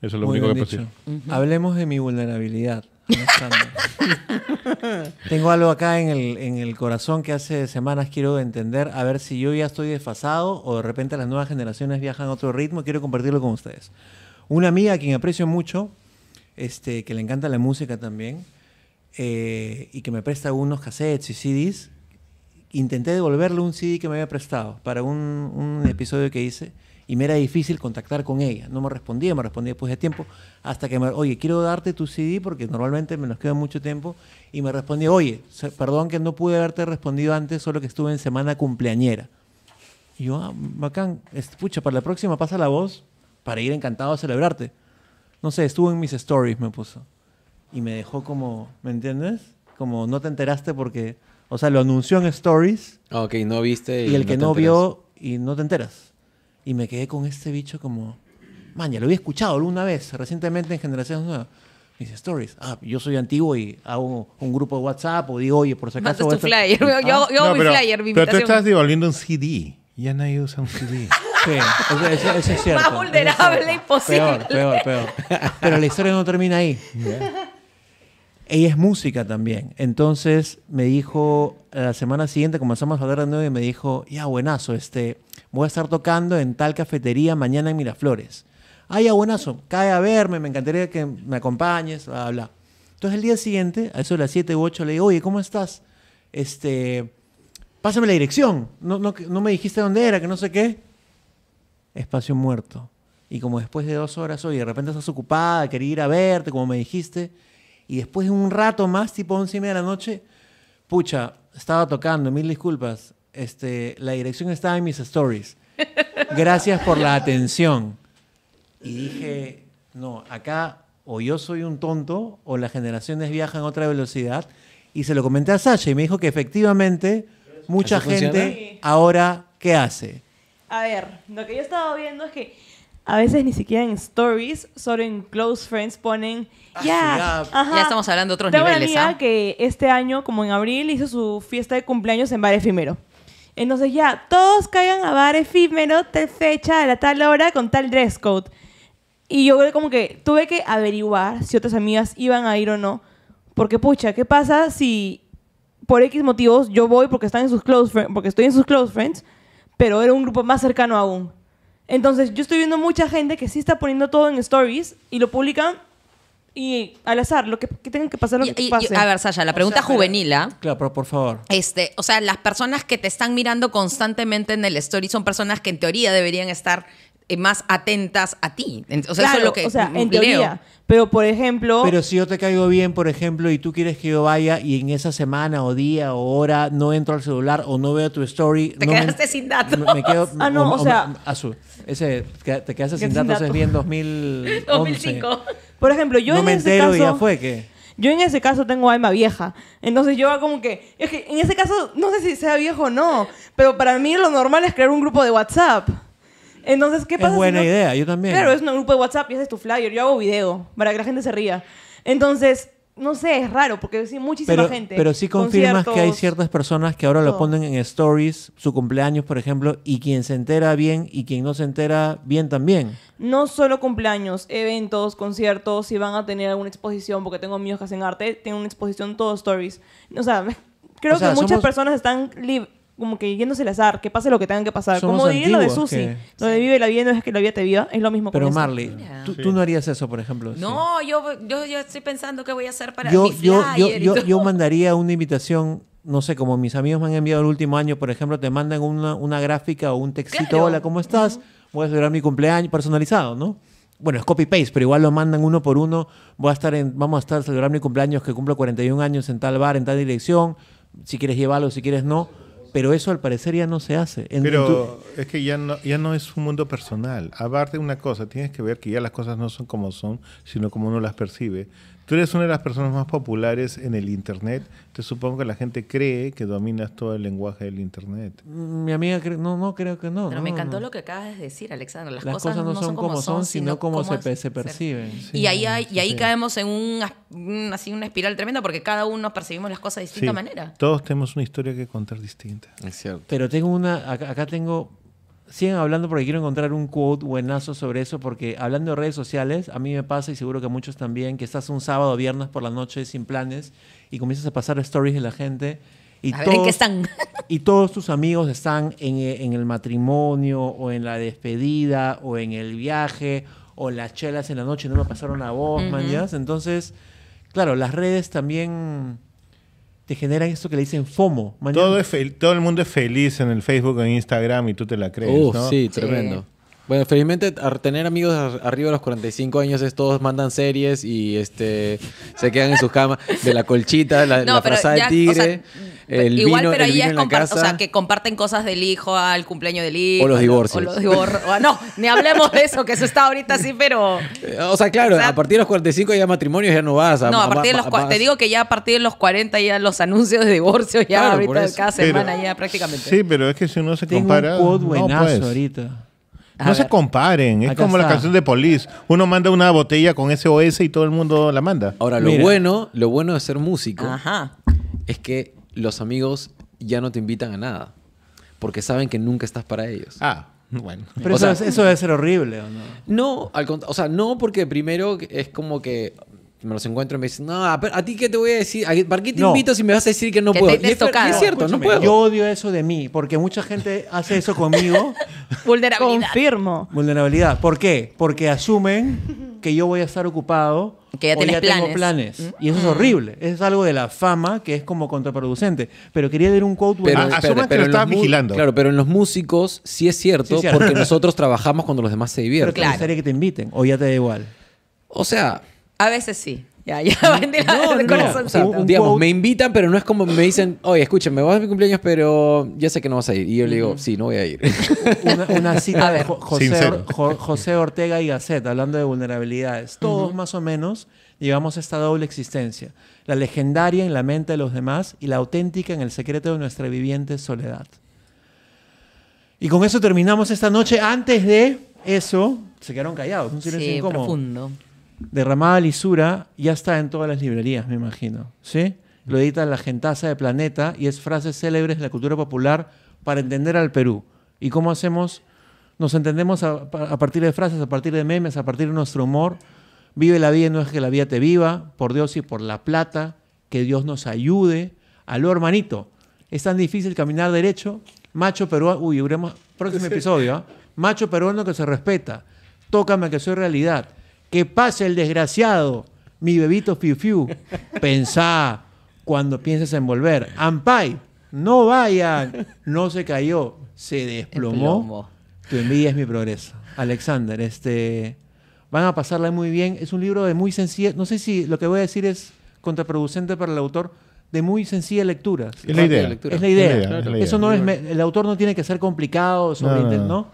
Eso es lo único que puedo decir. Hablemos de mi vulnerabilidad. Tengo algo acá en el, corazón que hace semanas quiero entender, a ver si yo ya estoy desfasado o de repente las nuevas generaciones viajan a otro ritmo, quiero compartirlo con ustedes. Una amiga a quien aprecio mucho, este, que le encanta la música también, eh, y que me presta unos cassettes y CDs, intenté devolverle un CD que me había prestado para un, un episodio que hice y me era difícil contactar con ella. No me respondía, me respondía después de tiempo, hasta que me, oye, quiero darte tu CD porque normalmente me nos queda mucho tiempo, y me respondía, oye, perdón que no pude haberte respondido antes, solo que estuve en semana cumpleañera. Y yo, ah, bacán, pucha, para la próxima pasa la voz para ir encantado a celebrarte. No sé, estuvo en mis stories, me puso. Y me dejó como, ¿me entiendes? Como no te enteraste porque, o sea, lo anunció en stories. Ah, ok, no viste. Y, el que no vio y no te enteras. Y me quedé con este bicho como, man, ya lo había escuchado alguna vez, recientemente en Generaciones Nuevas. Me dice, stories. Ah, yo soy antiguo y hago un grupo de WhatsApp o digo, oye, por si acaso. Tu flyer. yo, yo ah, mi flyer, mi Pero tú estás devolviendo un CD. Ya nadie usa un CD. Sí, eso, es cierto. Más vulnerable, imposible. Peor, peor, peor. Pero la historia no termina ahí. Ella es música también. Entonces me dijo, la semana siguiente comenzamos a hablar de nuevo y me dijo, ya buenazo, este, voy a estar tocando en tal cafetería mañana en Miraflores. Ay, abuenazo, cae a verme, me encantaría que me acompañes, bla, bla. Entonces el día siguiente, a eso de las 7 u 8, le digo, oye, ¿cómo estás? Este, pásame la dirección, no, no me dijiste dónde era, que no sé qué. Espacio muerto. Y como después de dos horas, oye, de repente estás ocupada, quería ir a verte, como me dijiste. Y después de un rato más, tipo 11 y media de la noche, pucha, estaba tocando, mil disculpas, este, la dirección estaba en mis stories. Gracias por la atención. Y dije, no, acá o yo soy un tonto o las generaciones viajan a otra velocidad. Y se lo comenté a Sasha y me dijo que efectivamente mucha gente ahora, ¿qué hace? A ver, lo que yo estaba viendo es que a veces ni siquiera en stories, solo en close friends ponen ah, ya. ya estamos hablando de otros niveles. Una ¿ah? que este año, como en abril, hizo su fiesta de cumpleaños en bar entonces ya, todos caigan a bar efímero, tal fecha, a la tal hora, con tal dress code. Y yo como que tuve que averiguar si otras amigas iban a ir o no. Porque, pucha, ¿qué pasa si por X motivos yo voy porque, están en sus close porque estoy en sus close friends, pero era un grupo más cercano aún? Entonces, yo estoy viendo mucha gente que sí está poniendo todo en stories y lo publican y al azar, lo que, que que pasar, lo que a ver, Sasha, la pregunta juvenil, ¿ah? Claro, pero por favor. Este, o sea, las personas que te están mirando constantemente en el story son personas que en teoría deberían estar eh, más atentas a ti. O sea, eso es lo que en mm, Teoría, pero por ejemplo. Pero si yo te caigo bien, por ejemplo, y tú quieres que yo vaya y en esa semana o día o hora no entro al celular o no veo tu story. Te quedaste sin datos. Me, quedo, ah, no, o, sea. Ese, te quedaste sin datos, es bien 2011. 2005. Por ejemplo, yo en ese ese caso, ya fue que. Yo en ese caso tengo alma vieja. Entonces yo como que... Es que en ese caso no sé si sea viejo o no. Pero para mí lo normal es crear un grupo de WhatsApp. Entonces, ¿qué pasa? Es buena idea, yo también. Claro, es un grupo de WhatsApp y haces tu flyer. Yo hago video para que la gente se ría. Entonces, no sé, es raro porque sí, muchísima gente. Pero sí confirmas que hay ciertas personas que ahora lo ponen en stories, su cumpleaños, por ejemplo, y quien se entera bien y quien no se entera bien también. No solo cumpleaños, eventos, conciertos, si van a tener alguna exposición, porque tengo amigos que hacen arte, tienen una exposición, todo stories. O sea, creo que muchas personas están como que yéndose el azar, que pase lo que tenga que pasar. como diría lo de Susi, donde vive la vida no es que la vida te viva, es lo mismo. Pero Marley, ¿tú, no harías eso, por ejemplo. No, yo, yo, yo, estoy pensando qué voy a hacer para yo, yo, yo, yo, mandaría una invitación no sé, como mis amigos me han enviado el último año, por ejemplo, te mandan una, gráfica o un textito, hola, ¿cómo estás? Voy a celebrar mi cumpleaños personalizado, ¿no? Bueno, es copy-paste, pero igual lo mandan uno por uno. Voy a estar en, vamos a estar celebrando mi cumpleaños que cumplo 41 años en tal bar, en tal dirección. Si quieres llevarlo, si quieres no pero eso al parecer ya no se hace. pero es que ya no, ya no es un mundo personal. Aparte de una cosa, tienes que ver que ya las cosas no son como son, sino como uno las percibe. Tú eres una de las personas más populares en el Internet. Te supongo que la gente cree que dominas todo el lenguaje del Internet. Mm, mi amiga, no, no creo que no. Pero me encantó lo que acabas de decir, Alexandra. Las, cosas, no, son, como, son, sino, como se, perciben. y ahí, ahí caemos en así una espiral tremenda porque cada uno percibimos las cosas de distinta manera. Todos tenemos una historia que contar distinta. Es cierto. Pero tengo una, acá tengo sigan hablando porque quiero encontrar un quote buenazo sobre eso, porque hablando de redes sociales, a mí me pasa y seguro que a muchos también, que estás un sábado o viernes por la noche sin planes y comienzas a pasar stories de la gente. Y a todos, están? y todos tus amigos están eh, en, el matrimonio o en la despedida o en el viaje o las chelas en la noche no me pasaron a vos, mañanas Entonces, claro, las redes también se generan eso que le dicen FOMO. Todo, es todo el mundo es feliz en el Facebook, en Instagram y tú te la crees. Sí, tremendo. Bueno, felizmente tener amigos arriba de los 45 años es todos mandan series y este se quedan en sus camas de la colchita, la, no, de tigre. Igual, pero ahí es casa, o sea, que comparten cosas del hijo al cumpleaños del hijo. O los divorcios. O los divorcios no, ni hablemos de eso, que eso está ahorita así, pero. Eh, o sea, claro, a partir de los 45 ya matrimonios ya no vas a. No, a partir de los. Te digo que ya a partir de los 40 ya los anuncios de divorcio ya claro, ahorita cada semana ya prácticamente. Sí, pero es que si uno se compara. no, pues. no se comparen, es como la canción de Police. Uno manda una botella con SOS y todo el mundo la manda. Ahora, lo bueno, lo bueno de ser músico Ajá. es que los amigos ya no te invitan a nada. Porque saben que nunca estás para ellos. Ah, bueno. Pero eso, debe ser horrible, ¿o no? No, al, o sea, no porque primero es como que me los encuentro y me dicen, no, a ti qué te voy a decir, ¿para qué te invito si me vas a decir que no puedo? es, cierto, no puedo. Yo odio eso de mí, porque mucha gente hace eso conmigo. Vulnerabilidad. Confirmo. Vulnerabilidad. ¿Por qué? Porque asumen que yo voy a estar ocupado. Que ya, planes. tengo planes. Mm. Y eso es mm. horrible. es algo de la fama que es como contraproducente. Pero quería dar un quote. Pero, bueno. que vigilando. Claro, pero en los músicos sí es cierto, porque nosotros trabajamos cuando los demás se divierten. Pero claro. que te inviten, o ya te da igual. O sea, a veces sí. Ya, ya me invitan, pero no es como me dicen, oye, escúchame, vas a mi cumpleaños, pero ya sé que no vas a ir. Y yo le digo, sí, no voy a ir. Una, cita de José, Ortega y Gasset, hablando de vulnerabilidades. Todos más o menos llevamos esta doble existencia. La legendaria en la mente de los demás y la auténtica en el secreto de nuestra viviente soledad. Y con eso terminamos esta noche. Antes de eso, se quedaron callados. Un silencio profundo. Derramada lisura ya está en todas las librerías, me imagino. ¿sí? Lo edita la gentaza de Planeta y es frases célebres de la cultura popular para entender al Perú. ¿Y cómo hacemos? Nos entendemos a, partir de frases, a partir de memes, a partir de nuestro humor. Vive la vida y no es que la vida te viva, por Dios y por la plata, que Dios nos ayude. Aló, hermanito, es tan difícil caminar derecho. Macho peruano, uy, próximo episodio. ¿ah? Macho peruano que se respeta. Tócame que soy realidad que pase el desgraciado, mi bebito Fiu Fiu. Pensá cuando pienses en volver. Ampay, no vayan. No se cayó, se desplomó. Tu envidia es mi progreso. Alexander, este, van a pasarla muy bien. Es un libro de muy sencillo. No sé si lo que voy a decir es contraproducente para el autor, de muy sencilla lectura. Es la idea. Eso no es, el autor no tiene que ser complicado, no, no,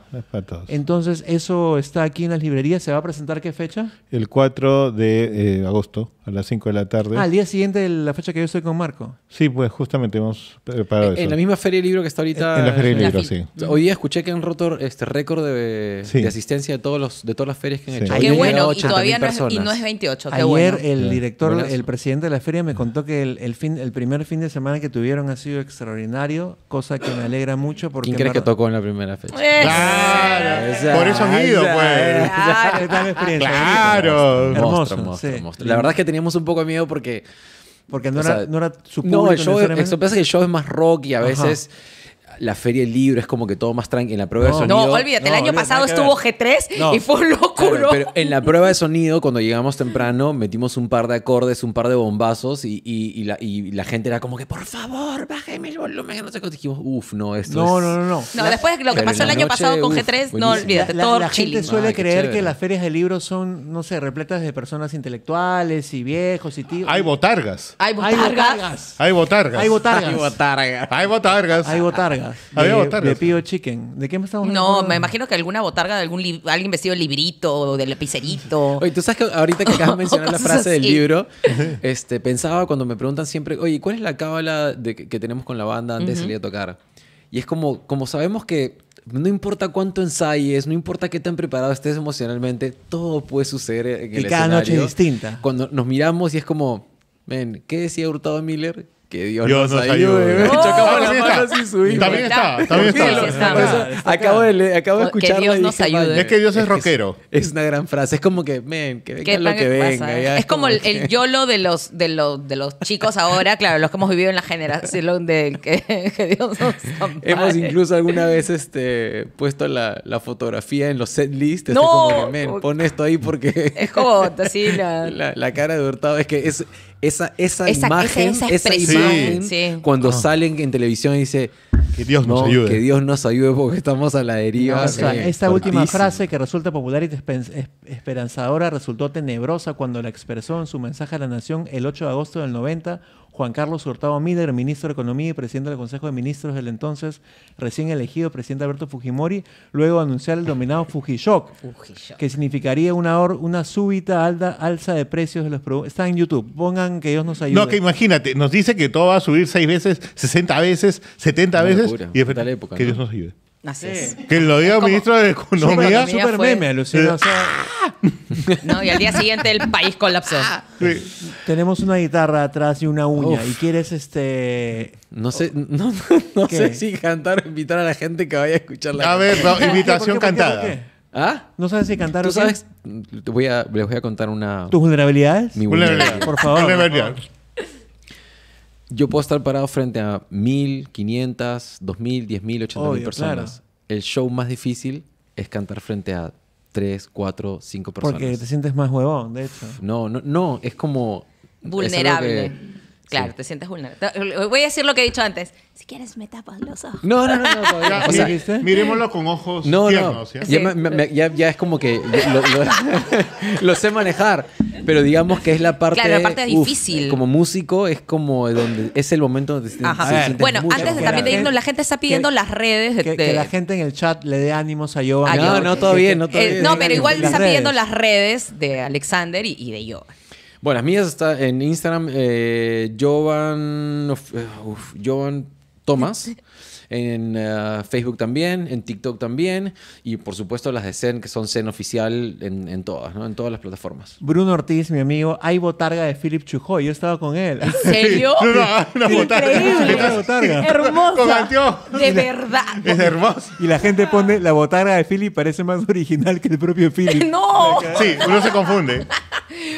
Entonces, eso está aquí en las librerías. ¿Se va a presentar qué fecha? El 4 de eh, agosto, a las 5 de la tarde. Ah, al día siguiente de la fecha que yo estoy con Marco. Sí, pues justamente hemos preparado eh, en, eso. En la misma Feria de Libro que está ahorita. En la Feria de Libro, sí. Hoy escuché que han roto este récord de, asistencia de, todos los, de todas las ferias que han hecho. qué bueno, y todavía no es, 28. Ayer el director, el presidente de la feria me contó que el fin el primer fin de semana que tuvieron ha sido extraordinario, cosa que me alegra mucho porque... ¿Quién crees que tocó en la primera fecha? ¡Claro! Por eso han ido, pues. ¡Claro! Hermoso, La verdad es que teníamos un poco de miedo porque... Porque no, era, no era su público. No, el show, que el show es más rock y a veces... la feria libre es como que todo más tranqui en la prueba no, de No, olvídate, el año pasado estuvo G3 y fue un loco pero en la prueba de sonido, cuando llegamos temprano, metimos un par de acordes, un par de bombazos y, y, la, y la, gente era como que, por favor, bájeme el volumen. No sé qué. Dijimos, uff, no, esto no, es... No, no, no. después lo que pasó el año pasado con G3, no olvídate, la, La gente suele creer que las ferias de libros son, no sé, repletas de personas intelectuales y viejos y tíos. Hay botargas. Hay botargas. Hay botargas. Hay botargas. Hay botargas. Hay botargas. Hay botargas. De, de Pío Chicken. ¿De qué me estamos hablando? No, me imagino que alguna botarga de algún alguien vestido de librito del lapicerito. Oye, tú sabes que ahorita que acabas de mencionar la frase del libro, este, pensaba cuando me preguntan siempre, oye, ¿cuál es la cábala que tenemos con la banda antes de salir a tocar? Y es como, como sabemos que no importa cuánto ensayes, no importa qué tan preparado estés emocionalmente, todo puede suceder en y el escenario. Y cada noche es distinta. Cuando nos miramos y es como, ven ¿qué decía Hurtado Miller? Que Dios, nos, ayude. También está, también está. acabo de, acabo de escuchar Que Dios nos ayude. es que Dios es, rockero. Es, una gran frase. Es como que, men, que venga lo que venga. ¿eh? es, como, el, YOLO de los, de, los, de los chicos ahora, claro, los que hemos vivido en la generación del que, Dios nos ampare. Hemos incluso alguna vez este, puesto la, la fotografía en los set lists. No. Como men, pon esto ahí porque... Es como sí la... la cara de Hurtado es que es esa, esa, imagen, cuando ah. salen en televisión y dice, Que Dios nos no, ayude. que Dios nos ayude porque estamos a la deriva. esta última frase que resulta popular y esperanzadora resultó tenebrosa cuando la expresó en su mensaje a la nación el 8 de agosto del 90 Juan Carlos Hurtado Miller, ministro de Economía y presidente del Consejo de Ministros del entonces recién elegido presidente Alberto Fujimori, luego anunciar el dominado Fujishock, que significaría una, una súbita alza de precios de los productos. Está en YouTube, pongan que Dios nos ayude. No, que imagínate, nos dice que todo va a subir seis veces, 60 veces, 70 veces, y que Dios nos ayude. Que lo diga el ministro de Economía. Super, meme, ah. No, y al día siguiente el país colapsó. Ah. tenemos una guitarra atrás y una uña. Y quieres este. no sé, no, sé si cantar o invitar a la gente que vaya a escuchar la A ver, invitación cantada. ¿Ah? ¿No sabes si cantar o sabes? Te voy a, les voy a contar una... ¿Tus vulnerabilidades? mi Vulnerabilidad. Por favor yo puedo estar parado frente a mil, quinientas, dos mil, diez mil, ochenta mil personas. El show más difícil es cantar frente a tres, cuatro, cinco personas. Porque te sientes más huevón, de hecho. No, no, no, es como... Vulnerable. Claro, te sientes vulnerable. Voy a decir lo que he dicho antes. Si quieres, me tapas los ojos. No, no, no. no miremoslo con ojos no, tiernos. Ya, ya, es como que lo, sé manejar. Pero digamos que es la parte... difícil. Como músico es como donde... Es el momento donde Ajá. Bueno, antes de también de irnos, la gente está pidiendo las redes. De, que, la gente en el chat le dé ánimos a Yoba. No, no, todo bien. No, todo eh, bien, no pero igual está pidiendo las redes de Alexander y, de Yoba. Bueno, las mías está en Instagram, eh, Jovan, eh, Jovan Tomás. en eh, Facebook también, en TikTok también, y por supuesto las de Zen, que son Zen oficial en, todas, En todas las plataformas. Bruno Ortiz, mi amigo, hay botarga de Philip Chujoy, yo he estado con él. ¿En serio? no, no, una botarga. Increíble. Hermosa. De verdad. Es hermosa. Y la gente pone la botarga de Philip parece más original que el propio Philip. no. Sí, uno se confunde.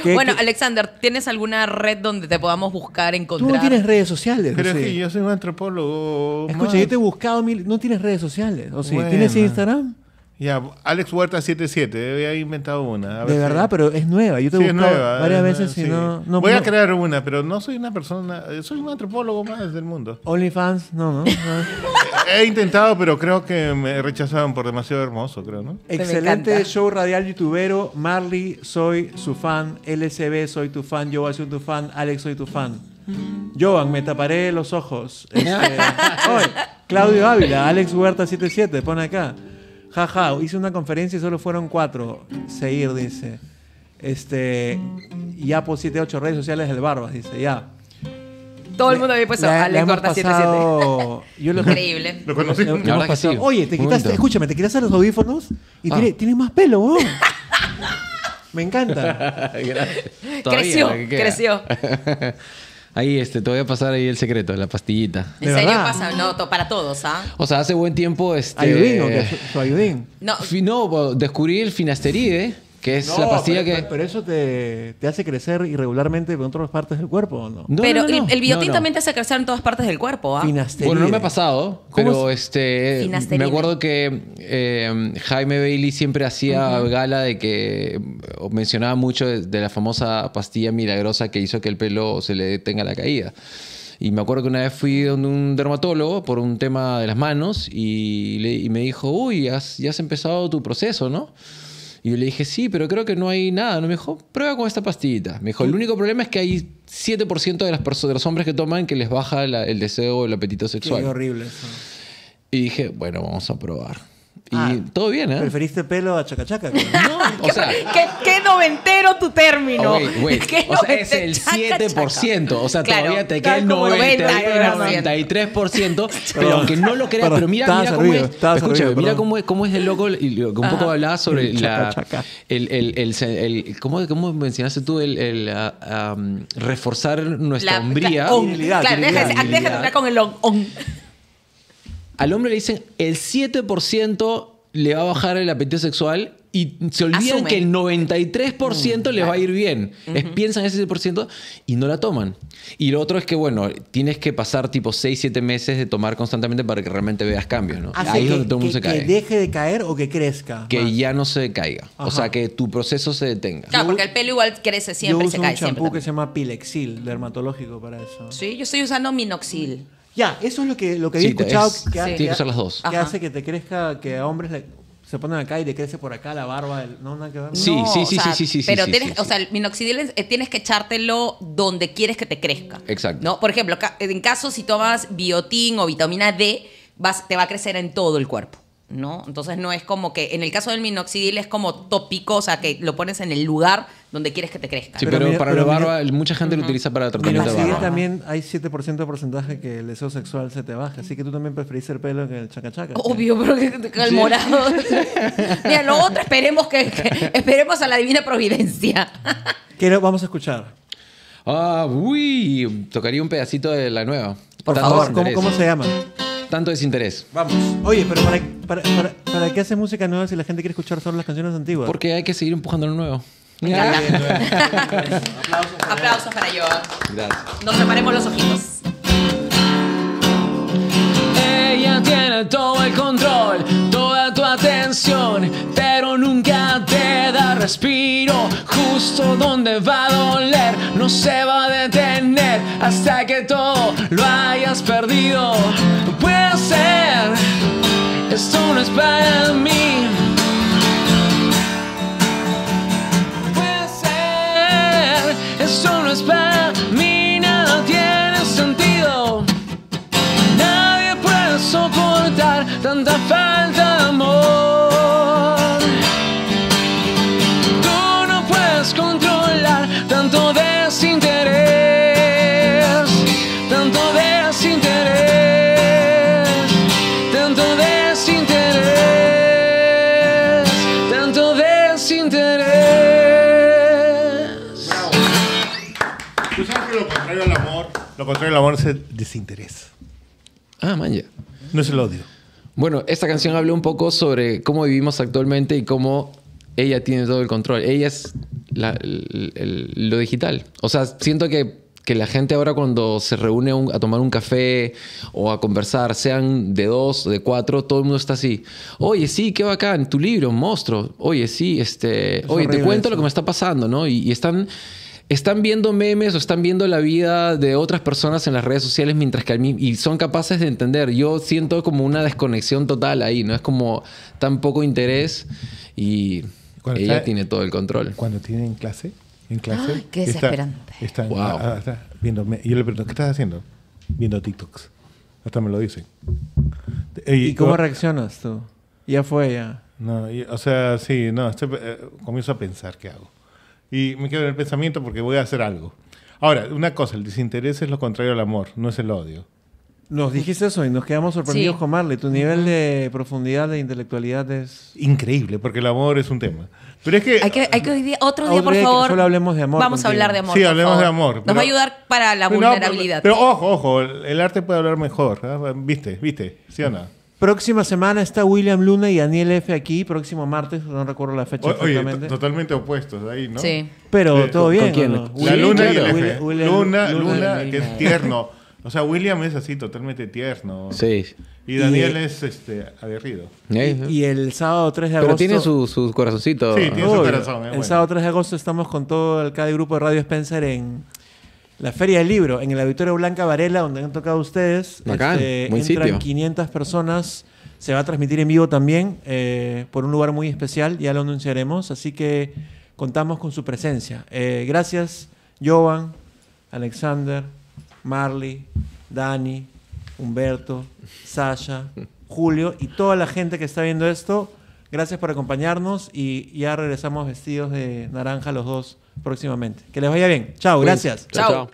bueno, Alexander, ¿tienes alguna red donde te podamos buscar, encontrar? Tú no tienes redes sociales. Pero sí yo soy un antropólogo. Escucha, yo te buscado mil. No tienes redes sociales. O sí, ¿tienes Instagram? Ya, Alex Huerta 77, había inventado una. de verdad, pero es nueva. Yo te he buscado varias veces y no, Voy a crear una, pero no soy una persona, eh, soy un antropólogo más del mundo. OnlyFans, no, no. he intentado, pero creo que me rechazaron por demasiado hermoso, creo, ¿no? Excelente show radial youtubero. Marley, soy su fan. LCB, soy tu fan. Yo ser tu fan. Alex, soy tu fan. Joan, me taparé los ojos. Este, Claudio Ávila, Alex Huerta 77, pone acá. Jaja, hice una conferencia y solo fueron cuatro. Seguir, dice. Este, Yapo 78, redes sociales del Barbas, dice, ya. Todo el mundo había puesto Alex Huerta 77. Increíble. Lo conocí. Oye, te quitaste, escúchame, te quitaste los audífonos y ah. tienes más pelo, ¿no? Me encanta. creció, creció. Ahí este, te voy a pasar ahí el secreto, la pastillita. ¿En serio pasa? No, para todos, ¿ah? O sea, hace buen tiempo este. Ayudín, o qué? su ayudín. No, no, descubrí el finasteride es la pastilla pero, que. Pero eso te, hace crecer irregularmente en otras partes del cuerpo, ¿no? no pero el, el biotín también te hace crecer en todas partes del cuerpo, ¿ah? Bueno, no me ha pasado, pero este. Me acuerdo que eh, Jaime Bailey siempre hacía gala de que mencionaba mucho de, la famosa pastilla milagrosa que hizo que el pelo se le tenga la caída. Y me acuerdo que una vez fui donde un dermatólogo por un tema de las manos y, me dijo, uy, ya has empezado tu proceso, ¿no? Y yo le dije, sí, pero creo que no hay nada. No me dijo, prueba con esta pastillita. Me dijo, el único problema es que hay 7% de, las personas, de los hombres que toman que les baja el deseo o el apetito sexual. Qué horrible Y dije, bueno, vamos a probar. Y ah. todo bien, ¿eh? ¿Preferiste pelo a chacachaca? no, o sea... ¿Qué, qué noventero tu término? o sea, es el 7%. O sea, todavía te queda el 93%. pero aunque no lo creas, pero mira, cómo es... Escúchame, mira cómo es, cómo es loco... un poco ah, hablabas sobre el la... ¿cómo, mencionaste tú el... Ah, reforzar nuestra hombría? La, on, claro, déjate hablar con el al hombre le dicen el 7% le va a bajar el apetito sexual y se olvidan que el 93% mm, les va a ir bien. piensan ese 7% y no la toman. Y lo otro es que, bueno, tienes que pasar tipo 6, 7 meses de tomar constantemente para que realmente veas cambios, ¿no? Ahí es donde el mundo se Que deje de caer o que crezca. Que ya no se caiga. O sea, que tu proceso se detenga. Claro, porque el pelo igual crece siempre, y se cae un champú que se llama Pilexil, dermatológico para eso. Sí, yo estoy usando Minoxil. Ya, eso es lo que, lo que había escuchado. que, las dos. Que hace que te crezca, que a hombres se ponen acá y te crece por acá la barba. no, Sí, sí, sí, sí, sí, Pero tienes, o sea, el minoxidil eh, tienes que echártelo donde quieres que te crezca. Exacto. ¿no? Por ejemplo, en caso si tomas biotín o vitamina D, vas, te va a crecer en todo el cuerpo. ¿no? Entonces no es como que, en el caso del minoxidil es como tópico, o sea, que lo pones en el lugar donde quieres que te crezca. Sí, pero, para la barba, mucha gente lo utiliza para tratamiento de barba. también hay 7% de porcentaje que el deseo sexual se te baja, así que tú también preferís el pelo que el chacachaca. Obvio, pero que, queda el morado. mira, lo otro esperemos que, esperemos a la divina providencia. ¿Qué vamos a escuchar? Ah, uy, tocaría un pedacito de la nueva. Por favor, ¿cómo se llama? Tanto desinterés. Vamos. Oye, pero para, para, para, qué hace música nueva si la gente quiere escuchar solo las canciones antiguas? Porque hay que seguir empujando lo nuevo. Aplausos para yo. Gracias. Nos separemos los ojitos. Ella tiene todo el control, toda tu atención, pero nunca te da respiro. Justo donde va a doler, no se va a detener hasta que todo lo hayas perdido. Puede ser, esto no es para mí. el amor es el desinterés. Ah, manja, No es el odio. Bueno, esta canción habla un poco sobre cómo vivimos actualmente y cómo ella tiene todo el control. Ella es lo digital. O sea, siento que, que la gente ahora cuando se reúne a tomar un café o a conversar, sean de dos o de cuatro, todo el mundo está así. Oye, sí, qué bacán, tu libro, monstruo. Oye, sí, este... oye, te cuento lo que me está pasando, ¿no? y están están viendo memes o están viendo la vida de otras personas en las redes sociales mientras que a mí y son capaces de entender. Yo siento como una desconexión total ahí, no es como tan poco interés y ella tiene todo el control. Cuando tienen clase, en clase, qué desesperante. Está, ah, yo le pregunto, ¿qué estás haciendo? Viendo TikToks. Hasta me lo dicen. ¿Y, cómo reaccionas tú? Ya fue ya. No, o sea, sí, no, estoy, eh, comienzo a pensar qué hago y me quedo en el pensamiento porque voy a hacer algo. Ahora, una cosa, el desinterés es lo contrario al amor, no es el odio. Nos dijiste eso y nos quedamos sorprendidos con Marley. Tu nivel de profundidad de intelectualidad es increíble, porque el amor es un tema. Pero es que hay que, hoy día, otro día, por favor. Vamos a hablar de amor. Sí, hablemos de amor. Nos va a ayudar para la vulnerabilidad. pero, ojo, ojo, el arte puede hablar mejor, ¿ah? ¿viste? ¿Viste? ¿Sí o no? Próxima semana está William Luna y Daniel F. aquí, próximo martes, no recuerdo la fecha exactamente. totalmente opuestos ahí, ¿no? Sí. Pero todo bien. La Luna y F. Luna, Luna, que es tierno. O sea, William es así, totalmente tierno. Sí. Y Daniel es este, aguerrido. Y, el sábado 3 de agosto. Pero tiene sus su corazoncito. Sí, tiene su corazón. Eh, el sábado 3 de agosto estamos con todo el, Caddy grupo de Radio Spencer en la Feria del Libro en el Auditorio Blanca Varela, donde han tocado ustedes. Bacán, este, entran 500 personas. Se va a transmitir en vivo también eh, por un lugar muy especial, ya lo anunciaremos. Así que contamos con su presencia. Eh, gracias, Jovan, Alexander, Marley, Dani, Humberto, Sasha, Julio y toda la gente que está viendo esto. Gracias por acompañarnos y ya regresamos vestidos de naranja los dos próximamente. Que les vaya bien. Chao, gracias. chao.